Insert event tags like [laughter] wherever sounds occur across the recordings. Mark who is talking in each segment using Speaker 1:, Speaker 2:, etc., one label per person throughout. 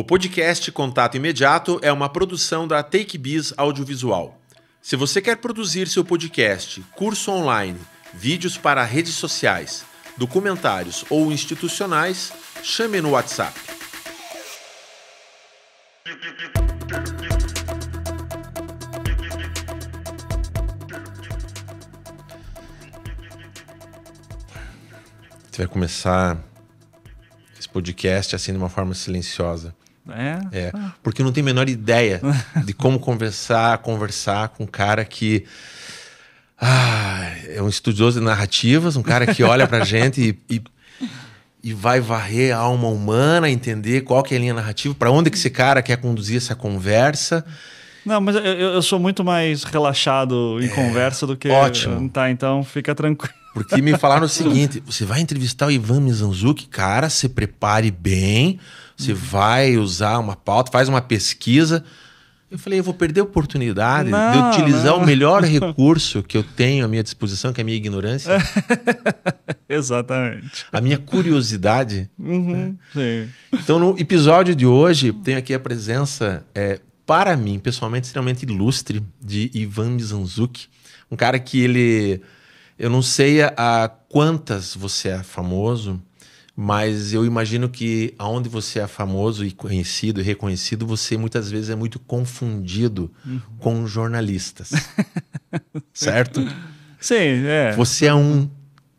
Speaker 1: O podcast Contato Imediato é uma produção da TakeBiz Audiovisual. Se você quer produzir seu podcast, curso online, vídeos para redes sociais, documentários ou institucionais, chame no WhatsApp. Você vai começar esse podcast assim de uma forma silenciosa. É. é. Ah. Porque não tem a menor ideia [laughs] de como conversar, conversar com um cara que. Ah, é um estudioso de narrativas, um cara que olha pra gente e, e, e, vai varrer a alma humana, entender qual que é a linha narrativa,
Speaker 2: para onde que esse cara quer conduzir essa conversa. Não, mas eu, eu sou muito mais relaxado em é, conversa do que. Ótimo. Tá, então fica tranquilo. Porque me falaram o [laughs] seguinte:
Speaker 1: você vai entrevistar o Ivan Mizanzuki, cara, se prepare bem você uhum. vai usar uma pauta, faz uma pesquisa. Eu falei, eu vou perder a oportunidade não, de utilizar não. o melhor [laughs] recurso que eu tenho à minha disposição, que é a minha ignorância. [laughs] Exatamente. A minha curiosidade.
Speaker 2: Uhum, né?
Speaker 1: Então, no episódio de hoje, tenho aqui a presença, é, para mim, pessoalmente, extremamente ilustre, de Ivan Mizanzuki. Um cara que ele. Eu não sei há a quantas você é famoso, mas eu imagino que aonde você é famoso e conhecido e reconhecido, você muitas vezes é muito confundido uhum. com jornalistas.
Speaker 2: [laughs] certo? Sim, é. Você
Speaker 1: é um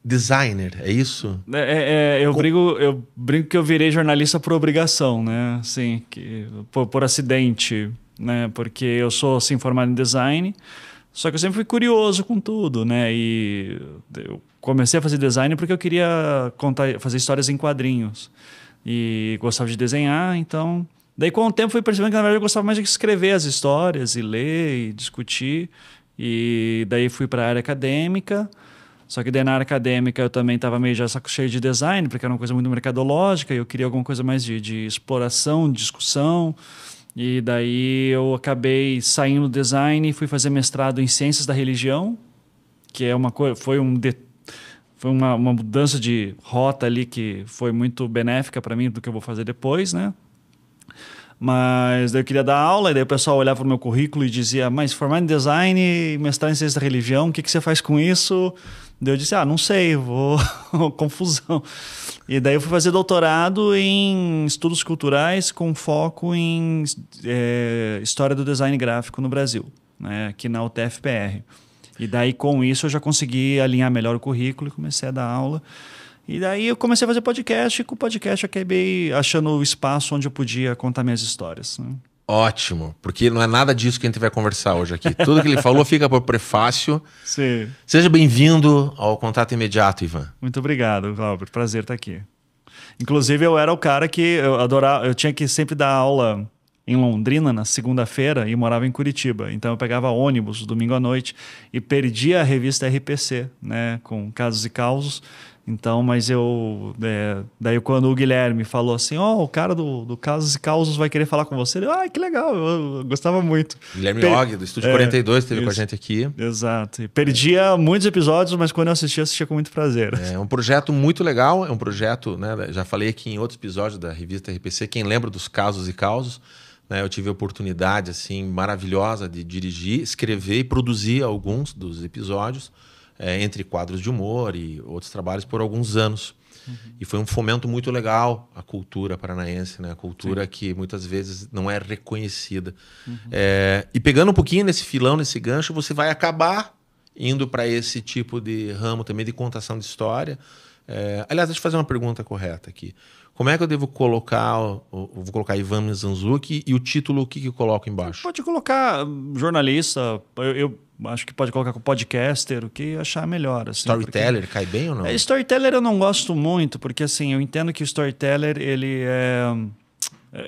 Speaker 1: designer, é isso?
Speaker 2: É, é, é eu, Com... brigo, eu brinco que eu virei jornalista por obrigação, né? Assim, que, por, por, acidente, né? Porque eu sou assim, formado em design, só que eu sempre fui curioso com tudo, né? E eu comecei a fazer design porque eu queria contar, fazer histórias em quadrinhos. E gostava de desenhar, então. Daí, com o tempo, fui percebendo que, na verdade, eu gostava mais de escrever as histórias e ler e discutir. E daí fui para a área acadêmica. Só que daí na área acadêmica eu também estava meio já saco cheio de design, porque era uma coisa muito mercadológica e eu queria alguma coisa mais de, de exploração, discussão. E daí eu acabei saindo do design e fui fazer mestrado em ciências da religião, que é uma coisa, foi um detalhe foi uma, uma mudança de rota ali que foi muito benéfica para mim do que eu vou fazer depois, né? Mas daí eu queria dar aula, e daí o pessoal olhava para o meu currículo e dizia: Mas formar em design, mestrado em ciência da religião, o que, que você faz com isso? Daí eu disse: Ah, não sei, vou. [laughs] Confusão. E daí eu fui fazer doutorado em estudos culturais com foco em é, história do design gráfico no Brasil, né? aqui na UTFPR. E daí, com isso, eu já consegui alinhar melhor o currículo e comecei a dar aula. E daí eu comecei a fazer podcast e com o podcast acabei achando o espaço onde eu podia contar minhas histórias. Né?
Speaker 1: Ótimo, porque não é nada disso que a gente vai conversar hoje aqui. Tudo que ele falou fica por prefácio. Sim. Seja bem-vindo ao Contato Imediato, Ivan.
Speaker 2: Muito obrigado, Glauber. Prazer estar aqui. Inclusive, eu era o cara que eu adorava, eu tinha que sempre dar aula em Londrina na segunda-feira e morava em Curitiba. Então eu pegava ônibus domingo à noite e perdia a revista RPC, né, com casos e causos. Então, mas eu. É, daí, quando o Guilherme falou assim: Ó, oh, o cara do, do Casos e Causos vai querer falar com você, Ele, ah, que legal, eu, eu gostava muito. Guilherme per... Og, do Estúdio é, 42, esteve com a gente aqui. Exato. E perdia é. muitos episódios, mas quando eu assistia, assistia com muito prazer. É um projeto
Speaker 1: muito legal, é um projeto, né? Já falei aqui em outros episódios da revista RPC, quem lembra dos Casos e Causos. Né? Eu tive a oportunidade assim maravilhosa de dirigir, escrever e produzir alguns dos episódios, é, entre quadros de humor e outros trabalhos, por alguns anos. Uhum. E foi um fomento muito legal à cultura paranaense, né? A cultura Sim. que muitas vezes não é reconhecida. Uhum. É, e pegando um pouquinho nesse filão, nesse gancho, você vai acabar indo para esse tipo de ramo também de contação de história. É, aliás, deixa eu fazer uma pergunta correta aqui. Como é que eu devo colocar, eu vou colocar Ivan Mizanzuki e o título, o que, que eu coloco embaixo?
Speaker 2: Pode colocar hum, jornalista, eu, eu acho que pode colocar com podcaster, o que achar melhor. Assim, storyteller porque... cai bem ou não? É, storyteller eu não gosto muito, porque assim, eu entendo que o storyteller ele é,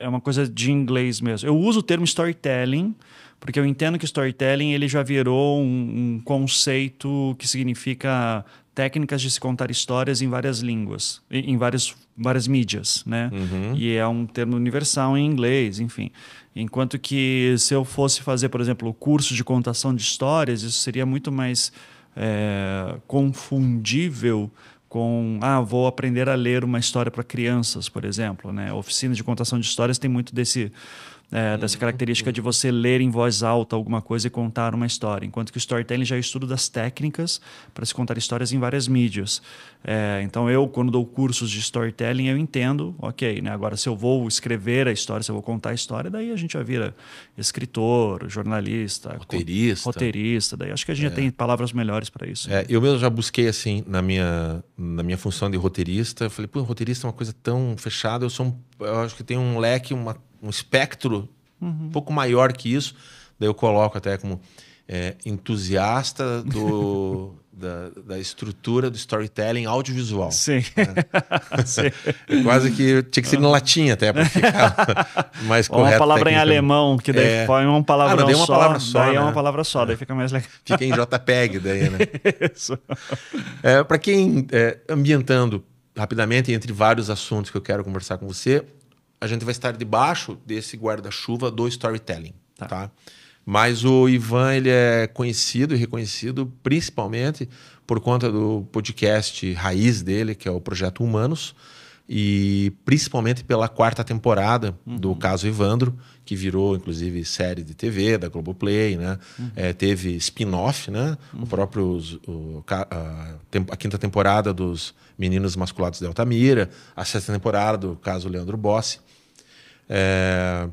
Speaker 2: é uma coisa de inglês mesmo. Eu uso o termo storytelling, porque eu entendo que storytelling ele já virou um, um conceito que significa técnicas de se contar histórias em várias línguas, em vários várias mídias, né? Uhum. E é um termo universal em inglês, enfim. Enquanto que se eu fosse fazer, por exemplo, o curso de contação de histórias, isso seria muito mais é, confundível com ah vou aprender a ler uma história para crianças por exemplo né oficina de contação de histórias tem muito desse é, dessa uhum. característica de você ler em voz alta alguma coisa e contar uma história. Enquanto que o storytelling já é estudo das técnicas para se contar histórias em várias mídias. É, então, eu, quando dou cursos de storytelling, eu entendo, ok, né? agora se eu vou escrever a história, se eu vou contar a história, daí a gente já vira escritor, jornalista, roteirista. roteirista daí acho que a gente é. já tem palavras melhores para isso. É, eu
Speaker 1: mesmo já busquei assim, na minha, na minha função de roteirista, eu falei, pô, roteirista é uma coisa tão fechada, eu sou um, eu acho que tem um leque, uma um espectro uhum. um pouco maior que isso. Daí eu coloco até como é, entusiasta do, [laughs] da, da, estrutura do storytelling audiovisual. Sim. Né? [laughs] Sim. [laughs] Quase que tinha que ser no latim até, para ficar mais Ou correto. uma palavra em alemão, que daí é... Ah, é uma palavra ah, não, é uma só, né? palavra só. Daí né? é uma
Speaker 2: palavra só, daí fica mais
Speaker 1: legal. Fica em JPEG daí, né? Isso. É, para quem, é, ambientando rapidamente entre vários assuntos que eu quero conversar com você, a gente vai estar debaixo desse guarda-chuva do storytelling, tá. tá? Mas o Ivan, ele é conhecido e reconhecido principalmente por conta do podcast raiz dele, que é o Projeto Humanos, e principalmente pela quarta temporada uhum. do caso Ivandro, que virou inclusive série de TV da Globoplay, né? Uhum. É, teve spin-off, né? Uhum. O próprio o, a, a, quinta temporada dos Meninos Masculados de Altamira, a sexta temporada do caso Leandro Bossi, é,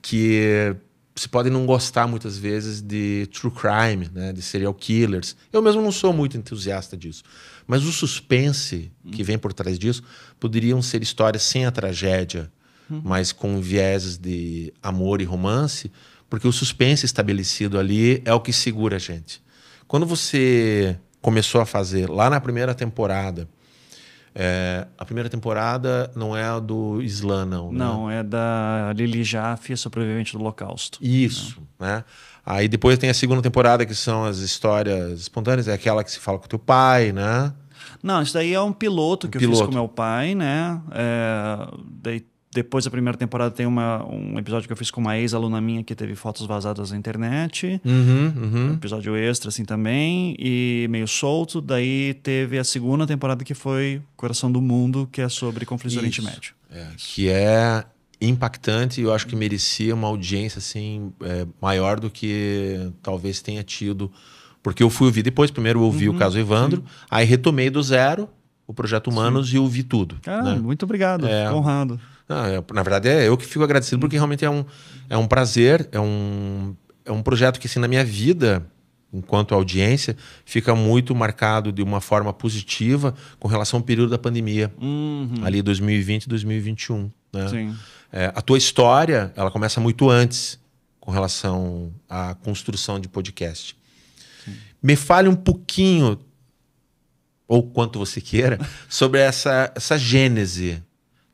Speaker 1: que se podem não gostar muitas vezes de true crime, né, de serial killers. Eu mesmo não sou muito entusiasta disso. Mas o suspense que vem por trás disso poderiam ser histórias sem a tragédia, uhum. mas com vieses de amor e romance, porque o suspense estabelecido ali é o que segura a gente. Quando você começou a fazer lá na primeira temporada é, a primeira temporada não é a do Islã, não. Né? Não, é da Lili Jaffe, sobrevivente do Holocausto. Isso, né? né? Aí depois tem a segunda temporada, que são as histórias espontâneas, é aquela que se fala com o teu pai, né?
Speaker 2: Não, isso daí é um piloto um que piloto. eu fiz com meu pai, né? É, daí depois da primeira temporada tem uma, um episódio que eu fiz com uma ex-aluna minha que teve fotos vazadas na internet. Uhum, uhum. Um episódio extra, assim, também. E meio solto. Daí teve a segunda temporada que foi Coração do Mundo, que é sobre conflitos do Oriente Médio. É,
Speaker 1: que é impactante e eu acho que merecia uma audiência, assim, é, maior do que talvez tenha tido. Porque eu fui ouvir depois. Primeiro ouvi uhum, o caso Evandro. Sim. Aí retomei do zero o Projeto Humanos sim. e ouvi tudo. Ah, né?
Speaker 2: muito obrigado. É, honrado.
Speaker 1: Não, é, na verdade, é eu que fico agradecido porque realmente é um, é um prazer, é um, é um projeto que, assim, na minha vida, enquanto audiência, fica muito marcado de uma forma positiva com relação ao período da pandemia, uhum. ali 2020 e 2021. Né? É, a tua história, ela começa muito antes com relação à construção de podcast. Sim. Me fale um pouquinho, ou quanto você queira, [laughs] sobre essa, essa gênese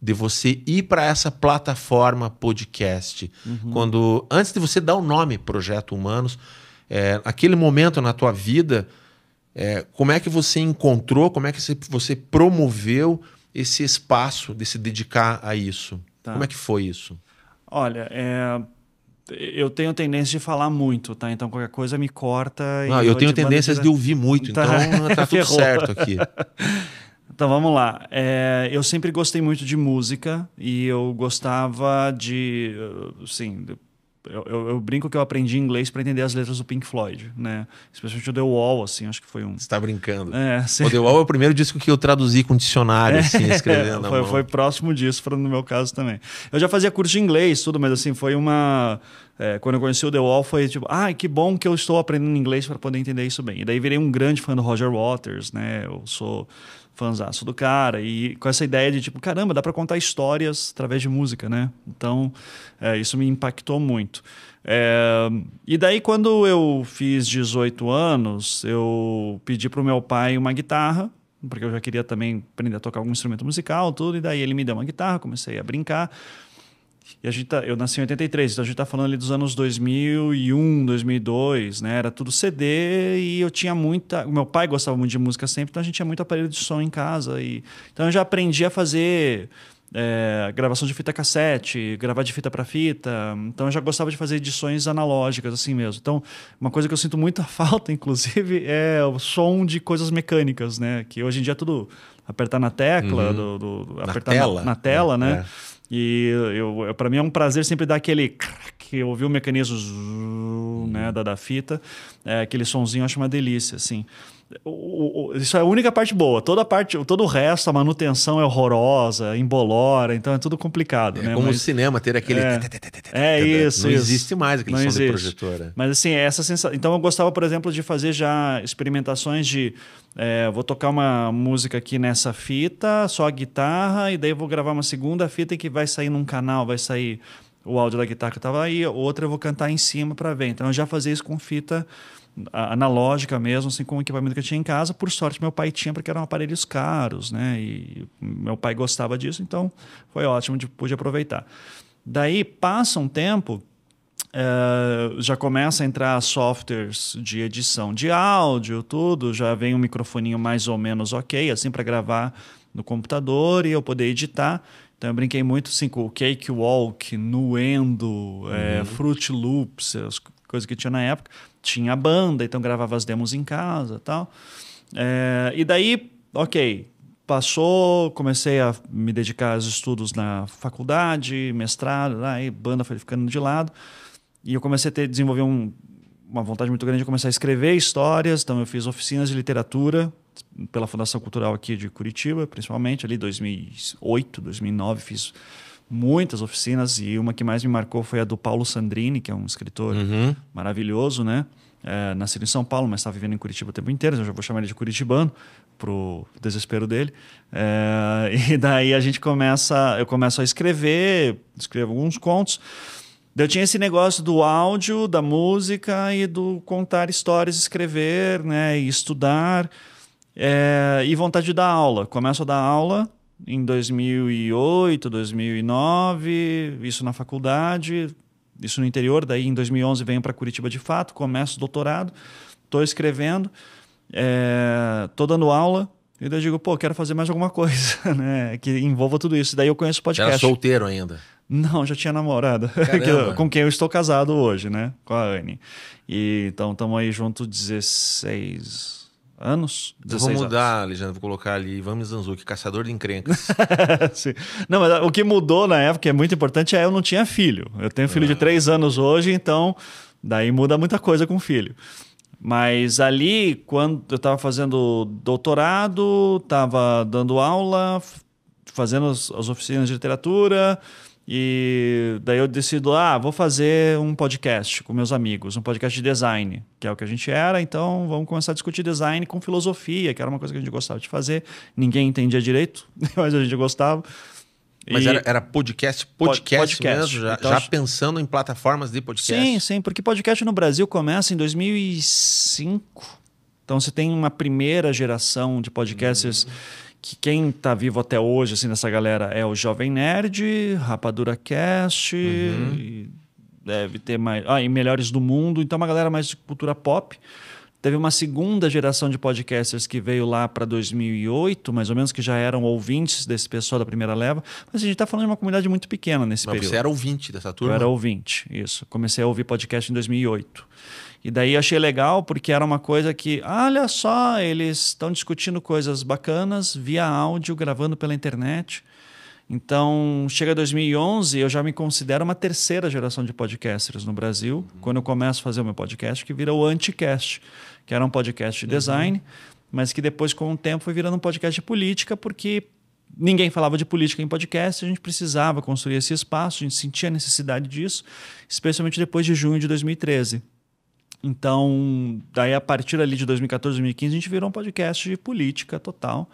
Speaker 1: de você ir para essa plataforma podcast. Uhum. Quando antes de você dar o nome Projeto Humanos, é, aquele momento na tua vida, é, como é que você encontrou, como é que você promoveu esse espaço de se dedicar a isso? Tá. Como é que foi isso?
Speaker 2: Olha, é, eu tenho tendência de falar muito, tá? Então qualquer coisa me corta. Não, eu tenho tendências de ouvir muito, tá. então tá [laughs] tudo certo aqui. Então vamos lá. É, eu sempre gostei muito de música e eu gostava de. sim. eu, eu, eu brinco que eu aprendi inglês para entender as letras do Pink Floyd, né? Especialmente o The Wall, assim, acho que foi um. Você tá brincando. É, O The
Speaker 1: Wall é o primeiro disco que eu traduzi com dicionário, assim, é, escrevendo. [laughs] foi, foi,
Speaker 2: próximo disso, no meu caso também. Eu já fazia curso de inglês, tudo, mas assim, foi uma. É, quando eu conheci o The Wall, foi tipo, ah, que bom que eu estou aprendendo inglês para poder entender isso bem. E daí virei um grande fã do Roger Waters, né? Eu sou fãzaço do cara e com essa ideia de tipo, caramba, dá para contar histórias através de música, né? Então, é, isso me impactou muito. É, e daí, quando eu fiz 18 anos, eu pedi para o meu pai uma guitarra, porque eu já queria também aprender a tocar algum instrumento musical, tudo, e daí ele me deu uma guitarra, comecei a brincar. E a gente tá, eu nasci em 83, então a gente está falando ali dos anos 2001, 2002, né? Era tudo CD e eu tinha muita. Meu pai gostava muito de música sempre, então a gente tinha muito aparelho de som em casa. E, então eu já aprendi a fazer é, gravação de fita cassete, gravar de fita para fita. Então eu já gostava de fazer edições analógicas, assim mesmo. Então, uma coisa que eu sinto muita [laughs] falta, inclusive, é o som de coisas mecânicas, né? Que hoje em dia é tudo apertar na tecla, uhum. do, do, apertar na tela, na, na tela é, né? É. E eu, eu para mim é um prazer sempre dar aquele que ouvir o mecanismo né, uhum. da, da fita, é, aquele sonzinho eu acho uma delícia, assim. O, o, isso é a única parte boa. Toda parte, todo o resto, a manutenção é horrorosa, embolora, então é tudo complicado. É né? como Mas, o cinema ter aquele. É, é isso. Não isso. existe mais aquele não som de projetora. Mas assim, essa sensação. Então eu gostava, por exemplo, de fazer já experimentações de. É, vou tocar uma música aqui nessa fita, só a guitarra, e daí vou gravar uma segunda fita que vai sair num canal, vai sair o áudio da guitarra que estava aí, outra eu vou cantar em cima para ver. Então eu já fazia isso com fita analógica mesmo, assim, com o equipamento que eu tinha em casa. Por sorte, meu pai tinha, porque eram aparelhos caros, né? E meu pai gostava disso, então foi ótimo, de, pude aproveitar. Daí passa um tempo, eh, já começa a entrar softwares de edição de áudio, tudo, já vem um microfoninho mais ou menos ok, assim, para gravar no computador e eu poder editar. Então eu brinquei muito assim, com o Cake Walk, Nuendo, é, uhum. é, Fruit Loops, as coisas que tinha na época. Tinha banda, então gravava as demos em casa tal. É, e daí, ok, passou, comecei a me dedicar aos estudos na faculdade, mestrado, aí banda foi ficando de lado. E eu comecei a ter, desenvolver um, uma vontade muito grande de começar a escrever histórias. Então eu fiz oficinas de literatura pela Fundação Cultural aqui de Curitiba, principalmente, ali 2008, 2009, fiz muitas oficinas e uma que mais me marcou foi a do Paulo Sandrini, que é um escritor uhum. maravilhoso, né? É, nascido em São Paulo, mas está vivendo em Curitiba o tempo inteiro, eu já vou chamar ele de curitibano, pro desespero dele. É, [laughs] e daí a gente começa, eu começo a escrever, escrevo alguns contos. Eu tinha esse negócio do áudio, da música e do contar histórias, escrever, né, e estudar. É, e vontade de dar aula. Começo a dar aula em 2008, 2009, isso na faculdade, isso no interior. Daí em 2011 venho para Curitiba de fato, começo o doutorado, estou escrevendo, estou é, dando aula. E daí eu digo, pô, quero fazer mais alguma coisa, [laughs] né? Que envolva tudo isso. daí eu conheço o podcast. Era solteiro ainda. Não, já tinha namorada, [laughs] que, com quem eu estou casado hoje, né? Com a Anne. então estamos aí junto 16, anos? 16 vou mudar,
Speaker 1: anos. Alexandre, vou colocar ali Ivan Mizanzuki, caçador de
Speaker 2: encrencas. [laughs] não, mas o que mudou na época, que é muito importante, é eu não tinha filho. Eu tenho filho ah. de 3 anos hoje, então daí muda muita coisa com filho. Mas ali, quando eu estava fazendo doutorado, estava dando aula, fazendo as, as oficinas de literatura, e daí eu decido, ah, vou fazer um podcast com meus amigos, um podcast de design, que é o que a gente era, então vamos começar a discutir design com filosofia, que era uma coisa que a gente gostava de fazer. Ninguém entendia direito, [laughs] mas a gente gostava. Mas era, era,
Speaker 1: podcast, podcast, podcast. mesmo, já, então, já, pensando em plataformas de podcast. Sim,
Speaker 2: sim, porque podcast no Brasil começa em 2005. Então você tem uma primeira geração de podcasts. Uhum que quem tá vivo até hoje, assim, nessa galera é o Jovem Nerd, Rapadura Cast, uhum. deve ter mais. Ah, e Melhores do Mundo, então uma galera mais de cultura pop. Teve uma segunda geração de podcasters que veio lá para 2008, mais ou menos, que já eram ouvintes desse pessoal da primeira leva. Mas assim, a gente está falando de uma comunidade muito pequena nesse Mas período. Você era ouvinte dessa turma? Eu era ouvinte, isso. Comecei a ouvir podcast em 2008. E daí achei legal porque era uma coisa que, ah, olha só, eles estão discutindo coisas bacanas via áudio, gravando pela internet. Então, chega 2011, eu já me considero uma terceira geração de podcasters no Brasil, uhum. quando eu começo a fazer o meu podcast, que vira o Anticast, que era um podcast de uhum. design, uhum. mas que depois, com o tempo, foi virando um podcast de política, porque ninguém falava de política em podcast, a gente precisava construir esse espaço, a gente sentia a necessidade disso, especialmente depois de junho de 2013. Então, daí a partir ali de 2014, 2015, a gente virou um podcast de política total.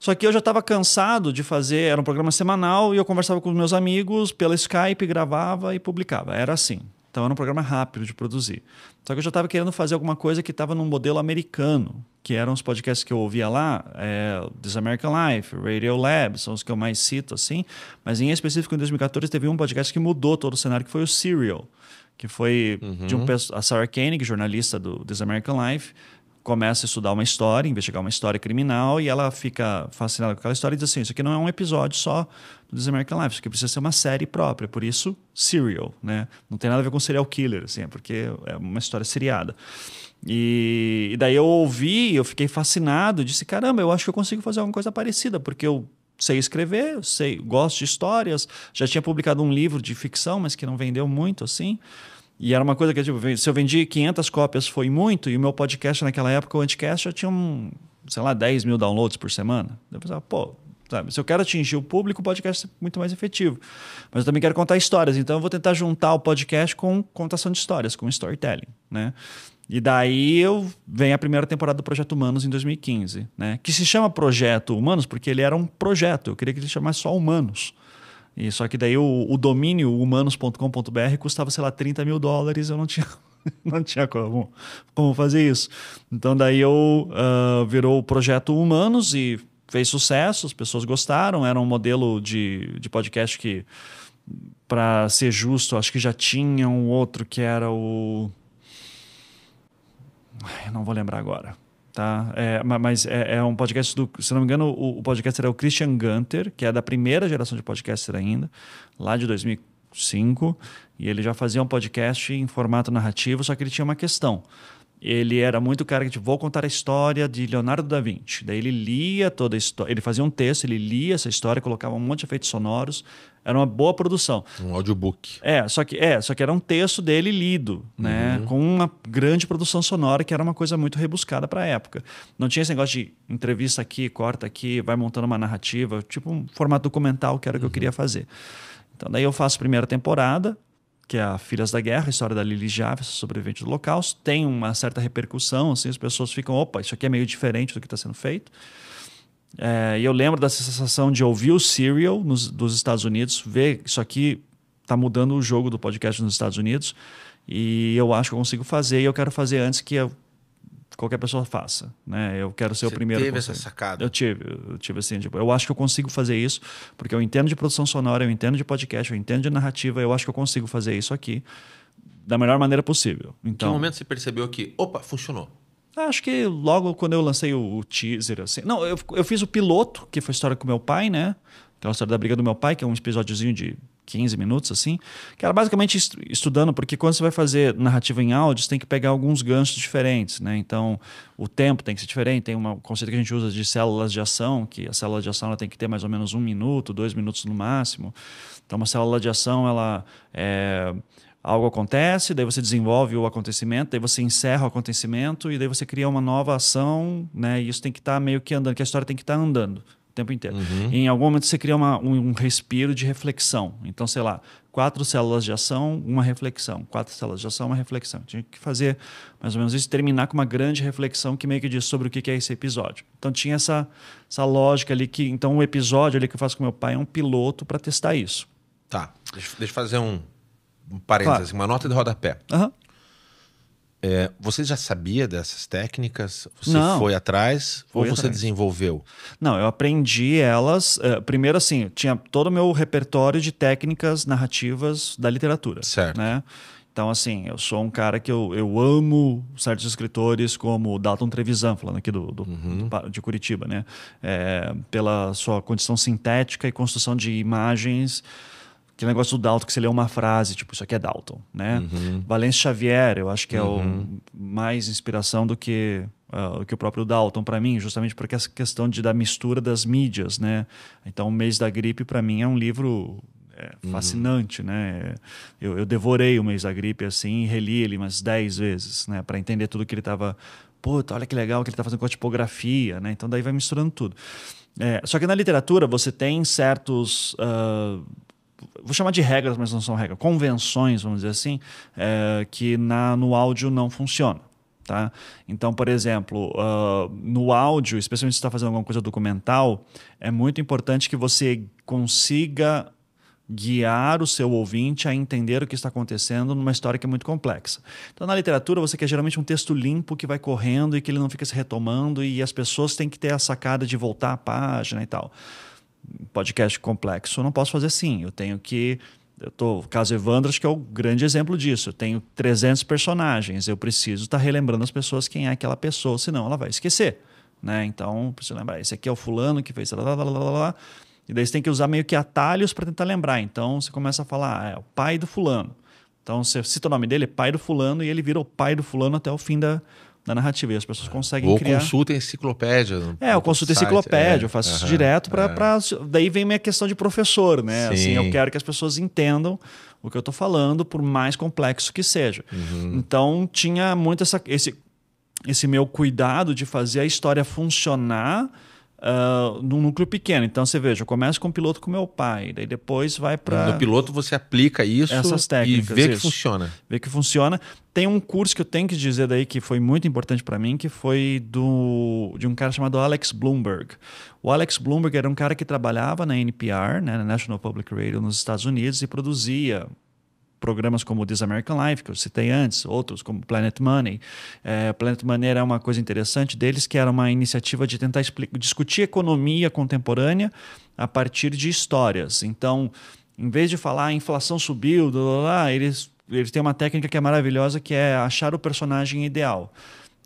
Speaker 2: Só que eu já estava cansado de fazer, era um programa semanal e eu conversava com os meus amigos pela Skype, gravava e publicava. Era assim. Então era um programa rápido de produzir. Só que eu já estava querendo fazer alguma coisa que estava num modelo americano, que eram os podcasts que eu ouvia lá, é, This American Life, Radio Lab, são os que eu mais cito assim. Mas em específico, em 2014, teve um podcast que mudou todo o cenário, que foi o Serial que foi uhum. de um uhum. a Sarah Koenig, jornalista do This American Life, começa a estudar uma história, investigar uma história criminal e ela fica fascinada com aquela história e diz assim: isso aqui não é um episódio só do This American Life, isso aqui precisa ser uma série própria, por isso serial, né? Não tem nada a ver com serial killer, assim, é porque é uma história seriada. E, e daí eu ouvi, eu fiquei fascinado, disse: caramba, eu acho que eu consigo fazer alguma coisa parecida, porque eu sei escrever, sei, gosto de histórias, já tinha publicado um livro de ficção, mas que não vendeu muito assim. E era uma coisa que, tipo, se eu vendi 500 cópias foi muito, e o meu podcast naquela época, o Anticast, já tinha, um, sei lá, 10 mil downloads por semana. Eu pensava, pô, sabe, se eu quero atingir o público, o podcast é muito mais efetivo. Mas eu também quero contar histórias, então eu vou tentar juntar o podcast com contação de histórias, com storytelling, né? E daí eu vem a primeira temporada do Projeto Humanos em 2015, né? Que se chama Projeto Humanos porque ele era um projeto. Eu queria que ele chamasse só Humanos. E só que daí o, o domínio humanos.com.br custava, sei lá, 30 mil dólares, eu não tinha, [laughs] não tinha como, como fazer isso. Então daí eu uh, virou o projeto Humanos e fez sucesso, as pessoas gostaram, era um modelo de, de podcast que, para ser justo, acho que já tinha um outro que era o não vou lembrar agora. Tá? É, mas é, é, um podcast do. Se não me engano, o, o podcaster é o Christian Gunter, que é da primeira geração de podcaster ainda, lá de 2005. E ele já fazia um podcast em formato narrativo, só que ele tinha uma questão ele era muito cara que tipo, vou contar a história de Leonardo da Vinci. Daí ele lia toda a história, ele fazia um texto, ele lia essa história, colocava um monte de efeitos sonoros. Era uma boa produção. Um audiobook. É, só que é, só que era um texto dele lido, né, uhum. com uma grande produção sonora que era uma coisa muito rebuscada para a época. Não tinha esse negócio de entrevista aqui, corta aqui, vai montando uma narrativa, tipo um formato documental que era o que eu uhum. queria fazer. Então daí eu faço a primeira temporada, que é a Filhas da Guerra, a história da Lily Javes, sobrevivente do Holocausto, tem uma certa repercussão, assim, as pessoas ficam, opa, isso aqui é meio diferente do que está sendo feito. É, e eu lembro da sensação de ouvir o Serial nos, dos Estados Unidos, ver isso aqui está mudando o jogo do podcast nos Estados Unidos, e eu acho que eu consigo fazer, e eu quero fazer antes que eu qualquer pessoa faça, né? Eu quero ser Você o primeiro. Teve essa sacada? Eu tive, eu tive assim, tipo, eu acho que eu consigo fazer isso porque eu entendo de produção sonora, eu entendo de podcast, eu entendo de narrativa, eu acho que eu consigo fazer isso aqui da melhor maneira possível. Então, que
Speaker 1: momento você percebeu que, opa, funcionou?
Speaker 2: Acho que logo quando eu lancei o, teaser, assim. Não, eu, eu fiz o piloto, que foi história com meu pai, né? A história da briga do meu pai, que é um episódiozinho de 15 minutos, assim, que era basicamente estudando, porque quando você vai fazer narrativa em áudio, você tem que pegar alguns ganchos diferentes, né? Então, o tempo tem que ser diferente, tem um conceito que a gente usa de células de ação, que a célula de ação ela tem que ter mais ou menos um minuto, dois minutos no máximo. Então, uma célula de ação, ela é algo acontece, daí você desenvolve o acontecimento, daí você encerra o acontecimento e daí você cria uma nova ação, né? E isso tem que estar tá meio que andando, que a história tem que estar tá andando tempo inteiro. Uhum. em algum momento você cria uma, um, um respiro de reflexão. Então, sei lá, quatro células de ação, uma reflexão. Quatro células de ação, uma reflexão. Tinha que fazer mais ou menos isso, terminar com uma grande reflexão que meio que diz sobre o que é esse episódio. Então tinha essa, essa lógica ali que. Então o episódio ali que eu faço com meu pai é um piloto para testar isso.
Speaker 1: Tá. Deixa, deixa eu fazer um, um parênteses, claro. uma nota de rodapé. Uhum. É, você já sabia dessas
Speaker 2: técnicas? Você Não, foi atrás ou você atrás. desenvolveu? Não, eu aprendi elas. Uh, primeiro, assim, tinha todo o meu repertório de técnicas narrativas da literatura. Certo. Né? Então, assim, eu sou um cara que eu, eu amo certos escritores como Dalton Trevisan, falando aqui do, do, uhum. do de Curitiba, né? É, pela sua condição sintética e construção de imagens aquele negócio do Dalton que você lê uma frase, tipo, isso aqui é Dalton, né? Uhum. Valência Xavier, eu acho que é uhum. o mais inspiração do que uh, que o próprio Dalton para mim, justamente porque essa questão de da mistura das mídias, né? Então, o mês da gripe para mim é um livro é, uhum. fascinante, uhum. né? É, eu, eu, devorei o mês da gripe assim, reli ele umas 10 vezes, né, para entender tudo que ele estava Puta, olha que legal que ele está fazendo com a tipografia, né? Então daí vai misturando tudo. É, só que na literatura você tem certos uh, vou chamar de regras, mas não são regras, convenções, vamos dizer assim, é, que na, no áudio não funciona. Tá? Então, por exemplo, uh, no áudio, especialmente se está fazendo alguma coisa documental, é muito importante que você consiga guiar o seu ouvinte a entender o que está acontecendo numa história que é muito complexa. Então, na literatura, você quer geralmente um texto limpo que vai correndo e que ele não fica se retomando e as pessoas têm que ter a sacada de voltar a página e tal podcast complexo, não posso fazer assim. Eu tenho que. Eu tô, o caso Evandro, acho que é o grande exemplo disso. Eu tenho 300 personagens, eu preciso estar tá relembrando as pessoas quem é aquela pessoa, senão ela vai esquecer. Né? Então, preciso lembrar: esse aqui é o fulano que fez. Lá, lá, lá, e daí você tem que usar meio que atalhos para tentar lembrar. Então você começa a falar: ah, é o pai do fulano. Então você cita o nome dele, é pai do fulano, e ele vira o pai do fulano até o fim da, na narrativa. E as pessoas conseguem Ou criar. Ou consulta enciclopédia. É, eu consulto enciclopédia, é, eu faço uh -huh, isso direto para. É. Pra... Daí vem minha questão de professor, né? Sim. Assim, eu quero que as pessoas entendam o que eu estou falando, por mais complexo que seja. Uhum. Então tinha muito essa, esse, esse meu cuidado de fazer a história funcionar uh, num núcleo pequeno. Então você veja, começa com o piloto com meu pai, daí depois vai para. No piloto você aplica isso essas técnicas, e vê isso. que funciona. Vê que funciona. Tem um curso que eu tenho que dizer daí que foi muito importante para mim, que foi do, de um cara chamado Alex Bloomberg. O Alex Bloomberg era um cara que trabalhava na NPR, né, na National Public Radio, nos Estados Unidos, e produzia programas como This American Life, que eu citei antes, outros como Planet Money. É, Planet Money era uma coisa interessante deles, que era uma iniciativa de tentar discutir economia contemporânea a partir de histórias. Então, em vez de falar ah, a inflação subiu, blá, blá, blá, eles, eles têm uma técnica que é maravilhosa, que é achar o personagem ideal.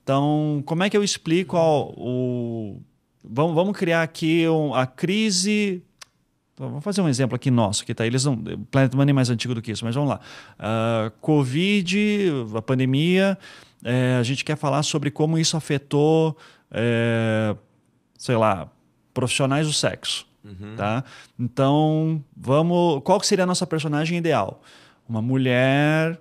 Speaker 2: Então, como é que eu explico ao, o... Vamos, vamos criar aqui um, a crise vamos fazer um exemplo aqui nosso, que tá, eles não, Planet Money é mais antigo do que isso, mas vamos lá. Uh, Covid, a pandemia, é, a gente quer falar sobre como isso afetou, é, sei lá, profissionais do sexo, uhum. tá? Então, vamos, qual seria a nossa personagem ideal? Uma mulher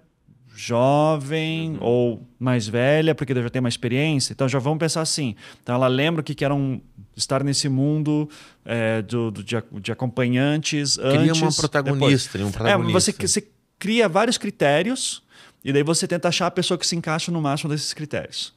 Speaker 2: jovem uhum. ou mais velha, porque já tem uma experiência. Então já vamos pensar assim. Então ela lembra o que, que era um estar nesse mundo é, do, do, de, de, acompanhantes cria antes. Cria uma protagonista, um protagonista. É, você, você cria vários critérios e daí você tenta achar a pessoa que se encaixa no máximo desses critérios.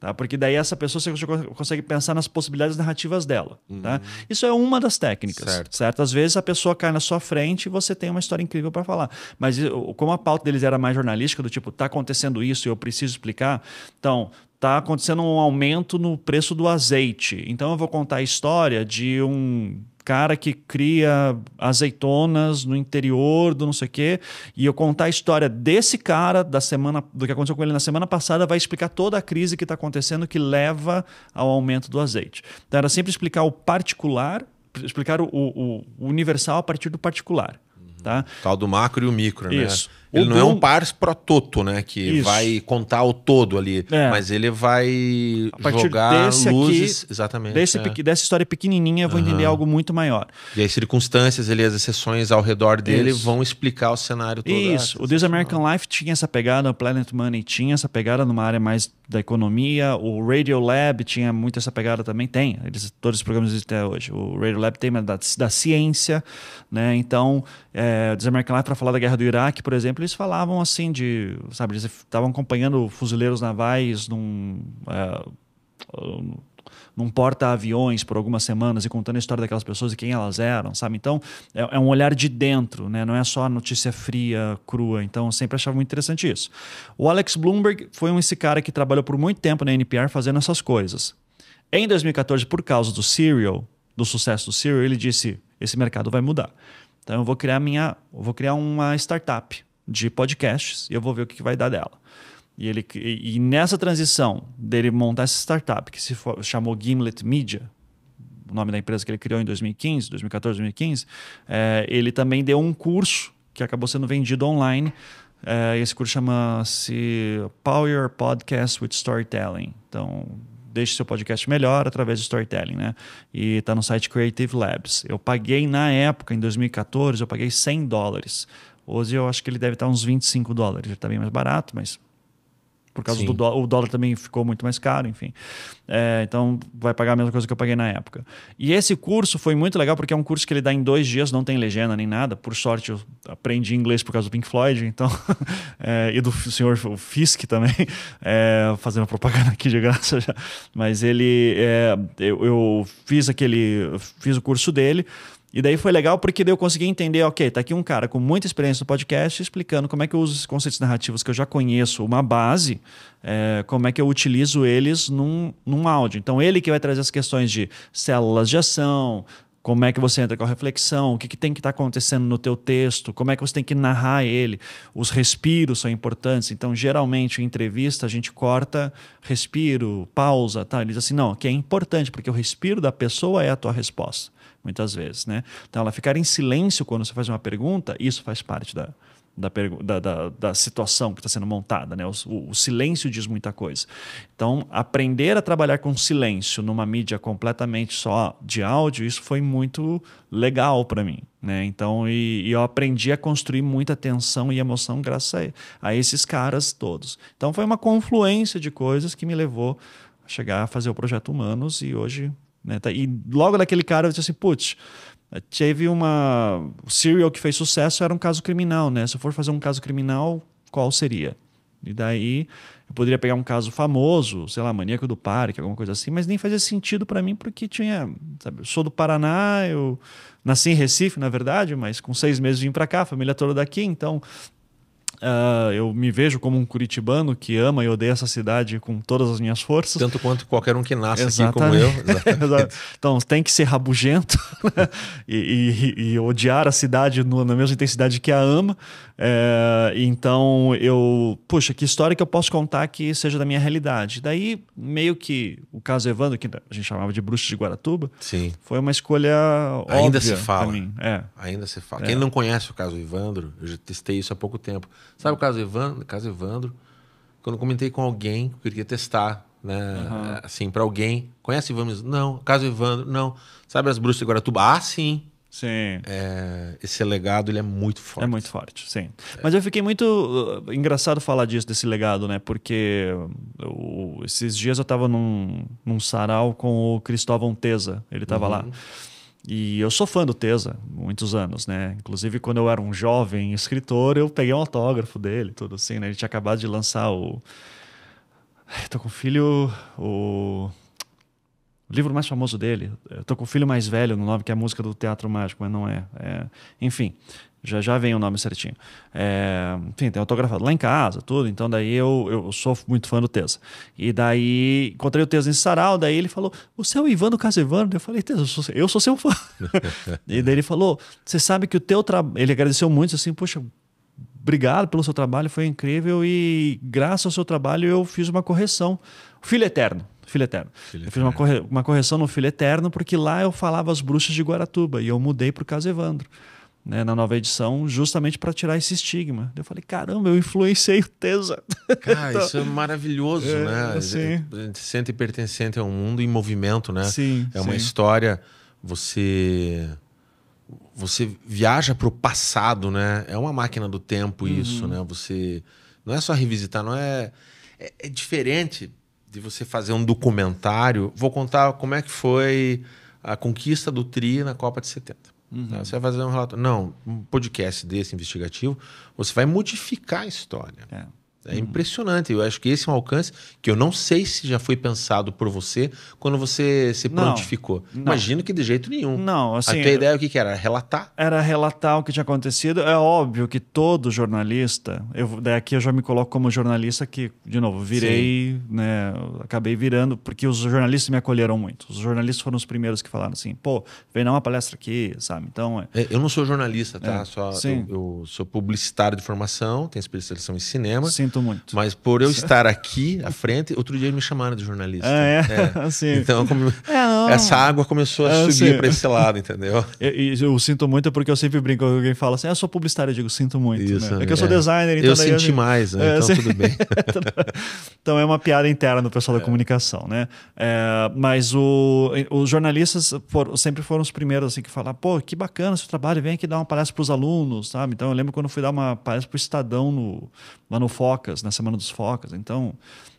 Speaker 2: Tá? Porque daí essa pessoa você consegue pensar nas possibilidades narrativas dela. Uhum. Tá? Isso é uma das técnicas. Certo. certo. Às vezes a pessoa cai na sua frente e você tem uma história incrível para falar. Mas como a pauta deles era mais jornalística, do tipo, tá acontecendo isso e eu preciso explicar, então. Tá acontecendo um aumento no preço do azeite. Então eu vou contar a história de um cara que cria azeitonas no interior do não sei o quê, e eu contar a história desse cara, da semana, do que aconteceu com ele na semana passada, vai explicar toda a crise que está acontecendo que leva ao aumento do azeite. Então era sempre explicar o particular, explicar o, o, o universal a partir do particular.
Speaker 1: Uhum. Tá? tal do macro e o micro, né? Isso. Ele o não é um pars pro toto, né? Que Isso. vai contar o todo ali. É. Mas ele vai jogar luzes. Aqui, exatamente. Desse, é.
Speaker 2: Dessa história pequenininha, eu vou uhum. entender algo muito maior.
Speaker 1: E as circunstâncias ali, as exceções ao redor dele Isso. vão explicar o cenário todo. Ah, Isso.
Speaker 2: Ah, o This American Life tinha essa pegada, o Planet Money tinha essa pegada numa área mais da economia. O Radio Lab tinha muito essa pegada também. Tem. Eles, todos os programas até hoje. O Radio Lab tem da, da ciência, né? Então, é, o This American Life para falar da guerra do Iraque, por exemplo exemplo, eles falavam assim de, sabe, eles estavam acompanhando fuzileiros navais num, é, num porta-aviões por algumas semanas e contando a história daquelas pessoas e quem elas eram, sabe? Então, é, é um olhar de dentro, né? Não é só notícia fria, crua. Então, eu sempre achava muito interessante isso. O Alex Bloomberg foi um, esse cara que trabalhou por muito tempo na NPR fazendo essas coisas. Em 2014, por causa do Serial, do sucesso do Serial, ele disse: esse mercado vai mudar. Então eu vou criar minha, eu vou criar uma startup de podcasts e eu vou ver o que vai dar dela. E, ele, e, nessa transição dele montar essa startup, que se for, chamou Gimlet Media, o nome da empresa que ele criou em 2015, 2014, 2015, é, ele também deu um curso que acabou sendo vendido online. É, esse curso chama-se Power Your Podcast with Storytelling. Então, deixe seu podcast melhor através do storytelling, né? E tá no site Creative Labs. Eu paguei na época, em 2014, eu paguei 100 dólares Hoje eu acho que ele deve estar uns 25 dólares. Ele está bem mais barato, mas por causa Sim. do dólar, o dólar também ficou muito mais caro, enfim. É, então vai pagar a mesma coisa que eu paguei na época. E esse curso foi muito legal porque é um curso que ele dá em dois dias, não tem legenda nem nada. Por sorte, eu aprendi inglês por causa do Pink Floyd, então [laughs] é, e do senhor Fisk também, [laughs] é, fazendo propaganda aqui de graça já. Mas ele, é, eu, eu fiz aquele, fiz o curso dele. E daí foi legal porque daí eu consegui entender, ok, tá aqui um cara com muita experiência no podcast explicando como é que eu uso esses conceitos narrativos que eu já conheço, uma base, é, como é que eu utilizo eles num, num áudio. Então ele que vai trazer as questões de células de ação, como é que você entra com a reflexão, o que, que tem que estar tá acontecendo no teu texto, como é que você tem que narrar ele, os respiros são importantes, então geralmente em entrevista a gente corta respiro, pausa, tá? Ele diz assim, não, que é importante, porque o respiro da pessoa é a tua resposta muitas vezes, né? Então, ela ficar em silêncio quando você faz uma pergunta, isso faz parte da, da, da, da, da, situação que está sendo montada. Né? O, o, silêncio diz muita coisa. Então, aprender a trabalhar com silêncio numa mídia completamente só de áudio, isso foi muito legal para mim. Né? Então, e, e, eu aprendi a construir muita tensão e emoção graças a, a esses caras todos. Então, foi uma confluência de coisas que me levou a chegar a fazer o projeto Humanos e hoje né? Tá, e logo daquele cara eu disse assim, putz, teve uma... O serial que fez sucesso era um caso criminal, né? Se eu for fazer um caso criminal, qual seria? E daí eu poderia pegar um caso famoso, sei lá, maníaco do parque, alguma coisa assim, mas nem fazia sentido para mim porque tinha, sabe, eu sou do Paraná, eu nasci em Recife, na verdade, mas com seis meses vim para cá, família toda daqui, então Uh, eu me vejo como um curitibano que ama e odeia essa cidade com todas as minhas forças. Tanto quanto qualquer um que nasce Exatamente. aqui como eu. [laughs] Exatamente. então tem que ser rabugento [laughs] e, e, e, odiar a cidade no, na mesma intensidade que a ama. É, então eu, puxa, que história que eu posso contar que seja da minha realidade. Daí, meio que o caso Evandro, que a gente chamava de bruxo de Guaratuba, Sim. foi uma escolha Ainda se fala. mim.
Speaker 1: É. Ainda se fala. É. Quem não conhece o caso Evandro, eu já testei isso há pouco tempo. Sabe o caso Evandro? Caso Evandro, quando eu comentei com alguém, eu queria testar, né? Uhum. Assim, para alguém. Conhece Evandro? Não. Caso Evandro? Não. Sabe as bruxas de Guaratuba? Ah,
Speaker 2: sim. Sim. É, esse legado ele é muito forte. É muito forte, sim. É. Mas eu fiquei muito uh, engraçado falar disso, desse legado, né? Porque eu, uh, esses dias eu estava num, num sarau com o Cristóvão Teza, ele estava uhum. lá. E eu sou fã do Teza, muitos anos, né? Inclusive, quando eu era um jovem escritor, eu peguei um autógrafo dele, tudo assim, né? Ele tinha acabado de lançar o. Tô com o filho, o o livro mais famoso dele, eu eh, tô com o filho mais velho no nome, que é a música do Teatro Mágico, mas não é. é enfim, já já vem o nome certinho. É, enfim, tem autografado lá em casa, tudo. Então, daí eu, eu sou muito fã do Tesa. E daí encontrei o Tesa em sarau, daí ele falou: Você é o Ivan do Casevano? Eu falei: Tesa, eu, eu sou, seu fã. [laughs] e daí ele falou: Você sabe que o teu trabalho. Ele agradeceu muito, assim, puxa obrigado pelo seu trabalho, foi incrível e graças ao seu trabalho eu fiz uma correção. Filho é Eterno, Filho Eterno. Filho eu fiz uma, corre... uma correção no Filho Eterno, porque lá eu falava as bruxas de Guaratuba e eu mudei para o caso Evandro. Né, na nova edição, justamente para tirar esse estigma. Eu falei, caramba, eu influenciei o Teza. [laughs] Cara, então, isso é então, maravilhoso, é, né? Assim.
Speaker 1: A gente se sente pertencente a um mundo em movimento, né? Sim, é uma história, você você viaja para o passado, né? É uma máquina do tempo isso, uhum. né? Você não é só revisitar, não é, é, é diferente de você fazer um documentário. Vou contar como é que foi a conquista do TRI na Copa de 70. Uhum. Né? Você vai fazer um relatório. Não, um podcast desse investigativo, você vai modificar a história. É. É uhum. impressionante. Eu acho que esse é um alcance que eu não sei se já foi pensado por você quando você se prontificou. Não, não. Imagino que de jeito nenhum. Não, assim. A tua é- ideia é o que, que era? Relatar?
Speaker 2: Era relatar o que tinha acontecido. É óbvio que todo jornalista, eu, daqui eu já me coloco como jornalista que, de novo, virei, Sim. né? Acabei virando, porque os jornalistas me acolheram muito. Os jornalistas foram os primeiros que falaram assim, pô, vem dar uma palestra aqui, sabe? Então. É... é eu não sou jornalista, tá? É, só, eu,
Speaker 1: eu, sou publicitário de formação, tenho especialização em cinema. Sinto Sinto muito. Mas por eu estar aqui à frente, outro dia eles me chamaram de jornalista. Ah, é? é. [laughs] Então, como... é, essa água começou a é, subir para esse
Speaker 2: lado, entendeu? [laughs] Eu, eu, sinto muito porque eu sempre brinco quando alguém fala assim, ah, eu sou publicitário, eu digo, sinto muito. Isso, né? É que eu sou é. designer, então... Eu senti eu... mais, né? É, então assim. tudo bem. [laughs] Então, então é uma piada interna do pessoal da é. comunicação, né? mas o, os jornalistas foram, sempre foram os primeiros assim, que falaram, pô, que bacana seu trabalho, vem aqui dar uma palestra para os alunos, sabe? Então eu lembro quando fui dar uma palestra para o Estadão no, lá no Foca, focas, na semana dos focas. Então,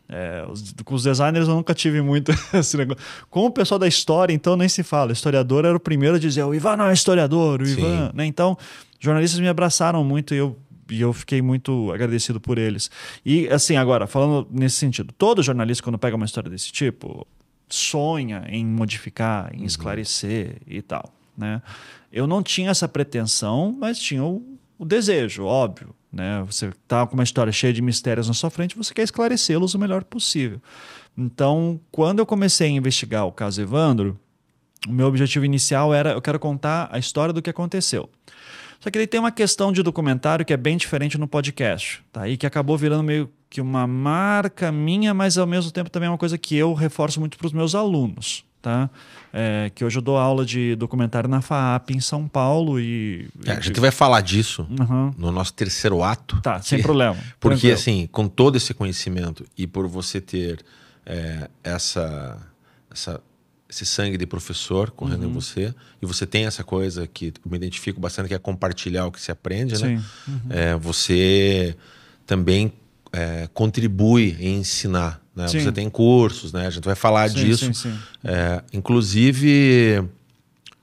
Speaker 2: é, os, com os designers eu nunca tive muito [laughs] esse negócio. Com o pessoal da história, então, nem se fala. O historiador era o primeiro a dizer: o Ivan não é historiador, o Sim. Ivan. Né? Então, jornalistas me abraçaram muito e eu e eu fiquei muito agradecido por eles. E assim, agora, falando nesse sentido, todo jornalista, quando pega uma história desse tipo, sonha em modificar, em uhum. esclarecer e tal. Né? Eu não tinha essa pretensão, mas tinha o, o desejo, óbvio. Né? Você está com uma história cheia de mistérios na sua frente, você quer esclarecê-los o melhor possível. Então, quando eu comecei a investigar o caso Evandro, o meu objetivo inicial era eu quero contar a história do que aconteceu. Só que ele tem uma questão de documentário que é bem diferente no podcast, tá? E que acabou virando meio que uma marca minha, mas ao mesmo tempo também é uma coisa que eu reforço muito para os meus alunos tá? É, que hoje eu dou aula de documentário na FAAP em São Paulo e. É, a gente vai
Speaker 1: falar disso uhum. no nosso terceiro ato. Tá, que... sem problema. [laughs] Porque, tranquilo. assim, com todo esse conhecimento e por você ter é, essa, essa, esse sangue de professor correndo uhum. em você, e você tem essa coisa que me identifico bastante, que é compartilhar o que se aprende, né? Sim. né? Uhum. você também é, contribui em ensinar. Né? Você tem cursos, né? A gente vai falar sim, disso. Sim, sim. É, inclusive,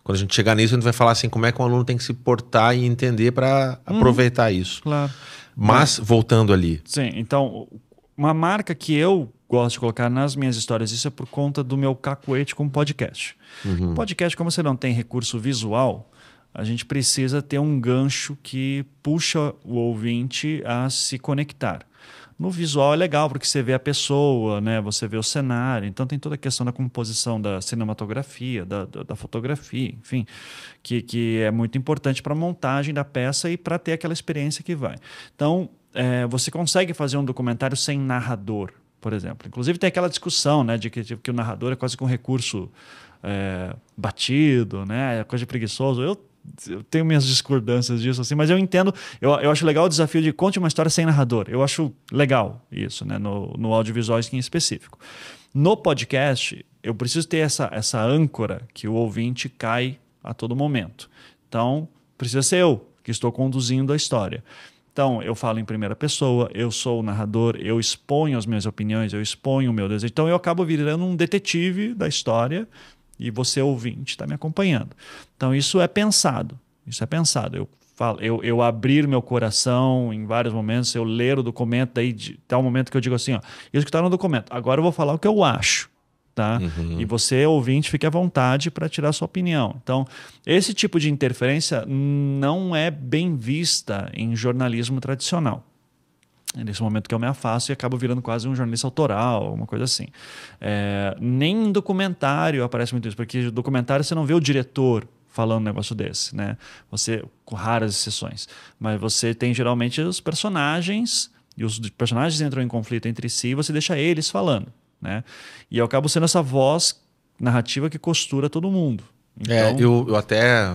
Speaker 1: quando a gente chegar nisso, a gente vai falar assim como é que um aluno tem que se portar e entender para uhum, aproveitar isso. Claro. Mas, voltando ali.
Speaker 2: Sim, então, uma marca que eu gosto de colocar nas minhas histórias, isso é por conta do meu cacuete com podcast. Uhum. Podcast, como você não tem recurso visual, a gente precisa ter um gancho que puxa o ouvinte a se conectar. No visual é legal, porque você vê a pessoa, né? você vê o cenário, então tem toda a questão da composição da cinematografia, da, da, da fotografia, enfim, que, que é muito importante para a montagem da peça e para ter aquela experiência que vai. Então, é, você consegue fazer um documentário sem narrador, por exemplo. Inclusive tem aquela discussão né, de que, que o narrador é quase que um recurso é, batido, né? É coisa de preguiçoso. Eu eu tenho minhas discordâncias disso, assim, mas eu entendo, eu, eu acho legal o desafio de conte uma história sem narrador. Eu acho legal isso, né? No, no audiovisual em específico. No podcast, eu preciso ter essa, essa âncora que o ouvinte cai a todo momento. Então, precisa ser eu que estou conduzindo a história. Então, eu falo em primeira pessoa, eu sou o narrador, eu exponho as minhas opiniões, eu exponho o meu desejo. Então, eu acabo virando um detetive da história, e você, ouvinte, está me acompanhando. Então, isso é pensado. Isso é pensado. Eu falo, eu, eu abrir meu coração em vários momentos, eu ler o documento, daí de, até o momento que eu digo assim, ó, isso que está no documento. Agora eu vou falar o que eu acho. Tá? Uhum. E você, ouvinte, fique à vontade para tirar sua opinião. Então, esse tipo de interferência não é bem vista em jornalismo tradicional. É nesse momento que eu me afasto e acabo virando quase um jornalista autoral, uma coisa assim. É, nem em documentário aparece muito isso, porque documentário você não vê o diretor falando um negócio desse, né? Você, com raras exceções. Mas você tem geralmente os personagens, e os personagens entram em conflito entre si, e você deixa eles falando, né? E eu acabo sendo essa voz narrativa que costura todo mundo. É, então... É, eu, eu até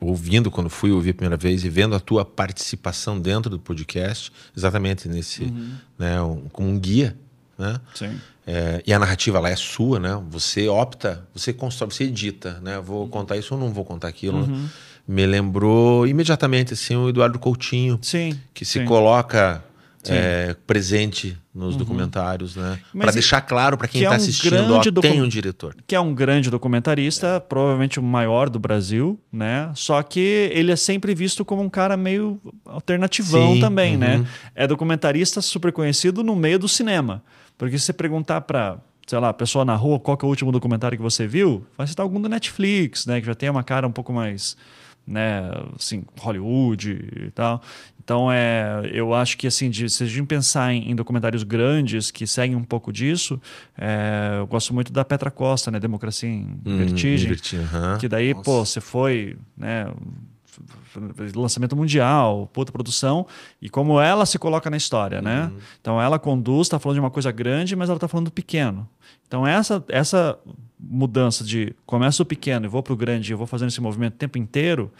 Speaker 1: ouvindo quando fui ouvir a primeira vez e vendo a tua participação dentro do podcast, exatamente nesse, uhum. né, um, como um guia, né? Sim. É, e a narrativa lá é sua, né? Você opta, você constrói, você edita, né? Vou uhum. contar isso ou não vou contar aquilo. Né? Uhum. Né? Me lembrou imediatamente assim o Eduardo Coutinho, sim, que se sim. coloca é, presente nos uhum. documentários, né? Para deixar claro para quem está é tá um assistindo, ó, docu... tem um diretor.
Speaker 2: Que é um grande documentarista, é. provavelmente o maior do Brasil, né? Só que ele é sempre visto como um cara meio alternativão Sim, também, né? uhum. né? É documentarista super conhecido no meio do cinema. Porque se você perguntar para sei lá, pessoa na rua, qual é o último documentário que você viu? Vai citar algum do Netflix, né? Que já tem uma cara um pouco mais né, assim, Hollywood e tal. Então, é, eu acho que, assim, de, se a gente pensar em, em documentários grandes que seguem um pouco disso, é, eu gosto muito da Petra Costa, né? Democracia em hum, Vertigem. Vertigem Que daí, Nossa. pô, você foi, né? lançamento mundial, puta produção, e como ela se coloca na história, né? uhum. né? Então ela conduz, está falando de uma coisa grande, mas ela está falando do pequeno. Então essa, essa mudança de começo pequeno e vou para o grande, eu vou fazendo esse movimento o tempo inteiro,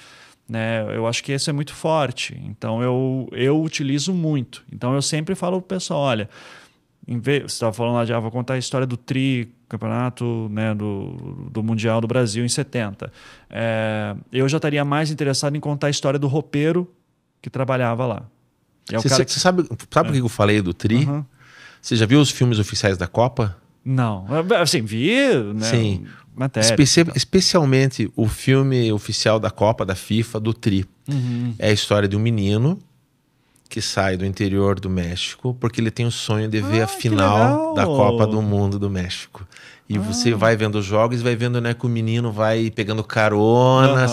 Speaker 2: né? Eu acho que esse é muito forte. Então eu, eu utilizo muito. Então eu sempre falo pro pessoal, olha, em vez, você estava falando lá de ah, vou contar a história do tri campeonato né, do, do mundial do Brasil em 70. É, eu já estaria mais interessado em contar a história do roupeiro que trabalhava lá. É você é que... sabe,
Speaker 1: sabe é. que eu falei do tri? Você já viu os filmes oficiais da Copa?
Speaker 2: Não. Assim, vi, né? Sim. Matéria, Especi
Speaker 1: então. Especialmente o filme oficial da Copa da FIFA, do Tri. Uhum. É a história de um menino que sai do interior do México porque ele tem o sonho de ver ah, a final da Copa do Mundo do México. E ah. você vai vendo jogos e vai vendo né, que o menino vai pegando carona.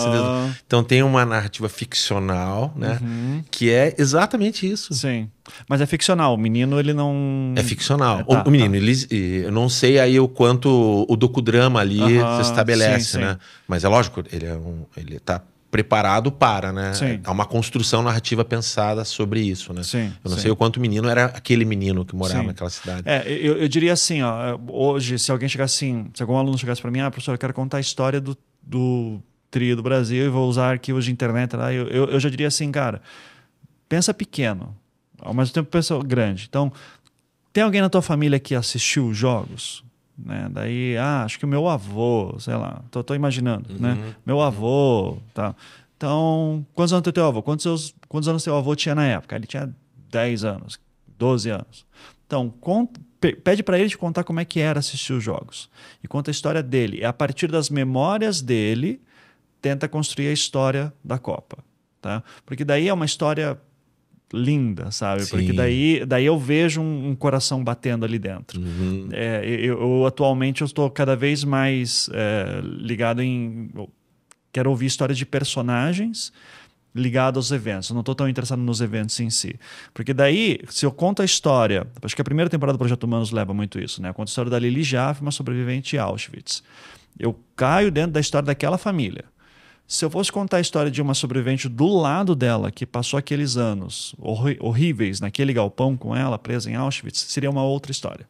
Speaker 1: Então tem uma narrativa ficcional, né? Uhum. Que
Speaker 2: é exatamente isso. Sim. Mas é ficcional, o menino ele não. É ficcional. É, tá, o, o, menino,
Speaker 1: tá. ele, eu não sei aí o quanto o docudrama ali se estabelece, sim, né? Mas é lógico, ele é um. Ele tá preparado para, né? Sim. Há é uma construção narrativa pensada sobre isso, né? Sim, eu não sim. sei o quanto menino era aquele menino que morava sim. naquela cidade.
Speaker 2: É, eu, eu diria assim, ó, é, hoje, se alguém chegasse assim, se algum aluno chegasse para mim, ah, professor, eu quero contar a história do, do trio do Brasil e vou usar arquivos de internet, lá, eu, eu, eu já diria assim, cara, pensa pequeno, ao mesmo tempo pensa grande. Então, tem alguém na tua família que assistiu os jogos? Né? Daí, ah, acho que o meu avô, sei lá, tô, tô imaginando, né? uhum. né? Meu avô, tá? Então, quantos anos tem teu avô? Quantos, seus, quantos anos teu avô tinha na época? Ele tinha 10 anos, 12 anos. Então, conta, pede para ele te contar como é que era assistir os jogos. E conta a história dele. E a partir das memórias dele, tenta construir a história da Copa. Tá? Porque daí é uma história linda, sabe? Sim. Porque daí, daí eu vejo um, um coração batendo ali dentro. Uhum. É, eu, eu, atualmente eu estou cada vez mais é, ligado em quero ouvir histórias de personagens ligado aos eventos. Eu não estou tão interessado nos eventos em si. Porque daí, se eu conto a história, acho que a primeira temporada do Projeto Humanos leva muito isso, né? Eu conto a história da Lily Jaffe, uma sobrevivente de Auschwitz. Eu caio dentro da história daquela família. Se eu fosse contar a história de uma sobrevivente do lado dela, que passou aqueles anos horríveis naquele galpão com ela, presa em Auschwitz, seria uma outra história.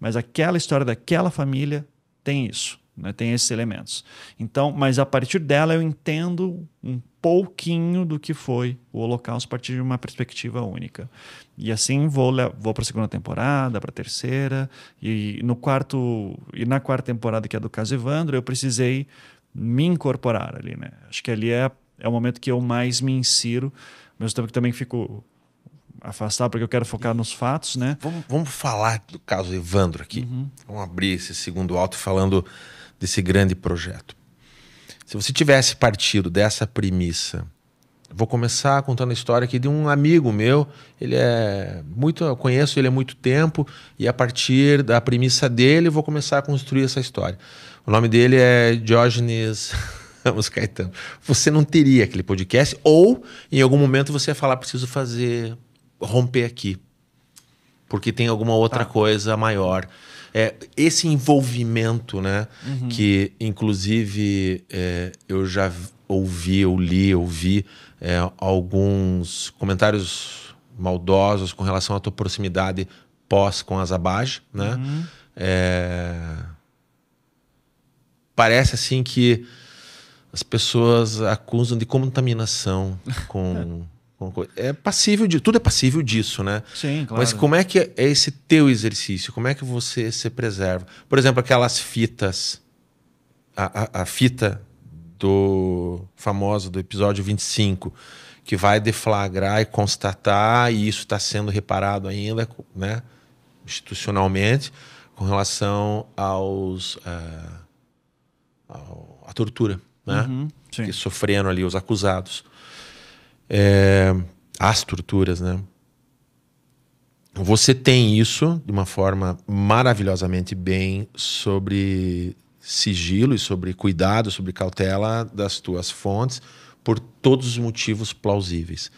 Speaker 2: Mas aquela história daquela família tem isso, né? tem esses elementos. Então, mas a partir dela eu entendo um pouquinho do que foi o Holocausto a partir de uma perspectiva única. E assim vou, vou para a segunda temporada, para a terceira, e no quarto e na quarta temporada que é do caso Evandro, eu precisei me incorporar ali, né? Acho que ali é, é o momento que eu mais me insiro, mesmo tempo que também fico afastado, porque eu quero focar nos fatos, né? Vamos, vamos falar do
Speaker 1: caso Evandro aqui. Uhum. Vamos abrir esse segundo alto falando desse grande projeto. Se você tivesse partido dessa premissa, vou começar contando a história aqui de um amigo meu. Ele é muito, eu conheço ele há muito tempo e a partir da premissa dele vou começar a construir essa história. O nome dele é Diógenes [laughs] Ramos Caetano. Você não teria aquele podcast, ou em algum momento você ia falar: preciso fazer, romper aqui, porque tem alguma outra tá. coisa maior. É, esse envolvimento, né? Uhum. Que, inclusive, é, eu já ouvi, eu li, ouvi é, alguns comentários maldosos com relação à tua proximidade pós com a Zabage, né? Uhum. É parece assim que as pessoas acusam de contaminação [laughs] com. É passível de tudo é passível disso, né?
Speaker 2: Sim, claro. Mas como é
Speaker 1: que é esse teu exercício? Como é que você se preserva? Por exemplo, aquelas fitas, a, a, a fita do famoso do episódio 25, que vai deflagrar e constatar e isso está sendo reparado ainda, né? Institucionalmente, com relação aos uh, a tortura, né? Uhum, que ali os acusados. É, as torturas, né? Você tem isso de uma forma maravilhosamente bem sobre sigilo e sobre cuidado, sobre cautela das tuas fontes por todos os motivos plausíveis.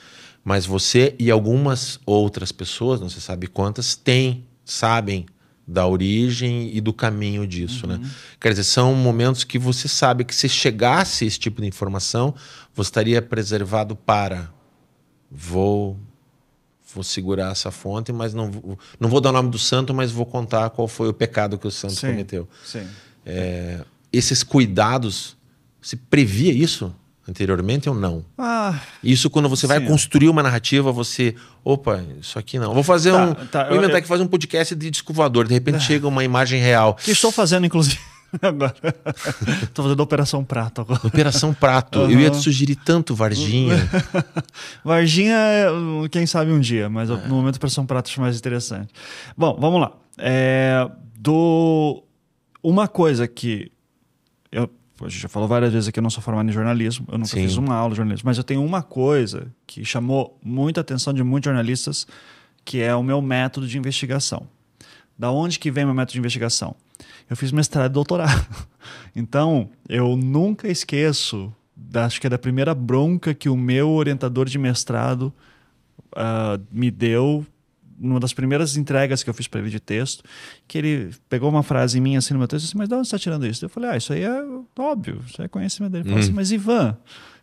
Speaker 1: Mas você e algumas outras pessoas, não se sabe quantas, têm, sabem da origem e do caminho disso, né? uhum. né? Quer dizer, são momentos que você sabe que se chegasse esse tipo de informação, você estaria preservado para vou vou segurar essa fonte, mas não vou, não vou dar o nome do santo, mas vou contar qual foi o pecado que o santo sim, cometeu. Sim. É, esses cuidados, se previa isso? anteriormente ou não? Ah, isso quando você sim. vai construir uma narrativa, você. Opa, isso aqui não. Vou fazer tá, um. Tá, vou inventar eu, que fazer um podcast de descovador. De repente ah, chega uma imagem real. Que estou
Speaker 2: fazendo, inclusive. [laughs] Agora. Tô fazendo
Speaker 1: Operação Prato agora. Operação Prato. Uhum. Eu ia te sugerir tanto Varginha.
Speaker 2: [laughs] Varginha, quem sabe um dia, mas é. no momento Operação Prato acho mais interessante. Bom, vamos lá. É, do... Uma coisa que eu a gente já falou várias vezes que eu não sou formado em jornalismo, eu nunca Sim. fiz uma aula de jornalismo, mas eu tenho uma coisa que chamou muita atenção de muitos jornalistas, que é o meu método de investigação. Da onde que vem meu método de investigação? Eu fiz mestrado e doutorado. [laughs] Então, eu nunca esqueço, da, acho que é da primeira bronca que o meu orientador de mestrado uh, me deu numa das primeiras entregas que eu fiz para ele de texto, que ele pegou uma frase minha assim no meu texto e disse, mas de onde você está tirando isso? Eu falei, ah, isso aí é óbvio, isso aí é conhecimento dele. Ele falou hum. assim, mas Ivan,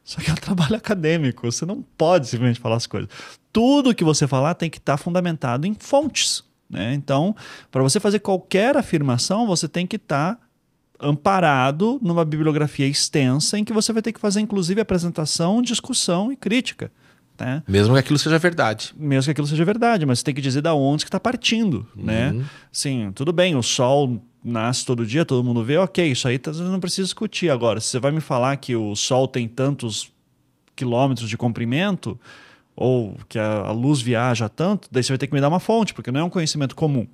Speaker 2: isso aqui é um [laughs] trabalho acadêmico, você não pode simplesmente falar as coisas. Tudo que você falar tem que estar tá fundamentado em fontes. Né? Então, para você fazer qualquer afirmação, você tem que estar. Tá amparado numa bibliografia extensa em que você vai ter que fazer inclusive apresentação, discussão e crítica. Né? Mesmo que aquilo seja verdade. Mesmo que aquilo seja verdade, mas você tem que dizer da onde que está partindo, né? uhum. né? Sim, tudo bem, o sol nasce todo dia, todo mundo vê, ok, isso aí tá, não precisa discutir agora. Se você vai me falar que o sol tem tantos quilômetros de comprimento, ou que a, luz viaja tanto, daí você vai ter que me dar uma fonte, porque não é um conhecimento comum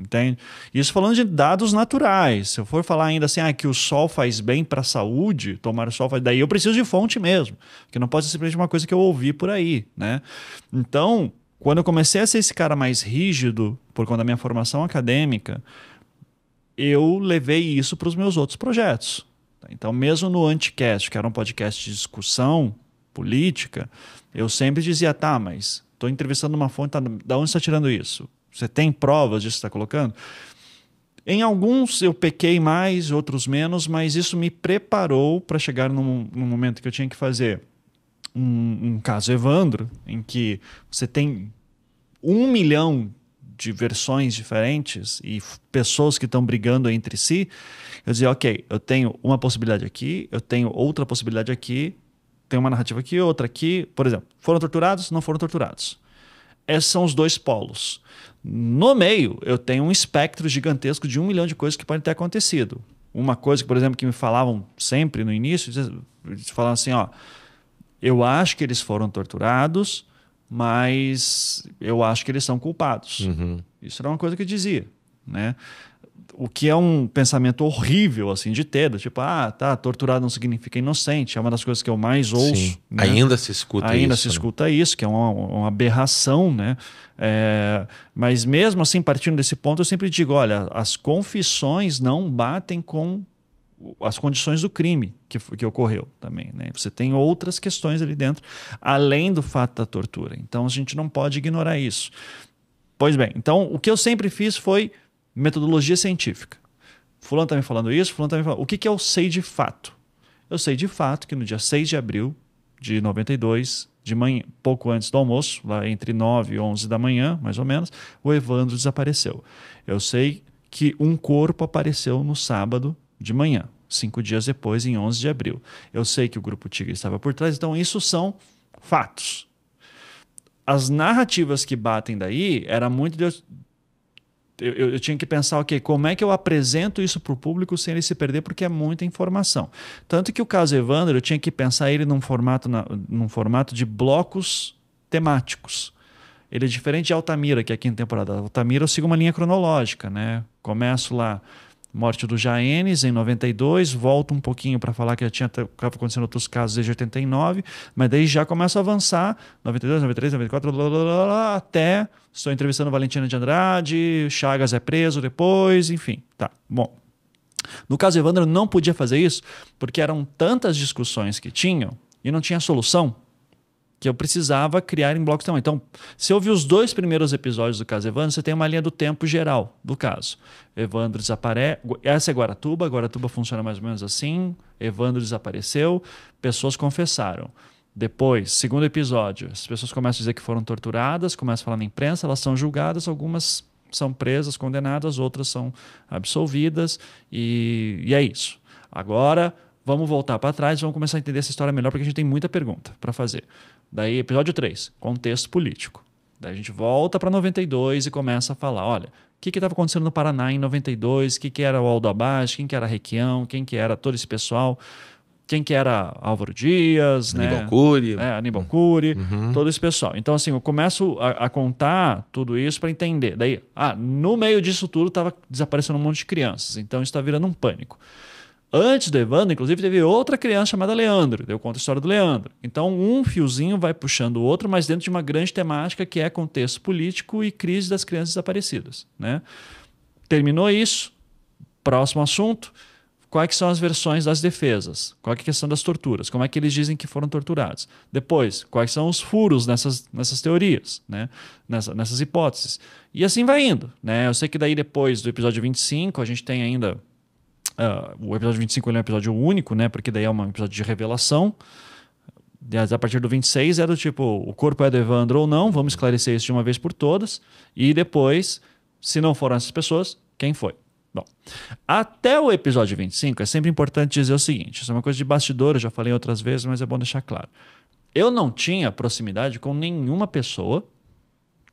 Speaker 2: entende? Isso falando de dados naturais. Se eu for falar ainda assim, ah, que o sol faz bem para a saúde, tomar o sol faz... Daí eu preciso de fonte mesmo, que não pode ser simplesmente uma coisa que eu ouvi por aí, né? Então, quando eu comecei a ser esse cara mais rígido, por conta da minha formação acadêmica, eu levei isso para os meus outros projetos. Então, mesmo no Anticast, que era um podcast de discussão política, eu sempre dizia, tá, mas estou entrevistando uma fonte, tá, da onde está tirando isso? Você tem provas disso que está colocando? Em alguns eu pequei mais, outros menos, mas isso me preparou para chegar num, num, momento que eu tinha que fazer um, um caso Evandro, em que você tem um milhão de versões diferentes e pessoas que estão brigando entre si, eu dizia, ok, eu tenho uma possibilidade aqui, eu tenho outra possibilidade aqui, tenho uma narrativa aqui, outra aqui. Por exemplo, foram torturados, não foram torturados. Esses são os dois polos. No meio, eu tenho um espectro gigantesco de um milhão de coisas que podem ter acontecido. Uma coisa, que, por exemplo, que me falavam sempre no início, eles falavam assim, ó, eu acho que eles foram torturados, mas eu acho que eles são culpados. Uhum. Isso era uma coisa que eu dizia, né? o que é um pensamento horrível, assim, de ter, do tipo, ah, tá, torturado não significa inocente, é uma das coisas que eu mais ouço. Né? Ainda se escuta Ainda isso. Ainda se né? escuta isso, que é uma, uma aberração, né? É, mas mesmo assim, partindo desse ponto, eu sempre digo, olha, as confissões não batem com as condições do crime que, que ocorreu também. Né? Você tem outras questões ali dentro, além do fato da tortura. Então a gente não pode ignorar isso. Pois bem, então o que eu sempre fiz foi metodologia científica. Fulano está me falando isso, Fulano está me falando. O que, que eu sei de fato? Eu sei de fato que no dia 6 de abril de 92, de manhã, pouco antes do almoço, lá entre 9 e 11 da manhã, mais ou menos, o Evandro desapareceu. Eu sei que um corpo apareceu no sábado de manhã, cinco dias depois, em 11 de abril. Eu sei que o Grupo Tigre estava por trás, então isso são fatos. As narrativas que batem daí era muito de, eu, eu, tinha que pensar, ok, como é que eu apresento isso para o público sem ele se perder, porque é muita informação. Tanto que o caso Evandro, eu tinha que pensar ele num formato, na, num formato de blocos temáticos. Ele é diferente de Altamira, que é a quinta temporada. Altamira eu sigo uma linha cronológica, né? Começo lá morte do Jaenes em 92, volto um pouquinho para falar que já tinha estava acontecendo outros casos desde 89, mas daí já começa a avançar, 92, 93, 94, blá, blá, blá, até estou entrevistando Valentina de Andrade, Chagas é preso depois, enfim, tá. Bom, no caso Evandro não podia fazer isso porque eram tantas discussões que tinham e não tinha solução que eu precisava criar em blocos de Então, se eu vi os dois primeiros episódios do caso Evandro, você tem uma linha do tempo geral do caso. Evandro desaparece. Essa é Guaratuba. Guaratuba funciona mais ou menos assim. Evandro desapareceu. Pessoas confessaram. Depois, segundo episódio, as pessoas começam a dizer que foram torturadas, começam a falar na imprensa, elas são julgadas, algumas são presas, condenadas, outras são absolvidas, e, e é isso. Agora, vamos voltar para trás, vamos começar a entender essa história melhor, porque a gente tem muita pergunta para fazer. Daí, episódio 3, contexto político. Daí a gente volta para 92 e começa a falar, olha, o que estava acontecendo no Paraná em 92, o que, que era o Aldo Abaixo, quem que era Requião, quem que era todo esse pessoal, quem que era Álvaro Dias, né? Aníbal né? Cury. É, Aníbal Cury, uhum. todo esse pessoal. Então, assim, eu começo a, a contar tudo isso para entender. Daí, ah, no meio disso tudo estava desaparecendo um monte de crianças, então isso está virando um pânico. Antes do Evandro, inclusive, teve outra criança chamada Leandro. Eu conto a história do Leandro. Então, um fiozinho vai puxando o outro, mas dentro de uma grande temática que é contexto político e crise das crianças desaparecidas. Né? Terminou isso. Próximo assunto. Quais são as versões das defesas? Qual é a questão das torturas? Como é que eles dizem que foram torturados? Depois, quais são os furos nessas, nessas teorias, né? Nessa, nessas hipóteses? E assim vai indo. Né? Eu sei que daí depois do episódio 25, a gente tem ainda Uh, o episódio 25 é um episódio único, né? Porque daí é um episódio de revelação. A partir do 26 era é do tipo, o corpo é do Evandro ou não, vamos esclarecer isso de uma vez por todas. E depois, se não foram essas pessoas, quem foi? Bom, até o episódio 25 é sempre importante dizer o seguinte: isso é uma coisa de bastidor, eu já falei outras vezes, mas é bom deixar claro. Eu não tinha proximidade com nenhuma pessoa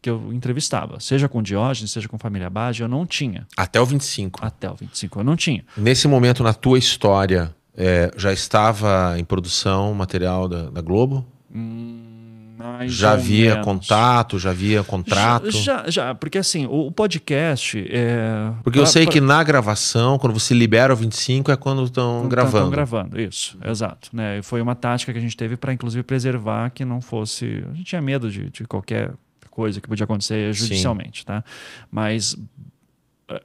Speaker 2: que eu entrevistava, seja com Diógenes, seja com Família base eu não tinha. Até o 25? Até o 25 eu não tinha.
Speaker 1: Nesse momento, na tua história, é, já estava em produção material da, da Globo?
Speaker 2: Hum, já havia
Speaker 1: contato, já havia contrato? Já,
Speaker 2: já, porque assim, o, o podcast. É, porque pra, eu sei pra... que
Speaker 1: na gravação, quando você libera o 25, é quando estão gravando. Estão
Speaker 2: gravando, isso, exato. Né? E foi uma tática que a gente teve para, inclusive, preservar que não fosse. A gente tinha medo de, de qualquer coisa que podia acontecer judicialmente, Sim. tá? Mas eh,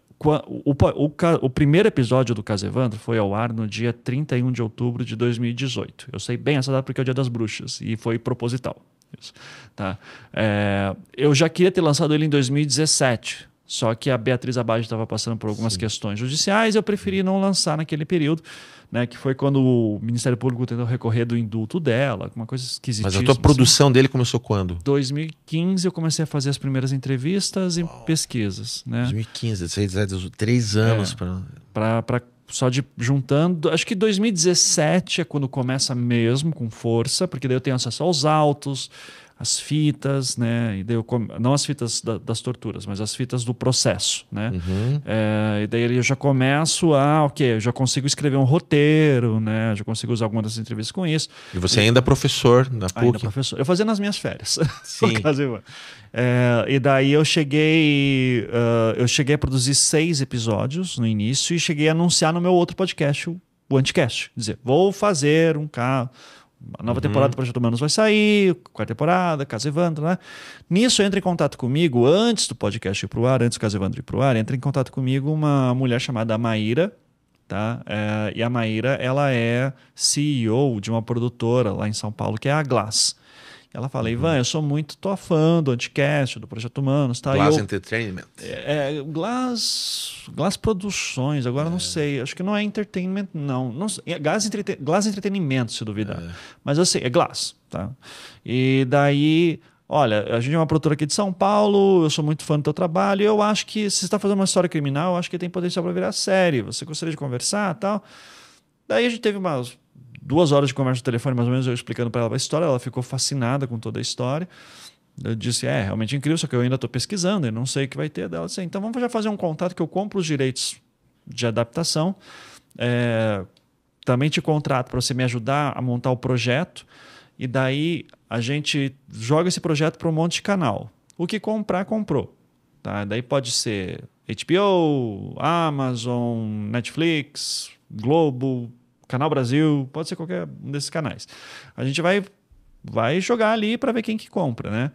Speaker 2: o, o, o, o, primeiro episódio do Evandro foi ao ar no dia 31 de outubro de 2018. Eu sei bem essa data porque é o dia das bruxas e foi proposital. Isso, tá? É, eu já queria ter lançado ele em 2017, só que a Beatriz Abad estava passando por algumas Sim. questões judiciais, eu preferi não lançar naquele período, né? Que foi quando o Ministério Público tentou recorrer do indulto dela, uma coisa esquisita. Mas a assim. tua produção
Speaker 1: assim. dele começou quando?
Speaker 2: 2015 eu comecei a fazer as primeiras entrevistas e Uau. pesquisas, né? 2015, três anos é, para só de juntando. Acho que 2017 é quando começa mesmo com força, porque daí eu tenho acesso aos autos, as fitas, né? E daí eu, não as fitas da, das torturas, mas as fitas do processo, né? Uhum. É, e daí eu já começo a, ok, eu já consigo escrever um roteiro, né? Eu já consigo usar algumas das entrevistas com isso. E você e, ainda é professor na PUC? Ainda professor. Eu fazia nas minhas férias. [laughs] Sim. é, e daí eu cheguei, uh, eu cheguei a produzir seis episódios no início e cheguei a anunciar no meu outro podcast, o, o Anticast. Dizer, vou fazer um carro a nova uhum. temporada do Projeto Humanos vai sair, quarta temporada, Casa Evandro, né? Nisso, entra em contato comigo, antes do podcast ir pro ar, antes do Casa Evandro ir pro ar, entra em contato comigo uma mulher chamada Maíra, tá? É, e a Maíra, ela é CEO de uma produtora lá em São Paulo, que é a Glass. Ela fala, uhum. Ivan, eu sou muito tua fã do podcast, do Projeto Humanos. Tá? Glass eu, Entertainment. É, é, Glass, Glass Produções, agora é. não sei. Acho que não é Entertainment, não. não é Glass, Entreten Glass Entretenimento, se duvidar. É. Mas eu sei, é Glass. Tá? E daí, olha, a gente é uma produtora aqui de São Paulo, eu sou muito fã do teu trabalho, eu acho que se você está fazendo uma história criminal, eu acho que tem potencial para virar série. Você gostaria de conversar tal? Daí a gente teve umas duas horas de conversa no telefone, mais ou menos, eu explicando para ela a história. Ela ficou fascinada com toda a história. Eu disse, é, realmente incrível, só que eu ainda estou pesquisando e não sei o que vai ter dela. Disse, então vamos já fazer um contato que eu compro os direitos de adaptação. É, também te contrato para você me ajudar a montar o projeto. E daí a gente joga esse projeto para um monte de canal. O que comprar, comprou. Tá? Daí pode ser HBO, Amazon, Netflix, Globo, Canal Brasil, pode ser qualquer um desses canais. A gente vai, vai jogar ali para ver quem que compra, né?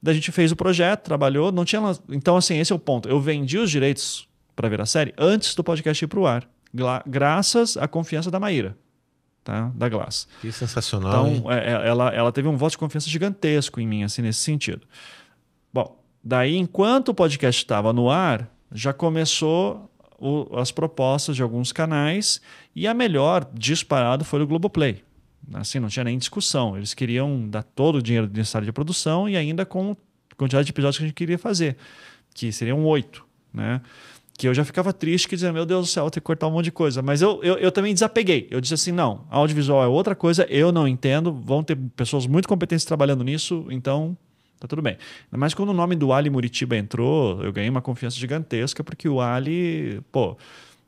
Speaker 2: Da a gente fez o projeto, trabalhou, não tinha. Então, assim, esse é o ponto. Eu vendi os direitos para ver a série antes do podcast ir para o ar, gra graças à confiança da Maíra. Tá? Da Glass. Que sensacional. Então, é, é, ela, ela teve um voto de confiança gigantesco em mim, assim, nesse sentido. Bom, daí, enquanto o podcast estava no ar, já começou o, as propostas de alguns canais e a melhor disparado foi o Globoplay. Assim, não tinha nem discussão. Eles queriam dar todo o dinheiro necessário de produção e ainda com a quantidade de episódios que a gente queria fazer, que seriam oito, né? Que eu já ficava triste, que dizia, meu Deus do céu, vou ter que cortar um monte de coisa. Mas eu, eu, eu também desapeguei. Eu disse assim, não, audiovisual é outra coisa, eu não entendo, vão ter pessoas muito competentes trabalhando nisso, então tá tudo bem. Mas quando o nome do Ali Muritiba entrou, eu ganhei uma confiança gigantesca, porque o Ali, pô,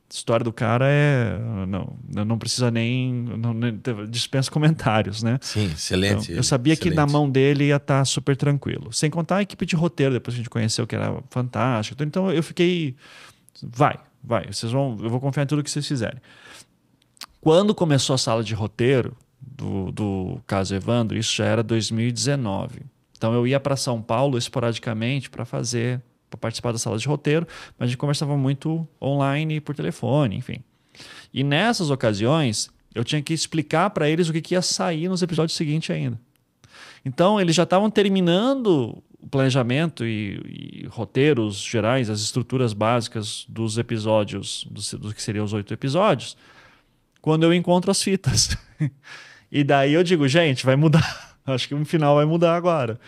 Speaker 2: história do cara é. Não, não precisa nem. Não, dispensa comentários, né? Sim, excelente. Então, eu sabia excelente. que na mão dele ia estar tá super tranquilo. Sem contar a equipe de roteiro, depois que a gente conheceu, que era fantástica. Então eu fiquei. Vai, vai, vocês vão. Eu vou confiar em tudo que vocês fizerem. Quando começou a sala de roteiro do, do caso Evandro, isso já era 2019. Então eu ia para São Paulo esporadicamente para fazer, para participar da sala de roteiro, mas a gente conversava muito online por telefone, enfim. E nessas ocasiões, eu tinha que explicar para eles o que, que ia sair nos episódios seguintes ainda. Então, eles já estavam terminando o planejamento e, e, roteiros gerais, as estruturas básicas dos episódios, dos do que seriam os oito episódios, quando eu encontro as fitas. [laughs] e daí eu digo, gente, vai mudar acho que um final vai mudar agora.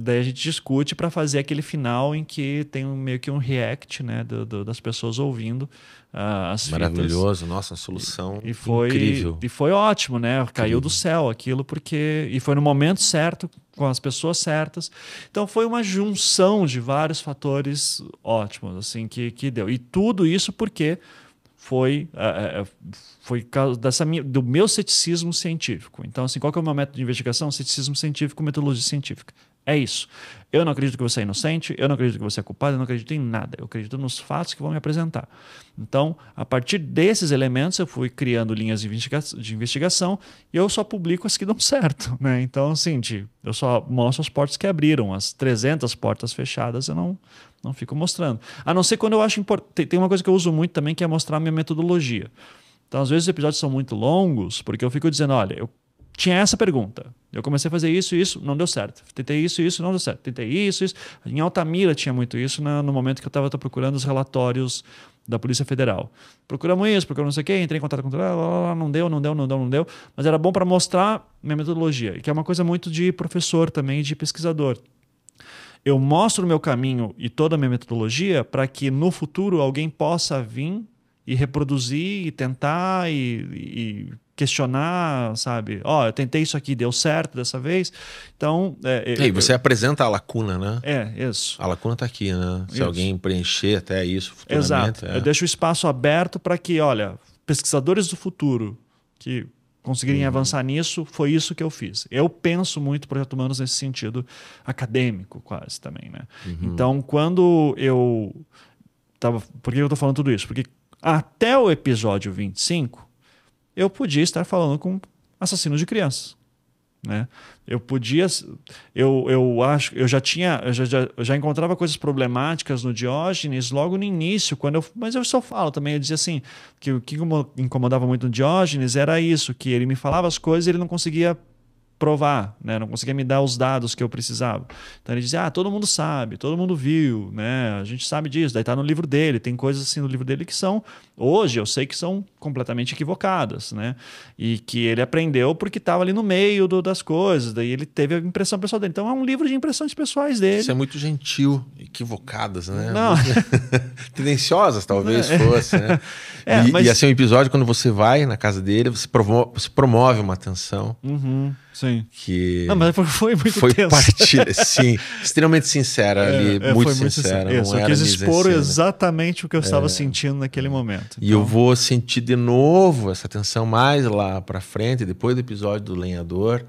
Speaker 2: Daí a gente discute para fazer aquele final em que tem um, meio que um react né, do, do, das pessoas ouvindo uh, as Maravilhoso, fitas. nossa,
Speaker 1: solução
Speaker 2: e, e, foi, incrível. E foi ótimo, né? Caiu incrível. do céu aquilo, porque. E foi no momento certo, com as pessoas certas. Então foi uma junção de vários fatores ótimos, assim, que, que deu. E tudo isso porque foi. Uh, uh, foi causa dessa minha, do meu ceticismo científico. Então, assim, qual que é o meu método de investigação? Ceticismo científico, metodologia científica. É isso. Eu não acredito que você é inocente, eu não acredito que você é culpado, eu não acredito em nada. Eu acredito nos fatos que vão me apresentar. Então, a partir desses elementos, eu fui criando linhas de, investiga de investigação e eu só publico as que dão certo. Né? Então, assim, de, eu só mostro as portas que abriram. As 300 portas fechadas eu não, não fico mostrando. A não ser quando eu acho importante. Tem uma coisa que eu uso muito também, que é mostrar a minha metodologia. Então, às vezes, os episódios são muito longos, porque eu fico dizendo: olha, eu tinha essa pergunta. Eu comecei a fazer isso, isso, não deu certo. Tentei isso, isso, não deu certo. Tentei isso, isso. Em Altamira tinha muito isso né, no momento que eu estava procurando os relatórios da Polícia Federal. Procuramos isso, procuramos não sei o quê, entrei em contato com blá, não deu, não deu, não deu, não deu. Mas era bom para mostrar minha metodologia, que é uma coisa muito de professor também, de pesquisador. Eu mostro o meu caminho e toda a minha metodologia para que no futuro alguém possa vir e reproduzir e tentar e, e questionar, sabe? Ó, oh, eu tentei isso aqui, deu certo dessa vez. Então. É, é e aí, eu, você eu...
Speaker 1: apresenta a lacuna, né? É, isso. A lacuna está aqui, né? Se isso. alguém preencher até isso futuramente. Exato. É. Eu deixo
Speaker 2: o espaço aberto para que, olha, pesquisadores do futuro que conseguirem uhum. avançar nisso, foi isso que eu fiz. Eu penso muito projeto humanos nesse sentido acadêmico, quase também, né? Uhum. Então, quando eu. Tava, por que eu estou falando tudo isso? Porque até o episódio 25, eu podia estar falando com assassinos de crianças. Né? Eu podia, eu, eu acho, eu já tinha, eu já, já, já, encontrava coisas problemáticas no Diógenes logo no início, quando eu, mas eu só falo também, eu dizia assim que o que incomodava muito no Diógenes era isso, que ele me falava as coisas e ele não conseguia provar, né? não conseguia me dar os dados que eu precisava. Então ele dizia: ah, todo mundo sabe, todo mundo viu, né? a gente sabe disso, daí está no livro dele, tem coisas assim no livro dele que são, hoje eu sei que são completamente equivocadas, né? e que ele aprendeu porque estava ali no meio do, das coisas, daí ele teve a impressão pessoal dele. Então é um livro de impressões pessoais dele. Isso é muito gentil, equivocadas, né? Não.
Speaker 1: [laughs] Tendenciosas talvez é. fosse, né? [laughs] É, e, mas... e assim, um episódio, quando você vai na casa dele, você, você promove uma atenção.
Speaker 2: Uhum, sim. Sim.
Speaker 1: Que não, mas foi muito Foi tenso. partilha, [laughs] sim. Extremamente sincera é, ali, é, muito, sincera. Isso, não eu quis expor exatamente
Speaker 2: o que eu estava é. sentindo naquele momento.
Speaker 1: Então... E eu vou sentir de novo essa tensão mais lá para frente, depois do episódio do lenhador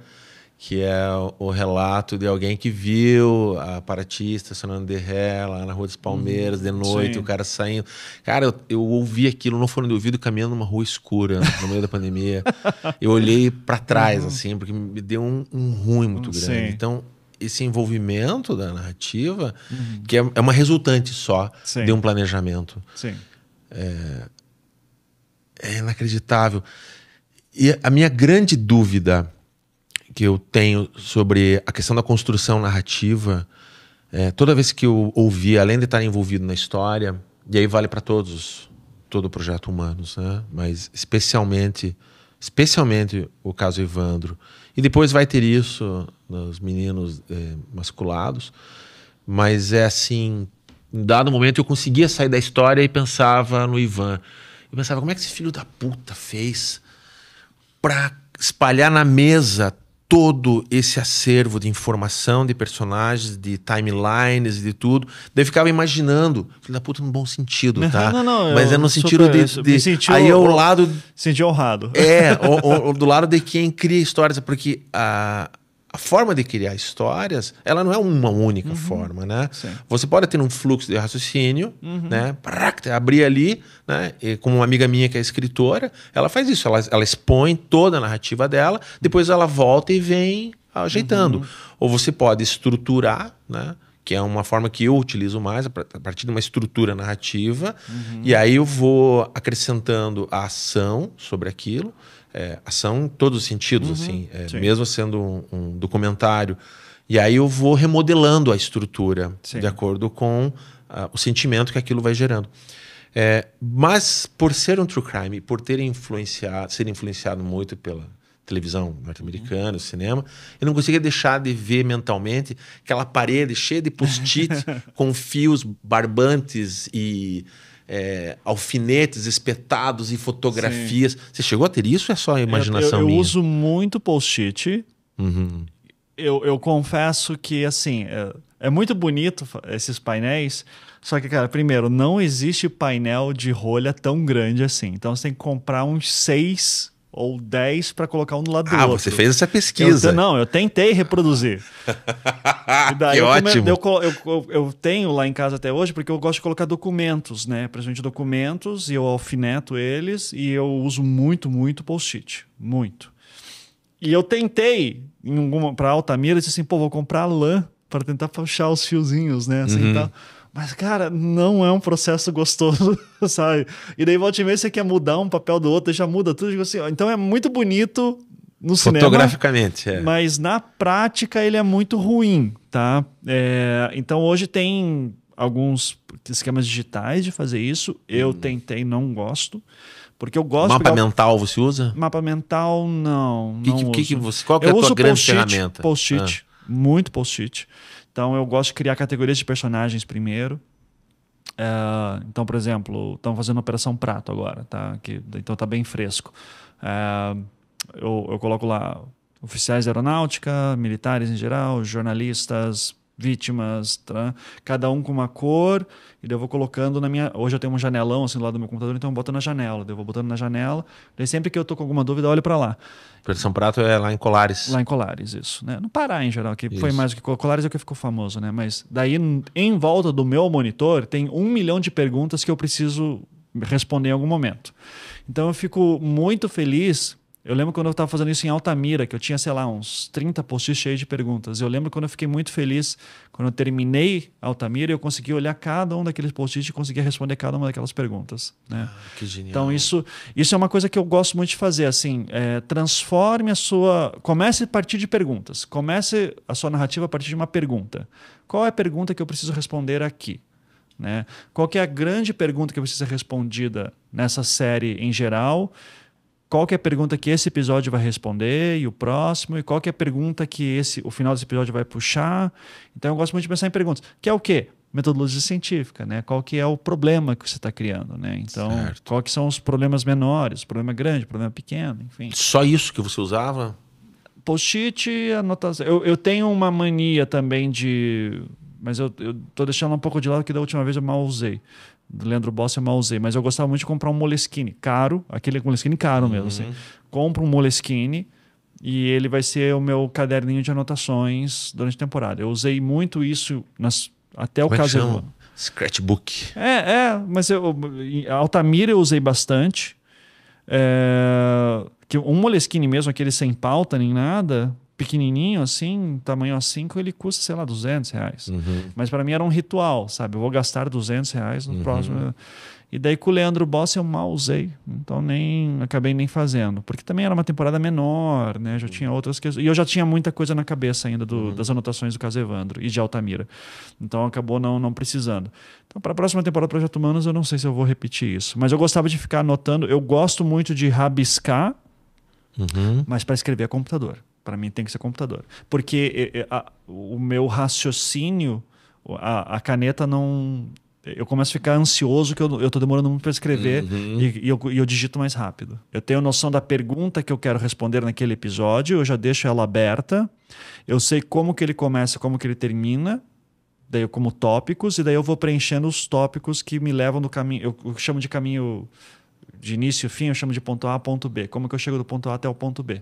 Speaker 1: que é o relato de alguém que viu a paratista sonando de ré lá na Rua dos uhum. Palmeiras, de noite, Sim. o cara saindo. Cara, eu, eu ouvi aquilo no fone de ouvido caminhando numa rua escura no meio da pandemia. [laughs] Eu olhei para trás, uhum. assim, porque me deu um, um ruim muito grande. Sim. Então, esse envolvimento da narrativa, uhum. que é, é, uma resultante só Sim. de um planejamento. É, é inacreditável. E a minha grande dúvida que eu tenho sobre a questão da construção narrativa, é, toda vez que eu ouvi, além de estar envolvido na história, e aí vale para todos, todo o projeto Humanos, né? mas especialmente, especialmente o caso Evandro. E depois vai ter isso nos meninos é, masculados, mas é assim, em dado momento eu conseguia sair da história e pensava no Ivan. Eu pensava, como é que esse filho da puta fez para espalhar na mesa todo esse acervo de informação, de personagens, de timelines, de tudo. Daí ficava imaginando. Filho ah, da puta, no bom sentido, tá? [laughs] Não, não, Mas é no sentido de. de sentiu, aí o lado. Senti honrado. É, [laughs] o, o, do lado de quem cria histórias. Porque a, a forma de criar histórias, ela não é uma única uhum. forma, né? Sim. Você pode ter um fluxo de raciocínio, uhum. né? abrir ali, né? E, como uma amiga minha que é escritora, ela faz isso, ela, ela expõe toda a narrativa dela, depois ela volta e vem ajeitando. Uhum. Ou você pode estruturar, né? Que é uma forma que eu utilizo mais, a partir de uma estrutura narrativa. Uhum. E aí eu vou acrescentando a ação sobre aquilo é, ação em todos os sentidos, uhum, assim, é, mesmo sendo um, um, documentário. E aí eu vou remodelando a estrutura sim. de acordo com uh, o sentimento que aquilo vai gerando. É, mas por ser um true crime, por ter influenciado, ser influenciado muito pela televisão norte-americana, uhum. cinema, eu não conseguia deixar de ver mentalmente aquela parede cheia de post-it [laughs] com fios, barbantes e é, alfinetes espetados e fotografias. Sim. Você chegou a ter isso ou é só a imaginação eu, eu, eu minha? Eu uso
Speaker 2: muito post-it. Uhum. Eu, eu confesso que, assim, é, é muito bonito esses painéis, só que, cara, primeiro, não existe painel de rolha tão grande assim. Então você tem que comprar uns seis ou 10 para colocar um do lado ah, do outro. Ah, você fez essa pesquisa. Eu, não, eu tentei reproduzir. [laughs] e daí que eu, ótimo. Eu, eu, eu, tenho lá em casa até hoje, porque eu gosto de colocar documentos, né? Principalmente documentos, e eu alfineto eles, e eu uso muito, muito post-it. Muito. E eu tentei, para Altamira, disse assim, pô, vou comprar lã para tentar puxar os fiozinhos, né? Assim, uhum. Tá. Mas, cara, não é um processo gostoso, [laughs] sabe? E daí volta e meia você quer mudar um papel do outro, já muda tudo. Digo tipo assim, então é muito bonito no Fotograficamente, cinema. Fotograficamente, é. Mas na prática ele é muito ruim, tá? É, então hoje tem alguns esquemas digitais de fazer isso. Eu hum. tentei, não gosto. Porque eu gosto. Mapa
Speaker 1: mental você usa?
Speaker 2: Mapa mental, não. Que, não que, que, você, qual que é a tua grande ferramenta? Post-it. Ah. Muito post-it. Então eu gosto de criar categorias de personagens primeiro. É, então, por exemplo, estão fazendo Operação Prato agora, tá? Que, então tá bem fresco. É, eu, eu coloco lá oficiais de aeronáutica, militares em geral, jornalistas, vítimas, tá? cada um com uma cor, e daí eu vou colocando na minha. Hoje eu tenho um janelão assim do lado do meu computador, então eu boto na janela, daí eu vou botando na janela, daí sempre que eu tô com alguma dúvida, eu olho para lá. São Prato é lá em Colares. Lá em Colares, isso. Né? No Pará, em geral, que isso. foi mais o que. Colares é o que ficou famoso, né? Mas daí, em volta do meu monitor, tem um milhão de perguntas que eu preciso responder em algum momento. Então eu fico muito feliz eu lembro quando eu estava fazendo isso em Altamira, que eu tinha, sei lá, uns 30 posts cheios de perguntas. Eu lembro quando eu fiquei muito feliz quando eu terminei Altamira, eu consegui olhar cada um daqueles posts e conseguir responder cada uma daquelas perguntas. Né? Ah, que genial. Então, isso, isso é uma coisa que eu gosto muito de fazer. Assim, é, transforme a sua. Comece a partir de perguntas. Comece a sua narrativa a partir de uma pergunta. Qual é a pergunta que eu preciso responder aqui? Né? Qual é a grande pergunta que precisa ser respondida nessa série em geral? qual que é a pergunta que esse episódio vai responder e o próximo, e qual que é a pergunta que esse, o final desse episódio vai puxar. Então eu gosto muito de pensar em perguntas. Que é o quê? Metodologia científica, né? Qual que é o problema que você está criando, né? Então, certo. qual que são os problemas menores, problema grande, problema pequeno,
Speaker 1: enfim. Só isso que você usava?
Speaker 2: Post-it, anotação. Eu, eu tenho uma mania também de mas eu, eu tô deixando um pouco de lado que da última vez eu mal usei do Leandro Boss eu mal usei, mas eu gostava muito de comprar um Moleskine caro, aquele Moleskine caro mesmo. Uhum. Assim. Compro um Moleskine e ele vai ser o meu caderninho de anotações durante a temporada. Eu usei muito isso nas, até Como é o caso. Chama? Scratchbook. É, é, mas eu, Altamira eu usei bastante. É, que um Moleskine mesmo, aquele sem pauta nem nada, pequenininho, assim, tamanho A5, ele custa, sei lá, 200 reais. Uhum. Mas para mim era um ritual, sabe? Eu vou gastar 200 reais no uhum. próximo. E daí com o Leandro Boss eu mal usei, então nem acabei nem fazendo, porque também era uma temporada menor, né? Já tinha outras questões. E eu já tinha muita coisa na cabeça ainda do, uhum. das anotações do caso Evandro e de Altamira. Então acabou não, não precisando. Então para a próxima temporada do Projeto Humanos eu não sei se eu vou repetir isso, mas eu gostava de ficar anotando. Eu gosto muito de rabiscar, uhum. mas para escrever é computador. Para mim tem que ser computador. Porque a, o meu raciocínio, a, a caneta não eu começo a ficar ansioso que eu, eu tô demorando muito para escrever uhum. e, e, eu, e, eu, digito mais rápido. Eu tenho noção da pergunta que eu quero responder naquele episódio, eu já deixo ela aberta, eu sei como que ele começa, como que ele termina, daí eu como tópicos, e daí eu vou preenchendo os tópicos que me levam no caminho, eu, eu chamo de caminho de início e fim, eu chamo de ponto A a ponto B. Como que eu chego do ponto A até o ponto B?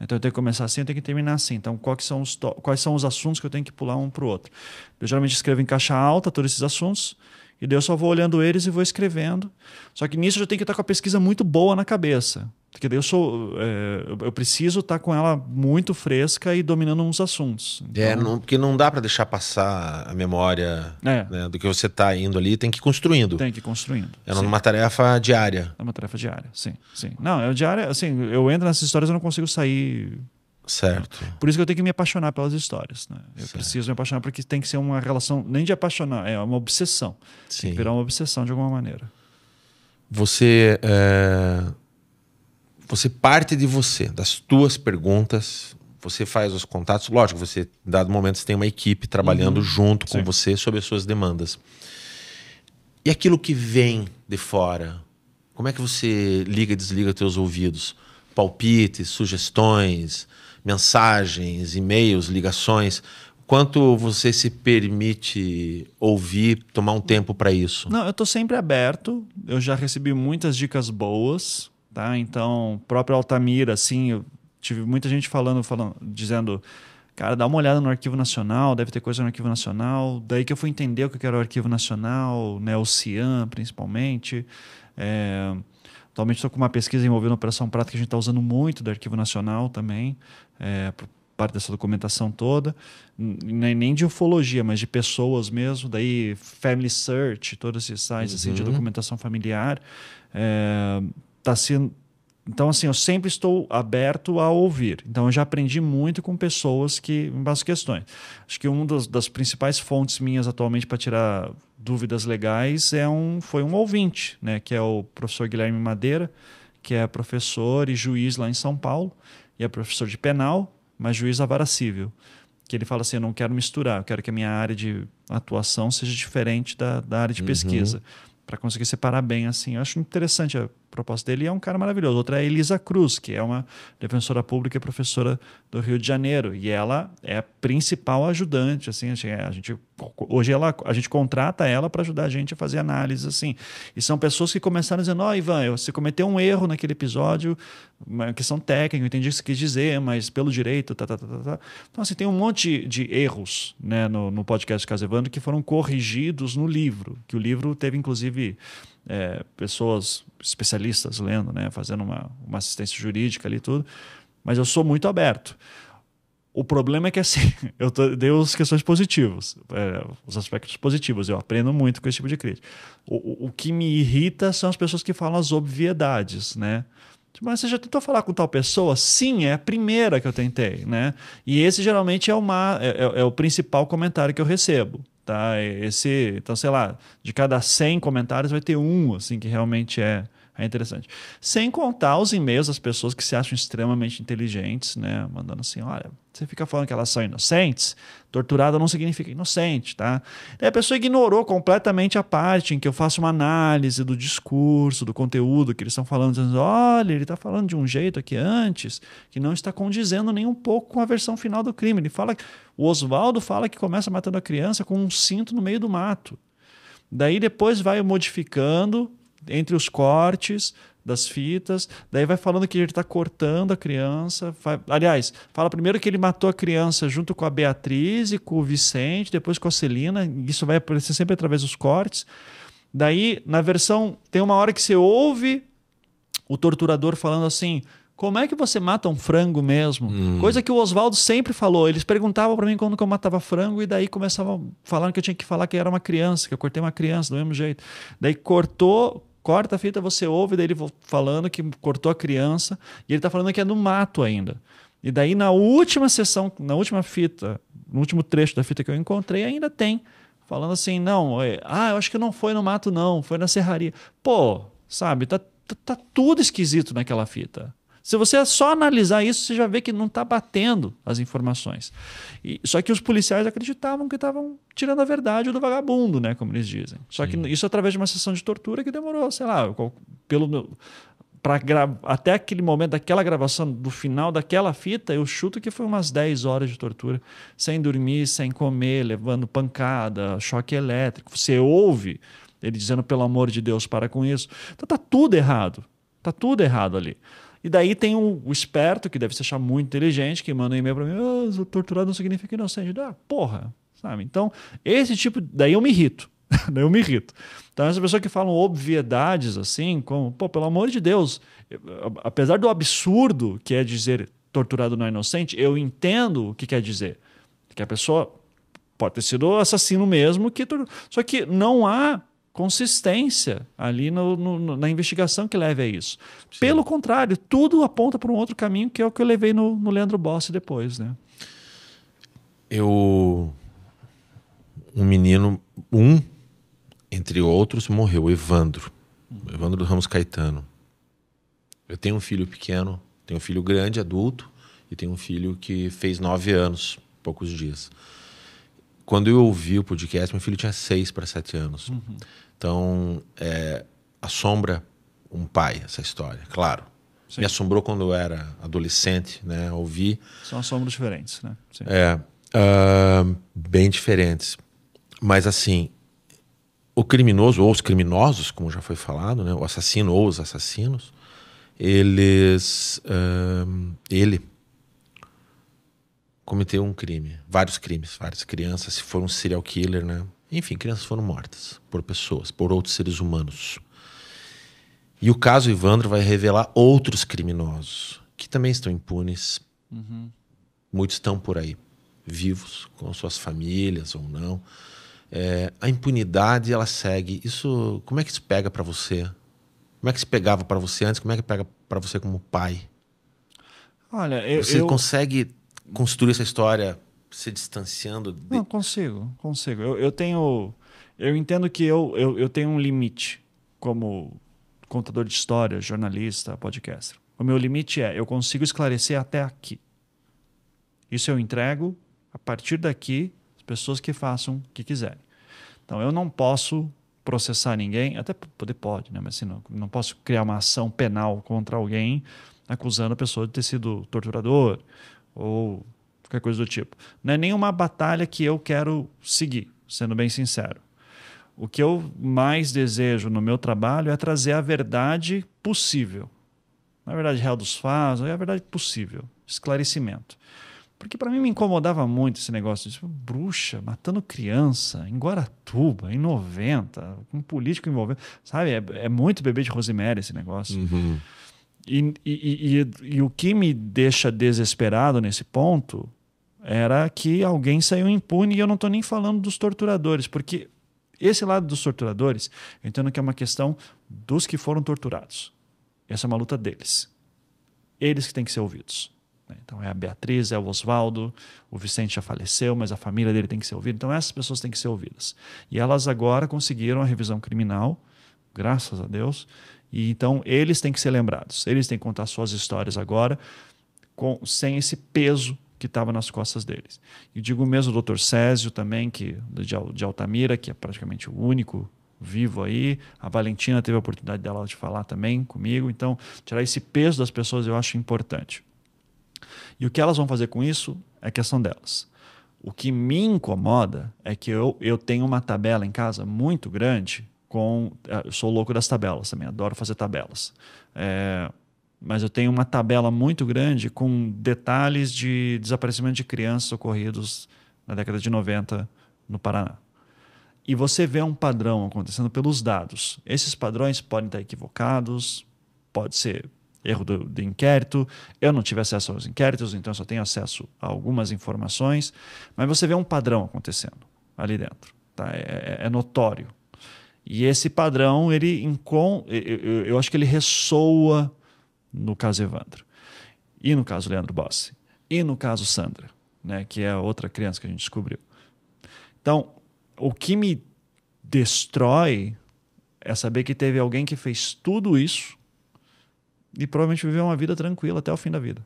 Speaker 2: Então eu tenho que começar assim, eu tenho que terminar assim. Então quais são os, quais são os assuntos que eu tenho que pular um para o outro? Eu geralmente escrevo em caixa alta todos esses assuntos e daí eu só vou olhando eles e vou escrevendo. Só que nisso eu já tenho que estar com a pesquisa muito boa na cabeça. Porque daí eu sou. É, eu preciso estar com ela muito fresca e dominando uns assuntos. É, então... É, não,
Speaker 1: porque não dá para deixar passar a memória é. né, do que você está indo ali, tem que ir construindo. Tem que ir construindo. É sim. uma tarefa diária. É uma tarefa diária, sim. sim.
Speaker 2: Não, é diária, assim, eu entro nessas histórias e não consigo sair. Certo. Né? Por isso que eu tenho que me apaixonar pelas histórias. Né? Eu certo. preciso me apaixonar porque tem que ser uma relação, nem de apaixonar, é uma obsessão. Sim. Tem que virar uma obsessão de alguma maneira.
Speaker 1: Você. É você parte de você, das tuas perguntas, você faz os contatos. Lógico, você, em dado momento, você tem uma equipe trabalhando uhum. junto Sim. com você sobre as suas demandas. E aquilo que vem de fora, como é que você liga e desliga teus ouvidos? Palpites, sugestões, mensagens, e-mails, ligações. Quanto você se permite ouvir, tomar um tempo para isso?
Speaker 2: Não, eu estou sempre aberto. Eu já recebi muitas dicas boas Tá? Então, próprio Altamira, assim, eu tive muita gente falando, falando, dizendo, cara, dá uma olhada no Arquivo Nacional, deve ter coisa no Arquivo Nacional. Daí que eu fui entender o que era o Arquivo Nacional, né, o CIAN, principalmente. É, atualmente estou com uma pesquisa envolvendo na Operação Prata que a gente está usando muito do Arquivo Nacional também, é, parte dessa documentação toda, nem de ufologia, mas de pessoas mesmo, daí Family Search, todos esses sites uhum. assim, de uhum. documentação familiar. É, está sendo. Então, assim, eu sempre estou aberto a ouvir. Então, eu já aprendi muito com pessoas que me fazem questões. Acho que uma das, das principais fontes minhas atualmente para tirar dúvidas legais é um, foi um ouvinte, né, que é o professor Guilherme Madeira, que é professor e juiz lá em São Paulo, e é professor de penal, mas juiz da vara civil. Que ele fala assim: eu não quero misturar, eu quero que a minha área de atuação seja diferente da, da área de uhum. pesquisa, para conseguir separar bem. assim. Eu acho interessante a proposta dele é um cara maravilhoso. Outra é a Elisa Cruz, que é uma defensora pública e professora do Rio de Janeiro. E ela é a principal ajudante. Assim, assim a gente, hoje ela, a gente contrata ela para ajudar a gente a fazer análise. Assim. E são pessoas que começaram dizendo: Ó, oh, Ivan, você cometeu um erro naquele episódio, uma questão técnica, eu entendi o que você quis dizer, mas pelo direito, tá, tá, tá, tá. tá. Então, assim, tem um monte de erros né, no, no podcast Casevando que foram corrigidos no livro, que o livro teve, inclusive é, pessoas especialistas lendo, né, fazendo uma, uma assistência jurídica ali tudo, mas eu sou muito aberto. O problema é que assim, [laughs] eu dei as questões positivas, é, os aspectos positivos, eu aprendo muito com esse tipo de crítica. O, o, o que me irrita são as pessoas que falam as obviedades, né? Tipo, mas você já tentou falar com tal pessoa? Sim, é a primeira que eu tentei, né? E esse geralmente é, é, é, é o principal comentário que eu recebo. Tá? Esse, então, sei lá, de cada 100 comentários vai ter um assim que realmente é é interessante. Sem contar os e-mails das pessoas que se acham extremamente inteligentes, né? Mandando assim, olha, você fica falando que elas são inocentes, torturada não significa inocente, tá? E a pessoa ignorou completamente a parte em que eu faço uma análise do discurso, do conteúdo que eles estão falando, dizendo, olha, ele está falando de um jeito aqui antes que não está condizendo nem um pouco com a versão final do crime. Ele fala, o Oswaldo fala que começa matando a criança com um cinto no meio do mato. Daí depois vai modificando entre os cortes das fitas, daí vai falando que ele está cortando a criança. Vai, aliás, fala primeiro que ele matou a criança junto com a Beatriz e com o Vicente, depois com a Celina. Isso vai aparecer sempre através dos cortes. Daí, na versão, tem uma hora que você ouve o torturador falando assim: como é que você mata um frango mesmo? Hum. Coisa que o Oswaldo sempre falou. Eles perguntavam para mim quando que eu matava frango e daí começavam falando que eu tinha que falar que era uma criança, que eu cortei uma criança do mesmo jeito. Daí cortou, corta a fita, você ouve dele falando que cortou a criança, e ele está falando que é no mato ainda. E daí, na última sessão, na última fita, no último trecho da fita que eu encontrei, ainda tem. Falando assim, não, é, ah, eu acho que não foi no mato, não, foi na serraria. Pô, sabe, tá, tá, tá tudo esquisito naquela fita. Se você só analisar isso, você já vê que não está batendo as informações. E, só que os policiais acreditavam que estavam tirando a verdade do vagabundo, né? Como eles dizem. Só Sim. que isso através de uma sessão de tortura que demorou, sei lá, pelo para até aquele momento daquela gravação, do final daquela fita, eu chuto que foi umas 10 horas de tortura, sem dormir, sem comer, levando pancada, choque elétrico. Você ouve ele dizendo pelo amor de Deus, para com isso. Então tá tudo errado. Tá tudo errado ali. E daí tem o, o esperto, que deve se achar muito inteligente, que manda um e-mail para mim: ah, oh, torturado não significa inocente. Ah, porra, sabe? Então, esse tipo. Daí eu me irrito. [laughs] daí eu me irrito. Então, essas pessoas que falam obviedades assim, como, pô, pelo amor de Deus, apesar do absurdo que é dizer torturado não é inocente, eu entendo o que quer dizer. Que a pessoa pode ter sido assassino mesmo, que só que não há consistência ali no, no, na investigação que leva a isso. Sim. Pelo contrário, tudo aponta para um outro caminho que é o que eu levei no, no Leandro Bossi depois, né?
Speaker 1: Eu um menino um entre outros morreu Evandro, Evandro Ramos Caetano. Eu tenho um filho pequeno, tenho um filho grande, adulto e tenho um filho que fez nove anos, poucos dias. Quando eu ouvi o podcast, meu filho tinha seis para sete anos. Uhum. Então, é, assombra um pai essa história, claro. Sim. Me assombrou quando eu era adolescente, né? Ouvi.
Speaker 2: São assombros diferentes, né? Sim.
Speaker 1: É, uh, bem diferentes. Mas assim, o criminoso ou os criminosos, como já foi falado, né? O assassino ou os assassinos, eles, uh, ele cometeu um crime, vários crimes, várias crianças. Se for um serial killer, né? Enfim, crianças foram mortas por pessoas, por outros seres humanos. E o caso Ivandro vai revelar outros criminosos que também estão impunes. Uhum. Muitos estão por aí, vivos, com suas famílias ou não. É, a impunidade ela segue. Isso, como é que isso pega para você? Como é que se pegava para você antes? Como é que pega para você como pai?
Speaker 2: Olha, eu, você eu...
Speaker 1: consegue construir essa história se distanciando? De... Não,
Speaker 2: consigo, consigo. Eu, eu tenho. Eu entendo que eu, eu, eu tenho um limite como contador de história, jornalista, podcaster. O meu limite é eu consigo esclarecer até aqui. Isso eu entrego a partir daqui, as pessoas que façam o que quiserem. Então eu não posso processar ninguém, até poder pode, né? mas assim, não, não posso criar uma ação penal contra alguém acusando a pessoa de ter sido torturador ou qualquer coisa do tipo. Não é nenhuma batalha que eu quero seguir, sendo bem sincero. O que eu mais desejo no meu trabalho é trazer a verdade possível. Na é verdade, real dos fatos, é a verdade possível. Esclarecimento. Porque para mim me incomodava muito esse negócio de bruxa matando criança em Guaratuba, em 90, com um político envolvendo. Sabe, é, é muito bebê de Rosemary esse negócio. Uhum. E, e, e, e, o que me deixa desesperado nesse ponto era que alguém saiu impune, e eu não estou nem falando dos torturadores, porque esse lado dos torturadores, eu entendo que é uma questão dos que foram torturados. Essa é uma luta deles. Eles que têm que ser ouvidos. Né? Então é a Beatriz, é o Oswaldo, o Vicente já faleceu, mas a família dele tem que ser ouvida. Então essas pessoas têm que ser ouvidas. E elas agora conseguiram a revisão criminal, graças a Deus, e então eles têm que ser lembrados, eles têm que contar suas histórias agora, com, sem esse peso que estava nas costas deles. E digo mesmo o Dr. Césio também, que de, de Altamira, que é praticamente o único vivo aí. A Valentina teve a oportunidade dela de falar também comigo. Então, tirar esse peso das pessoas eu acho importante. E o que elas vão fazer com isso é questão delas. O que me incomoda é que eu, eu tenho uma tabela em casa muito grande com. Eh, eu sou louco das tabelas também, adoro fazer tabelas. É, mas eu tenho uma tabela muito grande com detalhes de desaparecimento de crianças ocorridos na década de 90 no Paraná. E você vê um padrão acontecendo pelos dados. Esses padrões podem estar equivocados, pode ser erro do, do inquérito. Eu não tive acesso aos inquéritos, então só tenho acesso a algumas informações. Mas você vê um padrão acontecendo ali dentro. Tá? É, é, é notório e esse padrão, ele Eu, eu, acho que ele ressoa no caso Evandro. E no caso Leandro Bossi. E no caso Sandra, né? que é a outra criança que a gente descobriu. Então, o que me destrói é saber que teve alguém que fez tudo isso e provavelmente viveu uma vida tranquila até o fim da vida.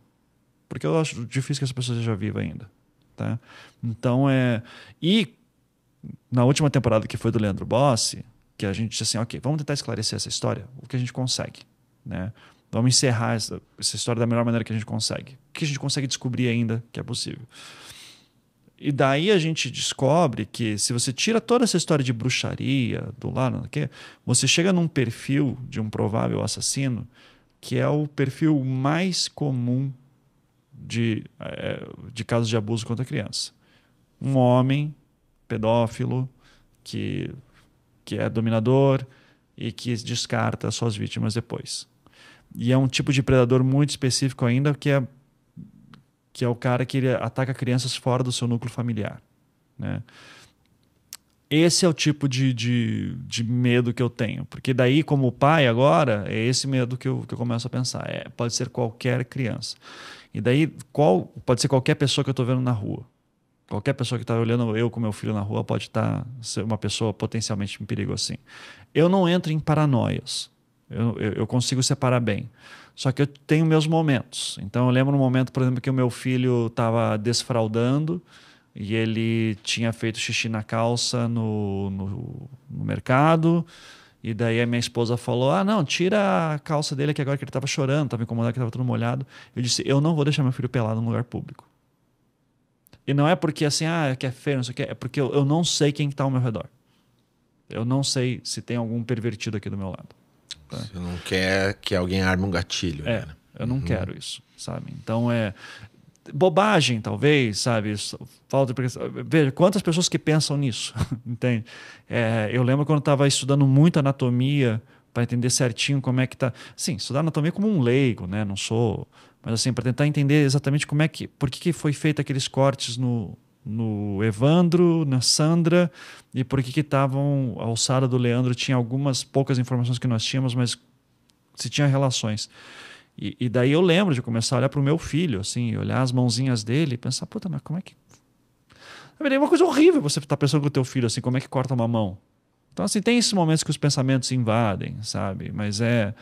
Speaker 2: Porque eu acho difícil que essa pessoa seja viva ainda. Tá? Então é. E na última temporada que foi do Leandro Bossi, que a gente assim, ok, vamos tentar esclarecer essa história, o que a gente consegue, né? Vamos encerrar essa, essa história da melhor maneira que a gente consegue, o que a gente consegue descobrir ainda que é possível. E daí a gente descobre que se você tira toda essa história de bruxaria do lado não quê, você chega num perfil de um provável assassino que é o perfil mais comum de, eh, de casos de abuso contra criança. Um homem pedófilo que que é dominador e que descarta suas vítimas depois. E é um tipo de predador muito específico ainda, que é, que é o cara que ataca crianças fora do seu núcleo familiar. Né? Esse é o tipo de, de, de, medo que eu tenho. Porque daí, como pai agora, é esse medo que eu, que eu começo a pensar. É, pode ser qualquer criança. E daí, qual pode ser qualquer pessoa que eu estou vendo na rua qualquer pessoa que está olhando eu com meu filho na rua pode estar tá, ser uma pessoa potencialmente em perigo assim. Eu não entro em paranoias. Eu, eu, eu, consigo separar bem. Só que eu tenho meus momentos. Então eu lembro um momento, por exemplo, que o meu filho estava desfraudando e ele tinha feito xixi na calça no, no, no mercado. E daí a minha esposa falou: Ah, não, tira a calça dele, que agora que ele estava chorando, estava incomodado, que estava todo molhado. Eu disse: Eu não vou deixar meu filho pelado no lugar público. E não é porque assim, ah, que é feio, não sei o que, é porque eu, eu não sei quem está ao meu redor. Eu não sei se tem algum pervertido aqui do meu lado. Tá? Você não quer que alguém arme um gatilho. É, né? eu não uhum. quero isso, sabe? Então é bobagem, talvez, sabe? Falta de Veja, quantas pessoas que pensam nisso, [laughs] entende? É, eu lembro quando estava estudando muito anatomia para entender certinho como é que tá. Sim, estudar anatomia é como um leigo, né? Não sou mas assim, para tentar entender exatamente como é que, por que, que foi feito aqueles cortes no, no Evandro, na Sandra, e por que que estavam, a alçada do Leandro tinha algumas poucas informações que nós tínhamos, mas se tinha relações. E, e daí eu lembro de começar a olhar para o meu filho, assim, olhar as mãozinhas dele e pensar, puta, mas como é que... É uma coisa horrível você estar tá pensando com o teu filho, assim, como é que corta uma mão? Então, assim, tem esses momentos que os pensamentos invadem, sabe? Mas é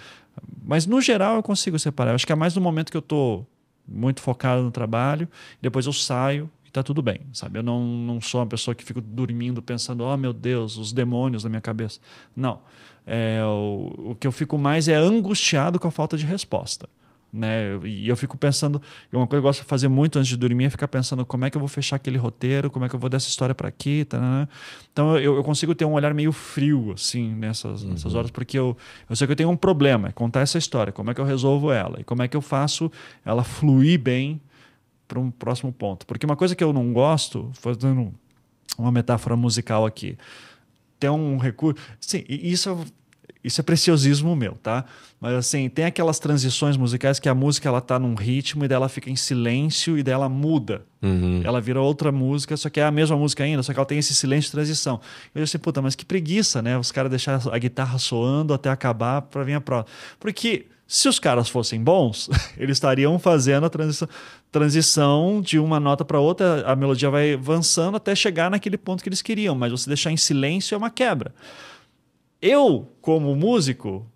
Speaker 2: mas no geral eu consigo separar. Eu acho que é mais no momento que eu estou muito focado no trabalho, depois eu saio e tá tudo bem, sabe? Eu não, não sou uma pessoa que fico dormindo pensando, oh meu Deus, os demônios na minha cabeça. Não. É, o, o que eu fico mais é angustiado com a falta de resposta. Né? E eu fico pensando, uma coisa que eu gosto de fazer muito antes de dormir é ficar pensando como é que eu vou fechar aquele roteiro, como é que eu vou dar essa história para aqui, tá, né, né? Então eu, eu, consigo ter um olhar meio frio assim nessas, uhum. nessas horas, porque eu, eu sei que eu tenho um problema, é contar essa história, como é que eu resolvo ela e como é que eu faço ela fluir bem para um próximo ponto. Porque uma coisa que eu não gosto, fazendo uma metáfora musical aqui, ter um recurso, sim, isso é. Isso é preciosismo meu, tá? Mas assim, tem aquelas transições musicais que a música ela tá num ritmo e dela fica em silêncio e dela muda. Uhum. Ela vira outra música, só que é a mesma música ainda, só que ela tem esse silêncio de transição. Eu disse, puta, mas que preguiça, né? Os caras deixar a guitarra soando até acabar para vir a prova. Porque se os caras fossem bons, [laughs] eles estariam fazendo a transição, transição de uma nota para outra, a melodia vai avançando até chegar naquele ponto que eles queriam, mas você deixar em silêncio é uma quebra eu, como músico,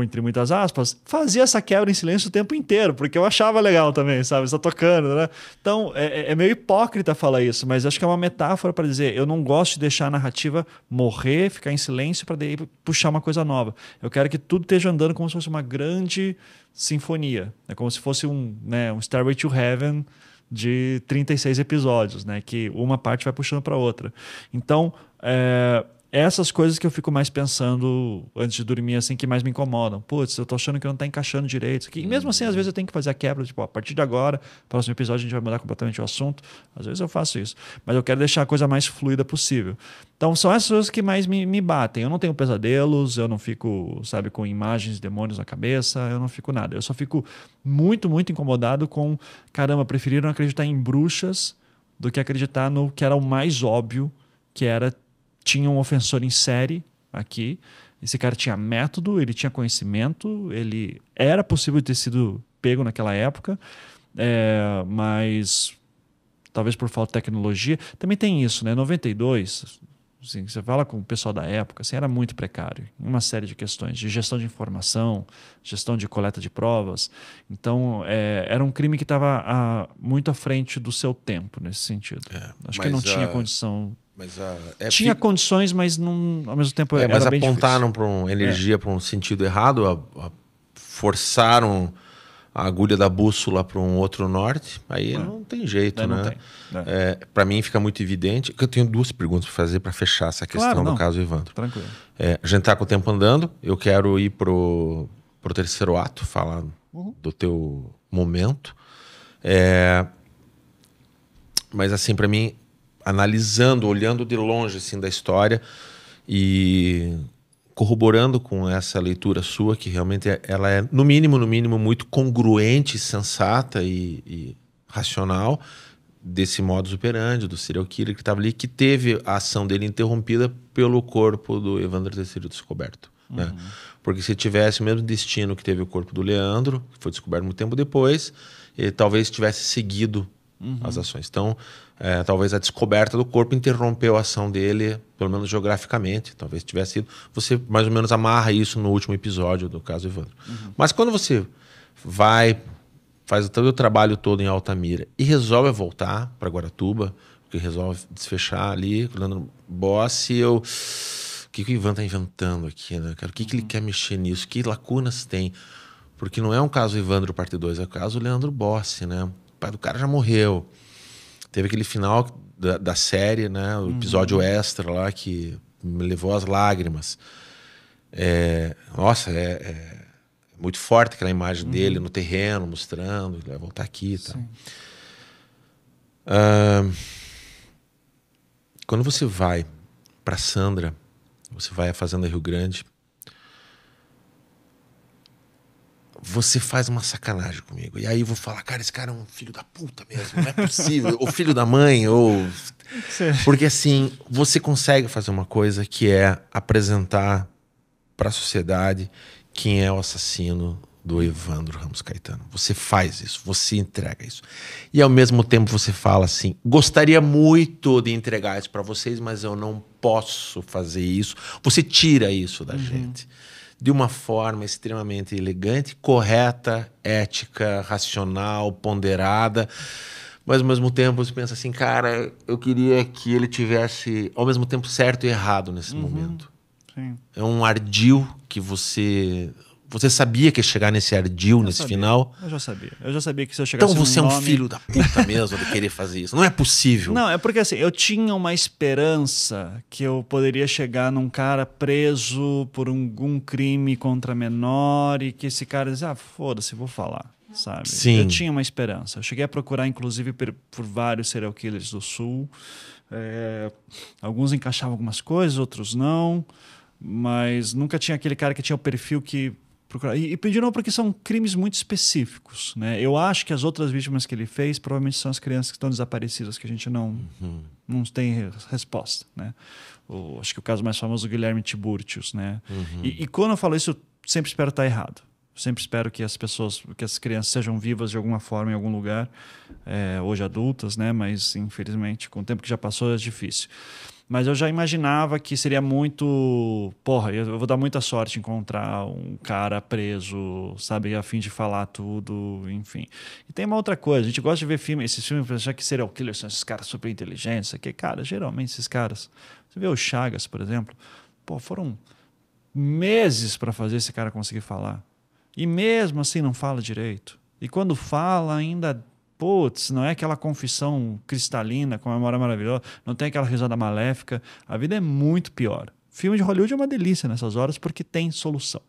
Speaker 2: entre muitas aspas, fazia essa quebra em silêncio o tempo inteiro, porque eu achava legal também, sabe? Você tocando, né? Então, é, é, é meio hipócrita falar isso, mas acho que é uma metáfora para dizer: eu não gosto de deixar a narrativa morrer, ficar em silêncio para puxar uma coisa nova. Eu quero que tudo esteja andando como se fosse uma grande sinfonia. É como se fosse um, né, um Stairway to Heaven de 36 episódios, né? Que uma parte vai puxando para outra. Então, é, essas coisas que eu fico mais pensando antes de dormir, assim, que mais me incomodam. Putz, eu tô achando que não tá encaixando direito. E mesmo assim, às uhum. vezes eu tenho que fazer a quebra, tipo, a partir de agora, próximo episódio a gente vai mudar completamente o assunto. Às vezes eu faço isso. Mas eu quero deixar a coisa mais fluida possível. Então são essas coisas que mais me, me batem. Eu não tenho pesadelos, eu não fico, sabe, com imagens, demônios na cabeça, eu não fico nada. Eu só fico muito, muito incomodado com, caramba, preferiram acreditar em bruxas do que acreditar no que era o mais óbvio, que era tinha um ofensor em série aqui. Esse cara tinha método, ele tinha conhecimento, ele era possível ter sido pego naquela época, é, mas talvez por falta de tecnologia. Também tem isso, né? 92, assim, você fala com o pessoal da época, assim, era muito precário. Uma série de questões de gestão de informação, gestão de coleta de provas. Então, é, era um crime que estava ah, muito à frente do seu tempo nesse sentido. É, Acho que não a... tinha ah, condição mas ah, é Tinha fi... condições, mas não, ao mesmo tempo é, Mas apontaram
Speaker 1: para uma energia, é. para um sentido errado, a, a forçaram a agulha da bússola para um outro norte, aí é. não tem jeito, é, né? É. para mim fica muito evidente. Eu tenho duas perguntas para fazer para fechar essa questão claro, do caso Ivandro. Tranquilo. É, a gente está com o tempo andando, eu quero ir pro, o terceiro ato, falar uhum. do teu momento. mas assim, para mim, analisando, olhando de longe assim da história e corroborando com essa leitura sua que realmente é, ela é no mínimo, no mínimo muito congruente, sensata e, e racional desse modus operandi do serial killer que estava ali, que teve a ação dele interrompida pelo corpo do Evandro Teixeira descoberto. Né? Uhum. Né? Porque se tivesse o mesmo destino que teve o corpo do Leandro, que foi descoberto muito tempo depois, ele talvez tivesse seguido uhum. as ações. Então, é, talvez a descoberta do corpo interrompeu a ação dele, pelo menos geograficamente. Talvez tivesse sido. Você mais ou menos amarra isso no último episódio do caso Evandro. Uhum. Mas quando você vai, faz todo o trabalho todo em Altamira e resolve voltar para Guaratuba, porque resolve desfechar ali, Leandro Bossi, eu. O que, que o Ivan está inventando aqui, né, cara? O que, que ele uhum. quer mexer nisso? Que lacunas tem? Porque não é um caso Evandro parte 2, é o caso Leandro Bossi, né? O pai do cara já morreu Teve aquele final da, da série, né? O uhum. episódio uhum. extra lá que me levou às lágrimas. É, nossa, é, é, muito forte aquela imagem uhum. dele no terreno, mostrando, ele vai voltar aqui e tá. tal. Uh, quando você vai para Sandra, você vai à Fazenda Rio Grande, você faz uma sacanagem comigo. E aí eu vou falar, cara, esse cara é um filho da puta mesmo, não é possível. [laughs] ou filho da mãe, ou. Porque assim, você consegue fazer uma coisa que é apresentar para a sociedade quem é o assassino do Evandro Ramos Caetano. Você faz isso, você entrega isso. E ao mesmo tempo você fala assim: gostaria muito de entregar isso para vocês, mas eu não posso fazer isso. Você tira isso da uhum. gente de uma forma extremamente elegante, correta, ética, racional, ponderada. Mas ao mesmo tempo você pensa assim, cara, eu queria que ele tivesse ao mesmo tempo certo e errado nesse uhum. momento. Sim. É um ardil que você você sabia que ia chegar nesse ardil, nesse sabia, final? Eu
Speaker 2: já sabia. Eu já sabia que se eu chegasse Então você um é um filho da puta mesmo de querer fazer isso. Não é possível. Não, é porque assim, eu tinha uma esperança que eu poderia chegar num cara preso por algum crime contra menor e que esse cara dizia, ah, foda-se, vou falar. Sabe? Sim. Eu tinha uma esperança. Eu cheguei a procurar, inclusive, por, por vários serial killers do sul. É, alguns encaixavam algumas coisas, outros não. Mas nunca tinha aquele cara que tinha o perfil que procurar. E, e pediram porque são crimes muito específicos. Né? Eu acho que as outras vítimas que ele fez provavelmente são as crianças que estão desaparecidas, que a gente não, uhum. não tem resposta. Né? O, acho que o caso mais famoso é o Guilherme Tiburtius. Né? Uhum. E, e, quando eu falo isso, eu sempre espero estar errado. sempre espero que as pessoas, que as crianças sejam vivas de alguma forma em algum lugar, é, hoje adultas, né? mas infelizmente, com o tempo que já passou, é difícil. Mas eu já imaginava que seria muito. Porra, eu vou dar muita sorte encontrar um cara preso, sabe, a fim de falar tudo, enfim. E tem uma outra coisa, a gente gosta de ver filme, esses filmes, achar que serial killers são esses caras super inteligentes, que, cara, geralmente esses caras. Você vê o Chagas, por exemplo, pô, foram meses para fazer esse cara conseguir falar. E mesmo assim não fala direito. E quando fala, ainda putz, não é aquela confissão cristalina, com memória maravilhosa, não tem aquela risada maléfica. A vida é muito pior. Filme de Hollywood é uma delícia nessas horas porque tem solução.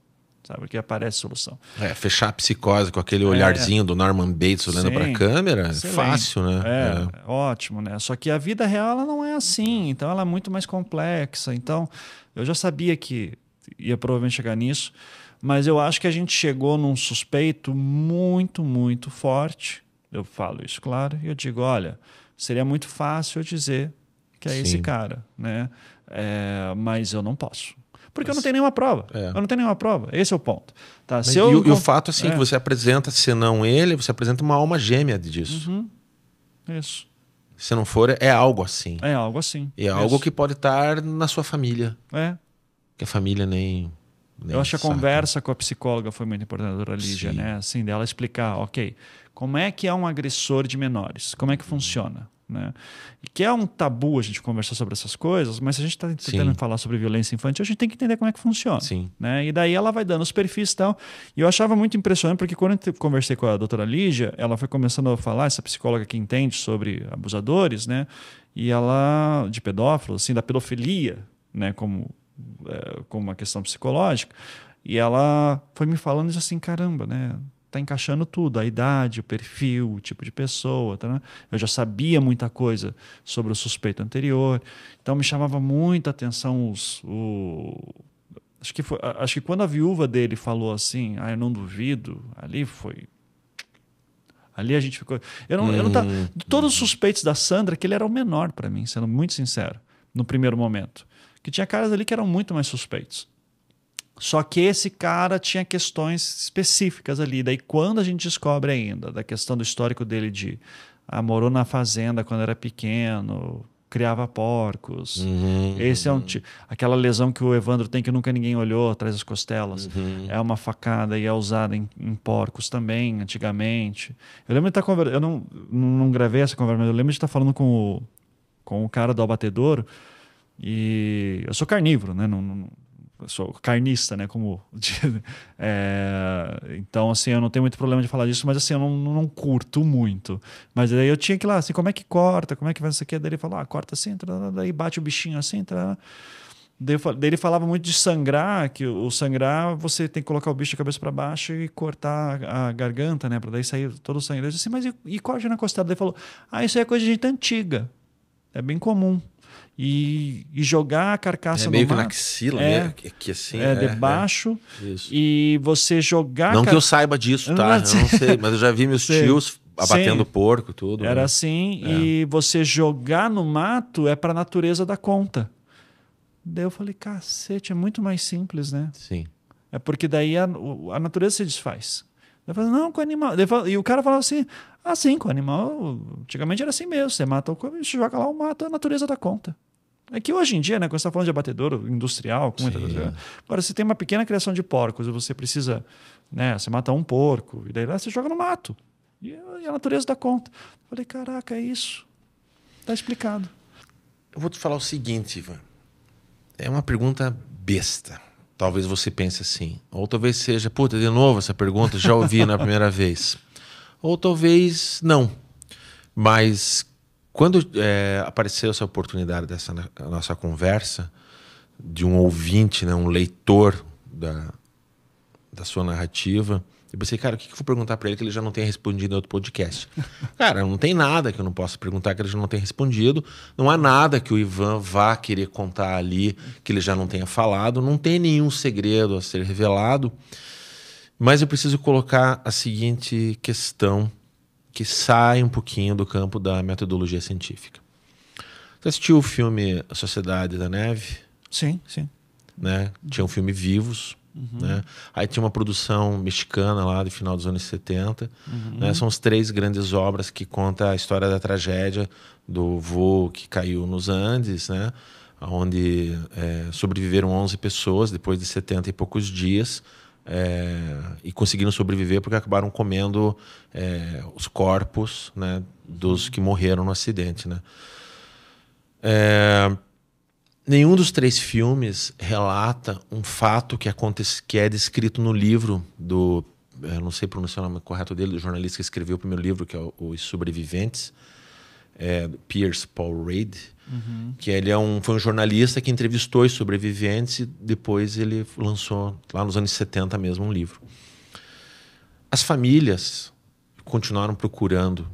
Speaker 2: Sabe, porque aparece solução.
Speaker 1: É, fechar a psicose com aquele olharzinho é. do Norman Bates olhando para a câmera, é excelente. fácil, né? É,
Speaker 2: é, ótimo, né? Só que a vida real ela não é assim, então ela é muito mais complexa. Então, eu já sabia que ia provavelmente chegar nisso, mas eu acho que a gente chegou num suspeito muito, muito forte eu falo isso, claro, e eu digo, olha, seria muito fácil eu dizer que é Sim. esse cara, né? É, mas eu não posso. Porque mas, eu não tenho nenhuma prova. É. Eu não tenho nenhuma prova. Esse é o ponto. Tá? Mas, Se eu, e, e o fato assim, é. que você
Speaker 1: apresenta, se não ele, você apresenta uma alma gêmea disso.
Speaker 2: Uhum. Isso.
Speaker 1: Se não for, é algo assim. É algo assim. E é Isso. algo que
Speaker 2: pode estar
Speaker 1: na sua família.
Speaker 2: É. Que a família nem nem eu acho que a conversa com a psicóloga foi muito importante, a doutora Lígia, né? Assim, dela explicar, ok, como é que é um agressor de menores? Como é que uhum. funciona? Né? E que é um tabu a gente conversar sobre essas coisas, mas se a gente está tentando Sim. falar sobre violência infantil, a gente tem que entender como é que funciona. Sim. Né? E daí ela vai dando os perfis e tal. E eu achava muito impressionante, porque quando eu conversei com a doutora Lígia, ela foi começando a falar, essa psicóloga que entende sobre abusadores, né? E ela, de pedófilos, assim, da pedofilia, né? Como é, com uma questão psicológica, e ela foi me falando isso assim, caramba, né? Tá encaixando tudo, a idade, o perfil, o tipo de pessoa. Tá, né? Eu já sabia muita coisa sobre o suspeito anterior, então me chamava muita atenção os, o, acho que foi, acho que quando a viúva dele falou assim, ah, eu não duvido, ali foi. Ali a gente ficou. Eu não, hum, eu não tava, tá, uhum. todos os suspeitos da Sandra, que ele era o menor para mim, sendo muito sincero, no primeiro momento que tinha caras ali que eram muito mais suspeitos. Só que esse cara tinha questões específicas ali. Daí, quando a gente descobre ainda da questão do histórico dele de ah, morou na fazenda quando era pequeno, criava porcos. Uhum, Esse é um tipo. Aquela lesão que o Evandro tem que nunca ninguém olhou atrás das costelas. Uhum. É uma facada e é usada em, em porcos também, antigamente. Eu lembro de estar tá conversando. Eu não, não gravei essa conversa, mas eu lembro de estar tá falando com o, com o cara do abatedouro. E eu sou carnívoro, né? Não, não, sou carnista, né? Como [laughs] é, então assim eu não tenho muito problema de falar disso, mas assim eu não, não curto muito. Mas daí eu tinha que ir lá, assim, como é que corta, como é que vai isso aqui? Daí ele falou, ah, corta assim, trará, daí bate o bichinho assim, trará. daí, ele falava muito de sangrar, que o sangrar você tem que colocar o bicho de cabeça para baixo e cortar a garganta, né? Para daí sair todo o sangue. Eu disse assim, mas e, e corte na costela? Daí ele falou, ah, isso é coisa de gente antiga, é bem comum e, e, jogar a carcaça é meio no meio que na axila, é, né? Aqui assim. É, é debaixo. É. E você jogar. Não car... que eu saiba disso, tá? Eu não sei, mas eu
Speaker 1: já vi meus [laughs] tios abatendo Sim. porco, tudo. Era né?
Speaker 2: assim. É. E você jogar no mato é para a natureza da conta. Daí eu falei, cacete, é muito mais simples, né? Sim. É porque daí a, a natureza se desfaz. Eu falei, não, com animal. E o cara falava assim: ah, sim, com animal. Antigamente era assim mesmo. Você mata o coelho joga lá o mato, é a natureza dá conta. É que hoje em dia, né, quando você está falando de abatedouro industrial, com tá muita agora você tem uma pequena criação de porcos, você precisa, né, você mata um porco e daí lá você joga no mato. E a natureza dá conta. Eu falei, caraca, é isso. Tá explicado.
Speaker 1: Eu vou te falar o seguinte, Ivan. É uma pergunta besta. Talvez você pense assim. Ou talvez seja, puta, de novo essa pergunta, já ouvi na primeira [laughs] vez. Ou talvez não. Mas quando é, apareceu essa oportunidade dessa nossa conversa, de um ouvinte, né, um leitor da, da sua narrativa, eu pensei, cara, o que, eu vou perguntar para ele que ele já não tenha respondido em outro podcast? [laughs] cara, não tem nada que eu não possa perguntar que ele já não tenha respondido. Não há nada que o Ivan vá querer contar ali que ele já não tenha falado. Não tem nenhum segredo a ser revelado. Mas eu preciso colocar a seguinte questão que sai um pouquinho do campo da metodologia científica. Você assistiu o filme Sociedade da Neve? Sim, sim. Né? Tinha um filme Vivos. Uhum. Né? Aí tinha uma produção mexicana lá do final dos anos 70. Uhum. Né? São as três grandes obras que conta a história da tragédia do voo que caiu nos Andes, né? onde é, sobreviveram 11 pessoas depois de 70 e poucos dias é, e conseguiram sobreviver porque acabaram comendo é, os corpos né, dos que morreram no acidente. Né? É, nenhum dos três filmes relata um fato que, acontece, que é descrito no livro do. Eu é, não sei pronunciar o nome correto dele, do jornalista que escreveu o primeiro livro, que é Os Sobreviventes é, Pierce Paul Reid, uhum. que ele é um, foi um jornalista que entrevistou os sobreviventes e depois ele lançou, lá nos anos 70 mesmo, um livro. As famílias continuaram procurando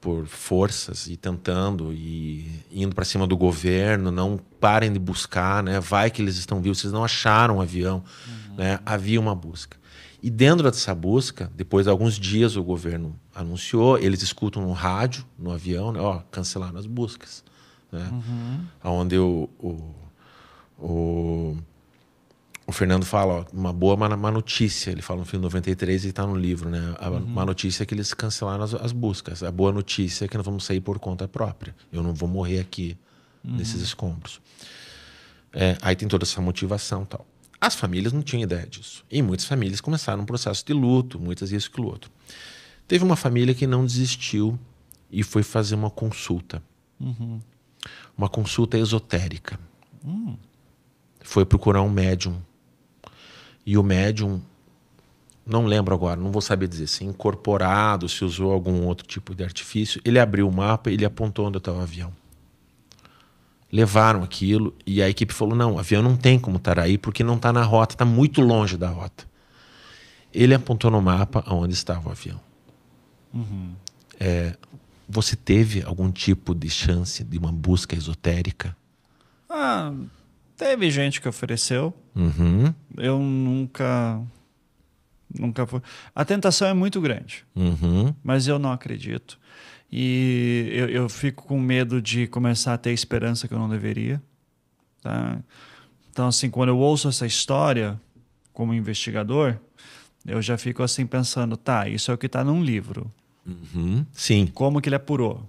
Speaker 1: por forças e tentando e indo para cima do governo, não parem de buscar, né? Vai que eles estão vivos, vocês não acharam o um avião, uhum. né? Havia uma busca. E dentro dessa busca, depois de alguns dias o governo anunciou, eles escutam no rádio, no avião, né? ó, cancelaram as buscas. Né? Uhum. Onde o, o, o, o, Fernando fala, ó, uma boa má, má, notícia, ele fala no filme 93 e está no livro, né? A uhum. má notícia é que eles cancelaram as, as, buscas. A boa notícia é que nós vamos sair por conta própria. Eu não vou morrer aqui uhum. nesses escombros. É, aí tem toda essa motivação tal. As famílias não tinham ideia disso. E muitas famílias começaram um processo de luto, muitas isso que o outro. Teve uma família que não desistiu e foi fazer uma consulta. Uhum. Uma consulta esotérica. Uhum. Foi procurar um médium. E o médium, não lembro agora, não vou saber dizer se é incorporado, se usou algum outro tipo de artifício, ele abriu o mapa e ele apontou onde estava o avião levaram aquilo e a equipe falou: não, o avião não tem como estar aí porque não está na rota, está muito longe da rota. Ele apontou no mapa aonde estava o avião. Uhum. É, você teve algum tipo de chance de uma busca esotérica?
Speaker 2: Ah, teve gente que ofereceu. Uhum. Eu nunca. Nunca foi. A tentação é muito grande. Uhum. Mas eu não acredito. E eu, eu, fico com medo de começar a ter esperança que eu não deveria. Tá? Então, assim, quando eu ouço essa história como investigador, eu já fico assim pensando, tá, isso é o que está num livro. Uhum, sim. Como que ele apurou?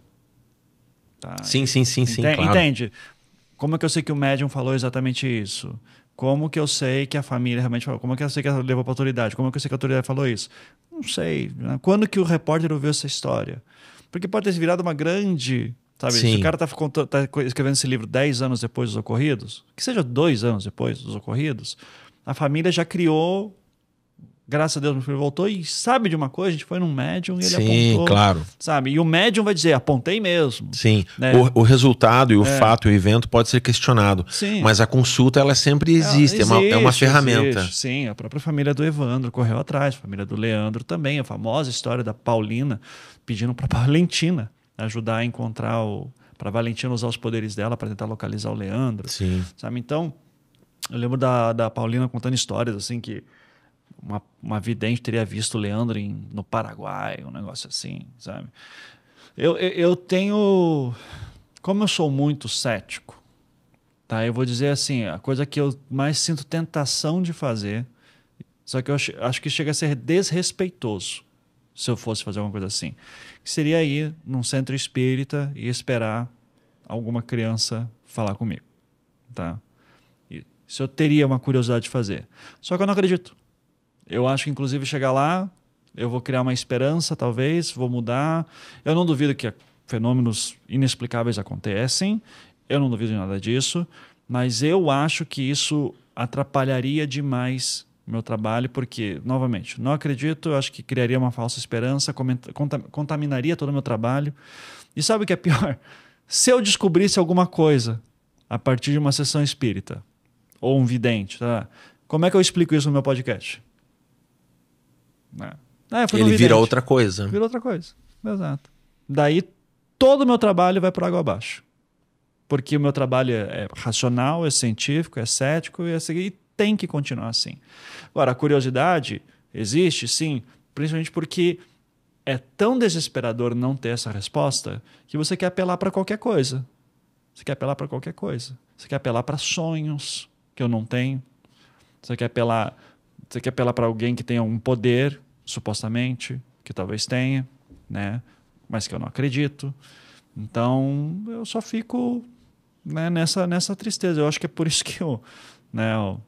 Speaker 2: Tá? Sim, sim, sim, sim. Entende? Claro. Entende? Como é que eu sei que o médium falou exatamente isso? Como que eu sei que a família realmente falou? Como que eu sei que ela levou para a autoridade? Como que eu sei que a autoridade falou isso? Não sei. Né? Quando que o repórter ouviu essa história? Porque pode ter se virado uma grande. Sabe? Se o cara está tá, tá escrevendo esse livro 10 anos depois dos ocorridos, que seja dois anos depois dos ocorridos, a família já criou graças a Deus, meu filho voltou e sabe de uma coisa, a gente foi num médium e ele Sim, apontou. claro. Sabe? E o médium vai dizer, apontei mesmo.
Speaker 1: Sim. Né? O, o, resultado e o é. fato e o evento pode ser questionado. Sim. Mas a consulta, ela sempre existe, ela existe é, uma, é uma ferramenta. Existe.
Speaker 2: Sim, a própria família do Evandro correu atrás, a família do Leandro também, a famosa história da Paulina pedindo para [laughs] Valentina ajudar a encontrar o para Valentina usar os poderes dela para tentar localizar o Leandro. Sim. Sabe? Então, eu lembro da, da Paulina contando histórias assim que uma, uma vidente teria visto o Leandro em, no Paraguai, um negócio assim, sabe? Eu, eu, eu tenho. Como eu sou muito cético, tá? Eu vou dizer assim: a coisa que eu mais sinto tentação de fazer, só que eu acho, acho que chega a ser desrespeitoso se eu fosse fazer alguma coisa assim, que seria ir num centro espírita e esperar alguma criança falar comigo, tá? Isso eu teria uma curiosidade de fazer. Só que eu não acredito. Eu acho que, inclusive, chegar lá, eu vou criar uma esperança, talvez, vou mudar. Eu não duvido que fenômenos inexplicáveis acontecem, eu não duvido de nada disso, mas eu acho que isso atrapalharia demais meu trabalho, porque, novamente, não acredito, eu acho que criaria uma falsa esperança, contaminaria todo o meu trabalho. E sabe o que é pior? Se eu descobrisse alguma coisa a partir de uma sessão espírita, ou um vidente, tá? como é que eu explico isso no meu podcast? Né? É, Ele vira outra coisa. Vira outra coisa. Exato. Daí todo o meu trabalho vai por água abaixo. Porque o meu trabalho é, é racional, é científico, é cético e, é... Assim, e tem que continuar assim. Agora, a curiosidade existe, sim, principalmente porque é tão desesperador não ter essa resposta que você quer apelar para qualquer coisa. Você quer apelar para qualquer coisa. Você quer apelar para sonhos que eu não tenho. Você quer apelar você quer apelar para alguém que tenha um poder, supostamente, que talvez tenha, né? Mas que eu não acredito. Então, eu só fico né, nessa, nessa tristeza. Eu acho que é por isso que eu, né, o,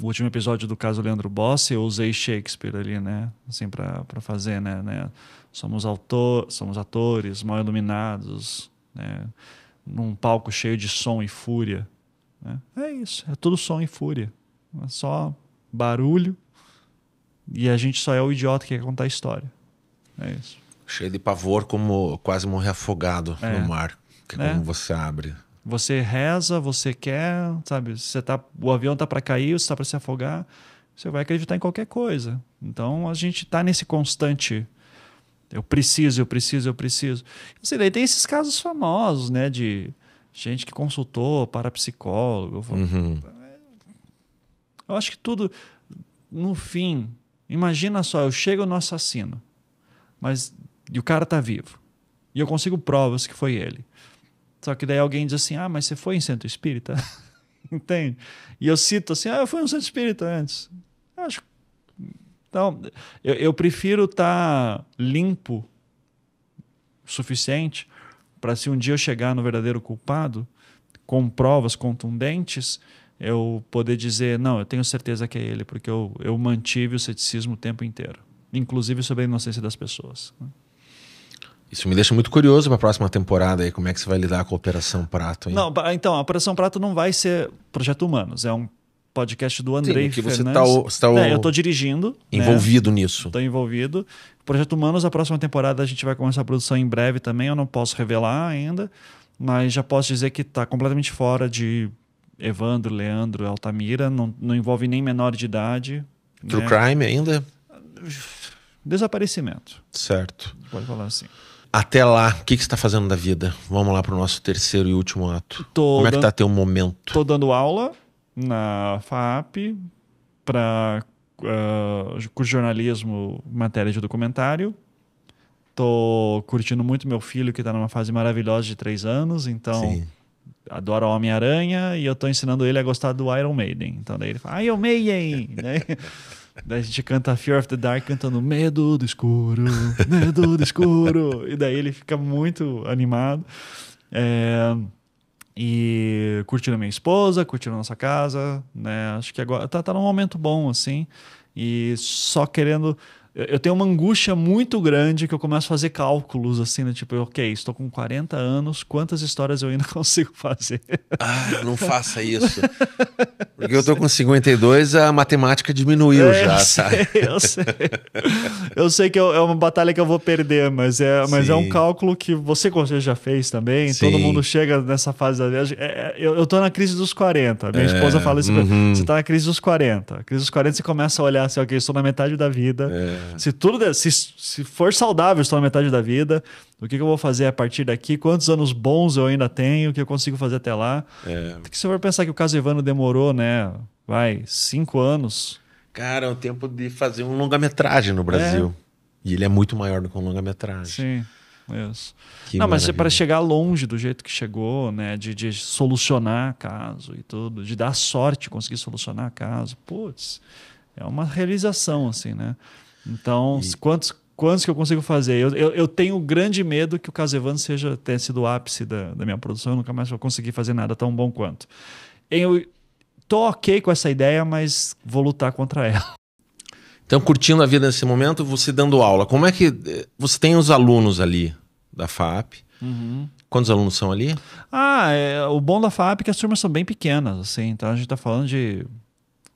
Speaker 2: o último episódio do caso Leandro Bossi, eu usei Shakespeare ali, né? Assim, para fazer, né, né? Somos, autor, somos atores mal iluminados, né? Num palco cheio de som e fúria. Né? É isso, é tudo som e fúria. É só barulho, e a gente só é o idiota que quer contar a história. É isso.
Speaker 1: Cheio de pavor, como quase morrer afogado é. no mar, que é, é, como você abre.
Speaker 2: Você reza, você quer, sabe? Você tá, o avião tá para cair, você tá para se afogar, você vai acreditar em qualquer coisa. Então a gente tá nesse constante eu preciso, eu preciso, eu preciso. você daí tem esses casos famosos, né, de gente que consultou para psicólogo, uhum. Eu acho que tudo, no fim, imagina só, eu chego no assassino, mas e o cara tá vivo. E eu consigo provas que foi ele. Só que daí alguém diz assim: ah, mas você foi em centro espírita? [laughs] Entende? E eu cito assim: ah, eu fui em um centro espírita antes. Eu acho. Então, eu, eu prefiro estar tá limpo o suficiente para se um dia eu chegar no verdadeiro culpado, com provas contundentes, eu poder dizer, não, eu tenho certeza que é ele, porque eu, eu mantive o ceticismo o tempo inteiro, inclusive sobre a inocência das pessoas.
Speaker 1: Isso me deixa muito curioso para a próxima temporada aí, como é que você vai lidar com a Operação Prato? Hein?
Speaker 2: Não, então, a Operação Prato não vai ser Projeto Humanos, é um podcast do Andrei Sim, que você está tá o... é, eu estou dirigindo. Né? Envolvido né? nisso. Estou envolvido. Projeto Humanos, a próxima temporada a gente vai começar a produção em breve também, eu não posso revelar ainda, mas já posso dizer que está completamente fora de Evandro, Leandro, Altamira, não, não envolve nem menor de idade. True né? crime ainda? Desaparecimento.
Speaker 1: Certo. Pode falar assim. Até lá, o que, que você está fazendo da vida? Vamos lá para o nosso terceiro e último ato. Tô Como é que está teu momento?
Speaker 2: Estou dando aula na FAP para uh, ah, jornalismo, matéria de documentário. Estou curtindo muito meu filho que está numa fase maravilhosa de três anos, então... Sim adora Homem-Aranha e eu estou ensinando ele a gostar do Iron Maiden. Então daí ele fala, Iron Maiden! daí, né? [laughs] daí a gente canta Fear of the Dark cantando Medo do Escuro, Medo do Escuro. e daí ele fica muito animado. É, e curtindo a minha esposa, curtindo a nossa casa, né? Acho que agora tá, tá num momento bom, assim. E só querendo eu tenho uma angústia muito grande que eu começo a fazer cálculos assim, né? tipo, ok, estou com 40 anos, quantas histórias eu ainda [laughs] consigo fazer? Ah, não faça isso.
Speaker 1: [laughs] Porque eu estou com 52, a matemática diminuiu é, já, sabe? eu sei.
Speaker 2: Eu sei que é, é uma batalha que eu vou perder, mas é, mas é um cálculo que você, certeza, já fez também, Sim. todo mundo chega nessa fase da viagem. É, é eu, estou na crise dos 40, minha é, esposa fala isso, uhum. você está na crise dos 40. A crise dos 40 você começa a olhar assim, ok, estou na metade da vida. É. É. Se tudo der, se, se for saudável, estou na metade da vida. O que, que, eu vou fazer a partir daqui? Quantos anos bons eu ainda tenho? O que eu consigo fazer até lá? É. que se for pensar que o caso Ivano demorou, né? Vai, cinco anos.
Speaker 1: Cara, é o tempo de fazer um longa-metragem no é. Brasil. É. E ele é muito maior do que um longa-metragem.
Speaker 2: Sim. Isso. não, maravilha. mas para chegar longe do jeito que chegou, né? De, de, solucionar caso e tudo, de dar sorte, conseguir solucionar caso, putz, é uma realização, assim, né? Então, e... quantos, quantos que eu consigo fazer? Eu, eu, eu tenho grande medo que o Casevano seja tenha sido o ápice da, da minha produção, eu nunca mais vou conseguir fazer nada tão bom quanto. Eu tô ok com essa ideia, mas vou lutar contra ela.
Speaker 1: Então, curtindo a vida nesse momento, você dando aula, como é que você tem os alunos ali da FAP? Uhum. Quantos alunos são ali?
Speaker 2: Ah, é, o bom da FAP é que as turmas são bem pequenas, assim. Então a gente está falando de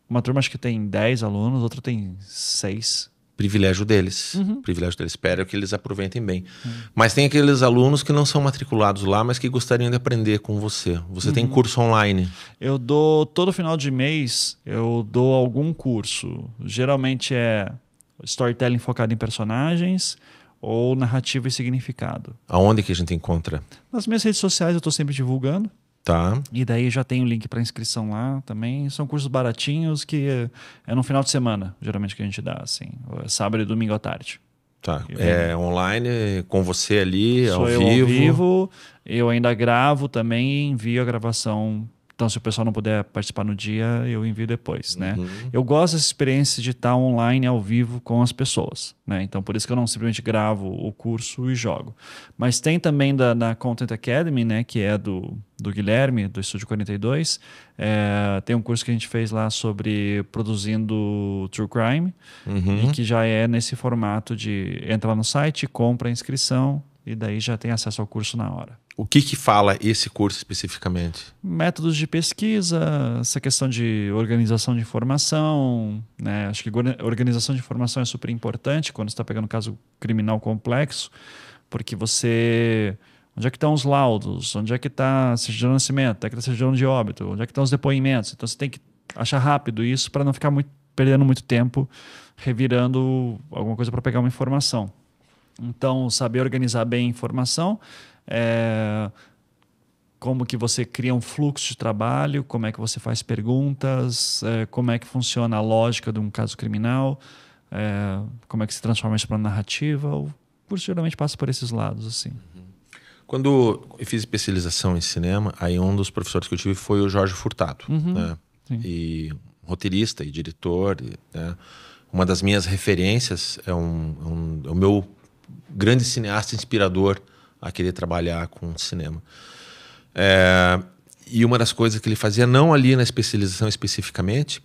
Speaker 2: uma turma acho que tem 10 alunos, outra tem 6
Speaker 1: privilégio deles. Uhum. Privilégio deles. Espero que eles aproveitem bem. Uhum. Mas tem aqueles alunos que não são matriculados lá, mas que gostariam de aprender com você.
Speaker 2: Você uhum. tem curso online? Eu dou todo final de mês, eu dou algum curso. Geralmente é storytelling focado em personagens ou narrativa e significado.
Speaker 1: Aonde que a gente encontra?
Speaker 2: Nas minhas redes sociais eu estou sempre divulgando. Tá. E daí já tem o link para inscrição lá também. São cursos baratinhos que é no final de semana, geralmente, que a gente dá, assim. É sábado e domingo à tarde. Tá. é
Speaker 1: online, com você ali, ao vivo. ao vivo.
Speaker 2: Eu ainda gravo também e envio a gravação então, se o pessoal não puder participar no dia, eu envio depois, né? uhum. né? Eu gosto dessa experiência de estar online ao vivo com as pessoas, né? Então, por isso que eu não simplesmente gravo o curso e jogo. Mas tem também da, da Content Academy, né? Que é do, do Guilherme, do Estúdio 42. É, tem um curso que a gente fez lá sobre produzindo True Crime. Uhum. E que já é nesse formato de entra lá no site, compra a inscrição e daí já tem acesso ao curso na hora.
Speaker 1: O que, que fala esse curso especificamente?
Speaker 2: Métodos de pesquisa, essa questão de organização de informação. Né? Acho que organização de informação é super importante quando você está pegando um caso criminal complexo, porque você. Onde é que estão tá os laudos? Onde é que está a certidão de nascimento? Onde é que está a certidão de óbito? Onde é que estão tá os depoimentos? Então você tem que achar rápido isso para não ficar muito, perdendo muito tempo revirando alguma coisa para pegar uma informação. Então, saber organizar bem a informação é, como que você cria um fluxo de trabalho, como é que você faz perguntas, é, como é que funciona a lógica de um caso criminal, é, como é que se transforma isso para narrativa, ou geralmente passa por esses lados assim. Uhum.
Speaker 1: Quando eu fiz especialização em cinema, aí um dos professores que eu tive foi o Jorge Furtado, uhum, né? E roteirista e diretor, e, né? Uma das minhas referências é um, é um é o meu grande cineasta inspirador a querer trabalhar com cinema. É, e uma das coisas que ele fazia, não ali na especialização especificamente,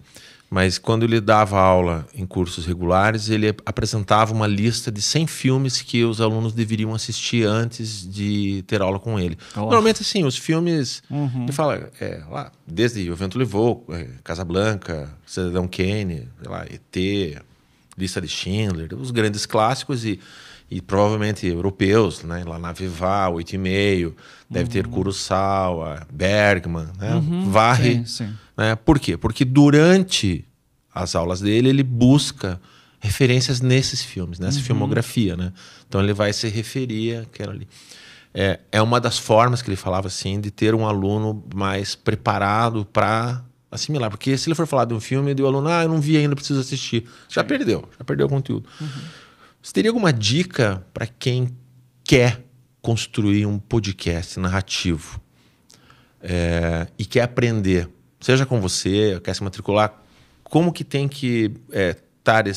Speaker 1: mas quando ele dava aula em cursos regulares, ele apresentava uma lista de 100 filmes que os alunos deveriam assistir antes de ter aula com ele. Normalmente, assim, os filmes. Uhum. Ele fala, é, lá, desde O Vento Levou, é, Casablanca, Cidadão Kane, lá, ET, Lista de Schindler, os grandes clássicos e e provavelmente europeus, né? Lá na e 8,5, deve uhum. ter Kurosawa, Bergman, né? Uhum. Varre. Sim, sim. Né? Por quê? Porque durante as aulas dele, ele busca referências nesses filmes, nessa uhum. filmografia, né? Então ele vai se referir àquela ali. É, é uma das formas que ele falava assim de ter um aluno mais preparado para assimilar. Porque se ele for falar de um filme e o aluno, ah, eu não vi ainda, preciso assistir. Já Sim. perdeu, já perdeu o conteúdo. Uhum. Você teria alguma dica para quem quer construir um podcast narrativo é, e quer aprender, seja com você, quer se matricular, como que tem que estar é,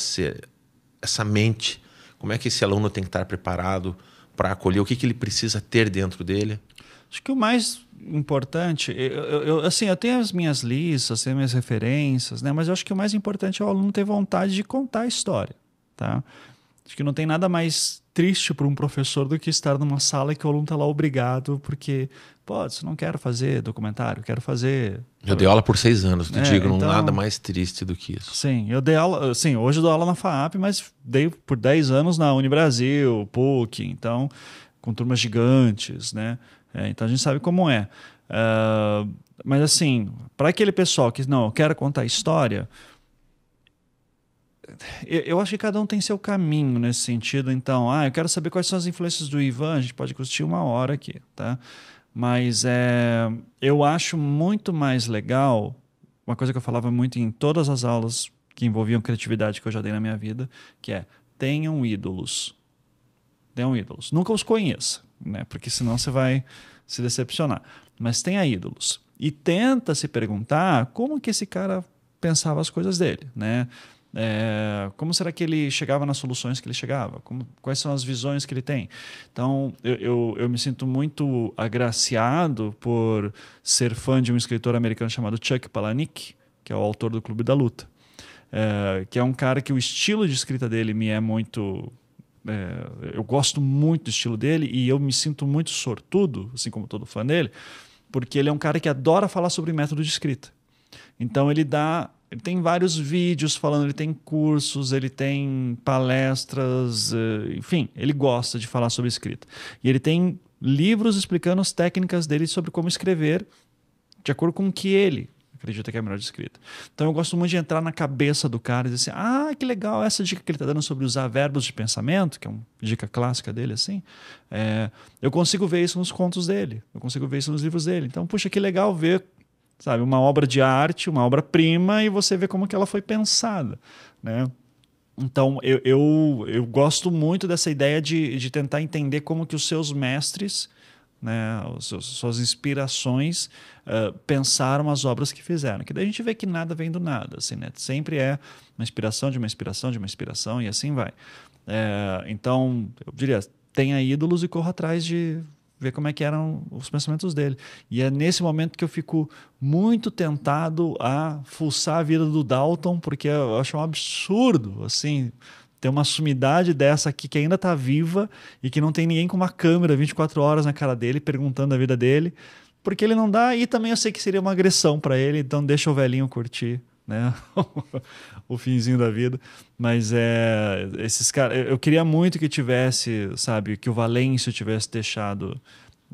Speaker 1: essa mente? Como é que esse aluno tem que estar preparado para acolher? O que, que ele precisa ter dentro dele?
Speaker 2: Acho que o mais importante, eu, eu, assim, eu tenho as minhas listas, tenho minhas referências, né? Mas eu acho que o mais importante é o aluno ter vontade de contar a história, tá? Acho que não tem nada mais triste para um professor do que estar numa sala que o aluno está lá obrigado, porque, pô, isso não quero fazer documentário, quero fazer. Eu dei aula por seis anos, te é, digo, então, nada mais
Speaker 1: triste do que isso.
Speaker 2: Sim, eu dei aula, sim, hoje dou aula na FAAP, mas dei por dez anos na Unibrasil, PUC, então, com turmas gigantes, né? É, então a gente sabe como é. Uh, mas assim, para aquele pessoal que, não, eu quero contar história, eu acho que cada um tem seu caminho nesse sentido. Então, ah, eu quero saber quais são as influências do Ivan. A gente pode curtir uma hora aqui, tá? Mas é, eu acho muito mais legal uma coisa que eu falava muito em todas as aulas que envolviam criatividade que eu já dei na minha vida, que é tenham ídolos. Tenham ídolos. Nunca os conheça, né? Porque senão você vai se decepcionar. Mas tenha ídolos. E tenta se perguntar como que esse cara pensava as coisas dele, né? É, como será que ele chegava nas soluções que ele chegava? Como, quais são as visões que ele tem? Então, eu, eu, eu me sinto muito agraciado por ser fã de um escritor americano chamado Chuck Palahniuk, que é o autor do Clube da Luta. É, que é um cara que o estilo de escrita dele me é muito é, eu gosto muito do estilo dele e eu me sinto muito sortudo, assim como todo fã dele, porque ele é um cara que adora falar sobre método de escrita. Então ele dá ele tem vários vídeos falando, ele tem cursos, ele tem palestras, eh, enfim, ele gosta de falar sobre escrita. E ele tem livros explicando as técnicas dele sobre como escrever de acordo com o que ele acredita que é a melhor de escrita. Então eu gosto muito de entrar na cabeça do cara e dizer assim: ah, que legal essa dica que ele está dando sobre usar verbos de pensamento, que é uma dica clássica dele, assim. É, eu consigo ver isso nos contos dele, eu consigo ver isso nos livros dele. Então, puxa, que legal ver sabe? Uma obra de arte, uma obra-prima, e você vê como que ela foi pensada, né? Então, eu, eu, eu gosto muito dessa ideia de, de tentar entender como que os seus mestres, né, os, suas inspirações, uh, pensaram as obras que fizeram. Que daí a gente vê que nada vem do nada, assim, né? Sempre é uma inspiração de uma inspiração de uma inspiração e assim vai. É, então, eu diria, tenha ídolos e corra atrás de, ver como é que eram os pensamentos dele. E é nesse momento que eu fico muito tentado a fuçar a vida do Dalton, porque eu acho um absurdo, assim, ter uma sumidade dessa aqui que ainda está viva e que não tem ninguém com uma câmera 24 horas na cara dele perguntando a vida dele, porque ele não dá e também eu sei que seria uma agressão para ele, então deixa o velhinho curtir, né? [laughs] o finzinho da vida. Mas é. Esses caras. Eu queria muito que tivesse, sabe, que o Valêncio tivesse deixado.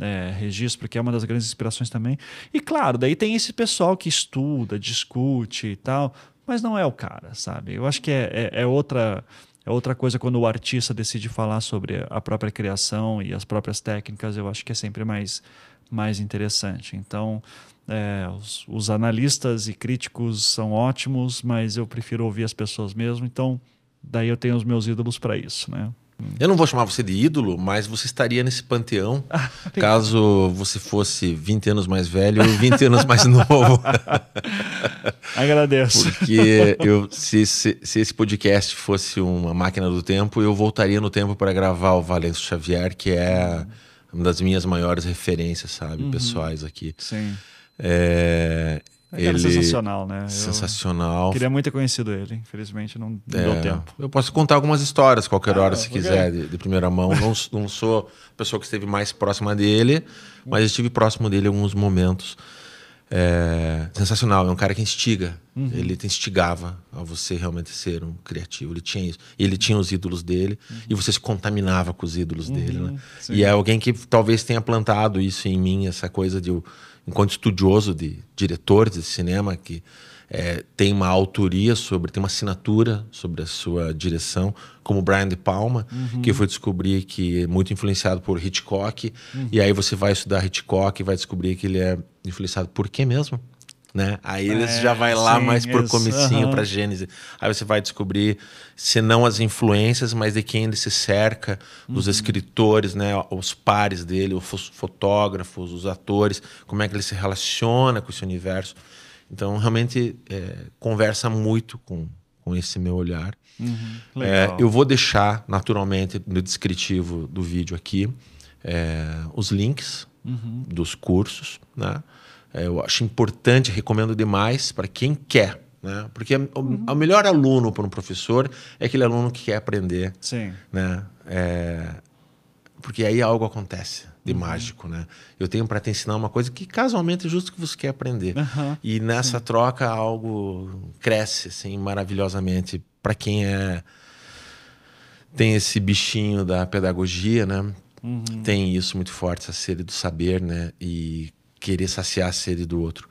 Speaker 2: É, registro, que é uma das grandes inspirações também. E claro, daí tem esse pessoal que estuda, discute e tal, mas não é o cara, sabe? Eu acho que é, é, é outra. É outra coisa quando o artista decide falar sobre a própria criação e as próprias técnicas, eu acho que é sempre mais, mais interessante. Então, é, os, os, analistas e críticos são ótimos, mas eu prefiro ouvir as pessoas mesmo, então daí eu tenho os meus ídolos para isso, né? Eu não vou chamar você de ídolo,
Speaker 1: mas você estaria nesse panteão [laughs] ah, caso você fosse 20 anos mais velho ou 20 anos mais [laughs] novo. Agradeço. Porque eu, se, se, se, esse podcast fosse uma máquina do tempo, eu voltaria no tempo para gravar o Valenço Xavier, que é uhum. uma das minhas maiores referências, sabe, uhum. pessoais aqui. Sim. É, ele... sensacional, né? Sensacional. Eu queria
Speaker 2: muito ter conhecido ele, infelizmente não, não é, deu tempo.
Speaker 1: Eu posso contar algumas histórias qualquer ah, hora, se quiser, de, de, primeira mão. Não, [laughs] não sou a pessoa que esteve mais próxima dele, mas estive próximo dele em alguns momentos. É, sensacional, é um cara que instiga. Uhum. Ele te instigava a você realmente ser um criativo. Ele tinha isso. Ele tinha os ídolos dele uhum. e você se contaminava com os ídolos uhum. dele, né? E é alguém que talvez tenha plantado isso em mim, essa coisa de eu enquanto estudioso de diretores de cinema que é, tem uma autoria sobre, tem uma assinatura sobre a sua direção, como Brian De Palma, uhum. que foi descobrir que é muito influenciado por Hitchcock. Uhum. E aí você vai estudar Hitchcock e vai descobrir que ele é influenciado por quê mesmo? né? Aí eles é, já vai é, lá sim, mais por isso, comecinho uhum. para Gênesis. Aí você vai descobrir, se não as influências, mas de quem ele se cerca, uhum. os escritores, né? Os pares dele, os fotógrafos, os atores, como é que ele se relaciona com esse universo. Então, realmente, é, conversa muito com, com esse meu olhar. Uhum. É, eu vou deixar, naturalmente, no descritivo do vídeo aqui, é, os links uhum. dos cursos, né? É, eu acho importante, recomendo demais para quem quer. Né? Porque uhum. o, o, melhor aluno para um professor é aquele aluno que quer aprender. Sim. Né? É, porque aí algo acontece de uhum. mágico, né? Eu tenho para te ensinar uma coisa que casualmente é justo que você quer aprender. Uhum. E nessa Sim. troca algo cresce assim maravilhosamente para quem é tem esse bichinho da pedagogia, né? Uhum. Tem isso muito forte, essa sede do saber, né? E querer saciar a sede do outro.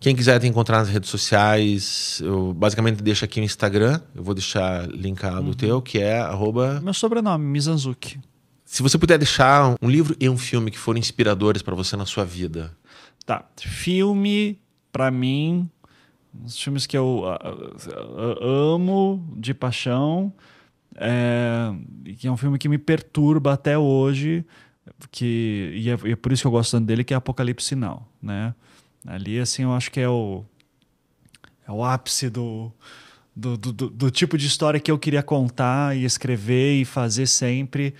Speaker 1: Quem quiser te encontrar nas redes sociais, eu basicamente deixo aqui o Instagram, eu vou deixar linkado uhum. o teu, que é arroba... Meu sobrenome, Mizanzuki. Se você puder deixar um livro e um filme que foram inspiradores para você na sua vida. Tá.
Speaker 2: Filme, para mim, os filmes que eu ah, ah, ah, amo de paixão, é, que é um filme que me perturba até hoje, que e é, e é, por isso que eu gosto tanto dele, que é Apocalipse Sinal, né? Ali, assim, eu acho que é o, é o ápice do do, do, do, do, tipo de história que eu queria contar e escrever e fazer sempre,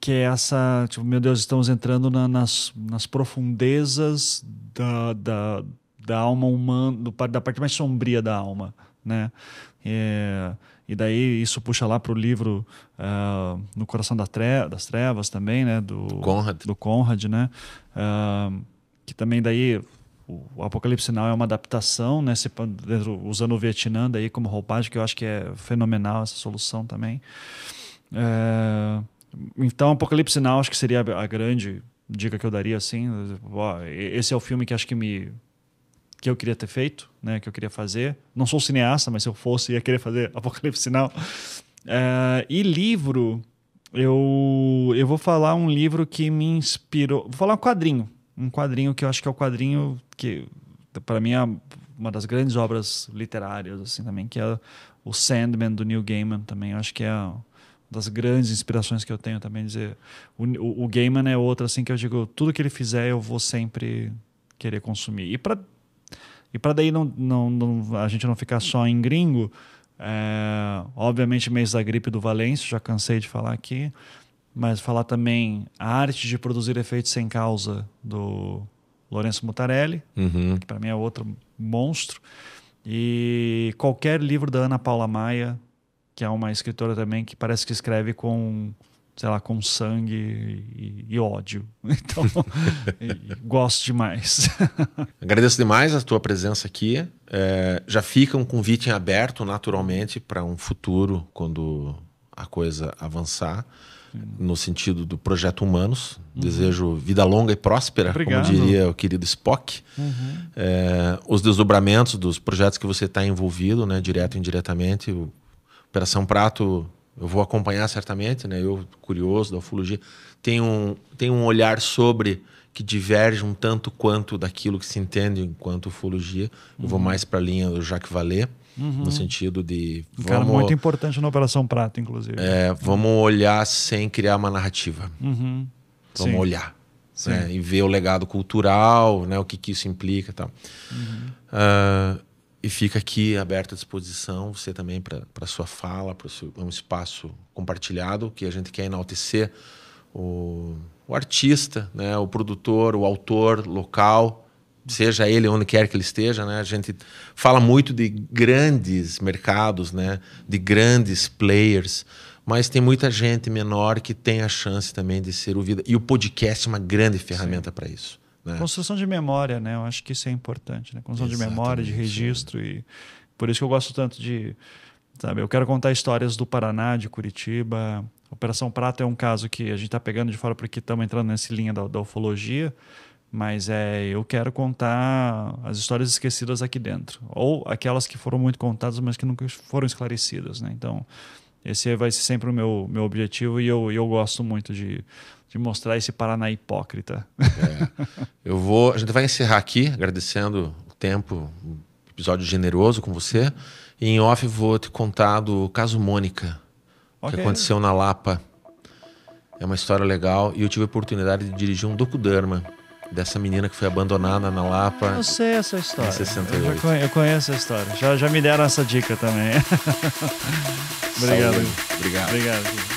Speaker 2: que é essa, tipo, meu Deus, estamos entrando na, nas, nas profundezas da, da, da alma humana, do, da parte mais sombria da alma, né? É, e daí isso puxa lá para o livro uh, No Coração da Tre das Trevas também, né? Do Conrad. Do Conrad, né? Uh, que também daí o Apocalipse Now é uma adaptação, né? Se, usando o Vietnã daí como roupagem, que eu acho que é fenomenal essa solução também. É, então, Apocalipse Now acho que seria a grande dica que eu daria, assim. Esse é o filme que acho que me que eu queria ter feito, né, que eu queria fazer. Não sou cineasta, mas se eu fosse, ia querer fazer [laughs] Apocalipse Sinal. Eh, e livro, eu, eu vou falar um livro que me inspirou. Vou falar um quadrinho. Um quadrinho que eu acho que é o quadrinho que, para mim, é uma das grandes obras literárias, assim, também, que é o Sandman, do Neil Gaiman, também. Eu acho que é uma das grandes inspirações que eu tenho também. dizer O, o, o Gaiman é outra, assim, que eu digo, tudo que ele fizer, eu vou sempre querer consumir. E para e para daí não, não, não, a gente não ficar só em gringo, é, obviamente mês da gripe do Valência, já cansei de falar aqui, mas falar também a arte de produzir efeitos sem causa do Lourenço Mutarelli, uhum. que para mim é outro monstro. E qualquer livro da Ana Paula Maia, que é uma escritora também que parece que escreve com sei lá, com sangue e, e ódio. [laughs] Então, e gosto demais. [laughs] Agradeço
Speaker 1: demais a tua presença aqui. É, já fica um convite em aberto, naturalmente, para um futuro, quando a coisa avançar, no sentido do projeto Humanos. Uhum. Desejo vida longa e próspera, Obrigado. como diria o querido Spock. Uhum. É, os desdobramentos dos projetos que você está envolvido, né, direto e indiretamente. Operação Prato eu vou acompanhar certamente, né? Eu curioso da ufologia, tem um tem um olhar sobre que diverge um tanto quanto daquilo que se entende enquanto ufologia. Uhum. Eu vou uhum. mais para a linha do Jacques Vallée, uhum. no sentido de um vamos, cara muito
Speaker 2: importante na Operação Prata, inclusive.
Speaker 1: É, vamos uhum. olhar sem criar uma narrativa. Uhum. Vamos Sim. olhar. Né? e ver o legado cultural, né, o que, que isso implica e tal. Uh, e fica aqui aberta à disposição, você também, para sua fala, para é um espaço compartilhado, que a gente quer enaltecer o, o artista, né, o produtor, o autor local, seja ele onde quer que ele esteja, né? A gente fala muito de grandes mercados, né? De grandes players, mas tem muita gente menor que tem a chance também de ser ouvida. E o podcast é uma grande ferramenta para isso.
Speaker 2: Né? Construção de memória, né? Eu acho que isso é importante, né? Construção Exatamente. de memória, de registro e por isso que eu gosto tanto de, sabe? Eu quero contar histórias do Paraná, de Curitiba. Operação Prata é um caso que a gente está pegando de fora porque estamos entrando nessa linha da, da ufologia, mas é, eu quero contar as histórias esquecidas aqui dentro, ou aquelas que foram muito contadas, mas que nunca foram esclarecidas, né? Então, esse vai ser sempre o meu, meu objetivo e eu, eu gosto muito de de mostrar esse Paraná hipócrita. É. Eu vou, a gente vai encerrar aqui, agradecendo
Speaker 1: o tempo, o episódio generoso com você. E em off vou te contar do caso Mônica, okay. que aconteceu na Lapa. É uma história legal e eu tive a oportunidade de dirigir um docudrama dessa menina que foi abandonada na Lapa. Eu sei essa história. Em 68.
Speaker 2: Eu, conheço a história. Já, já me deram essa dica também. [laughs] Obrigado. Obrigado.
Speaker 1: Obrigado.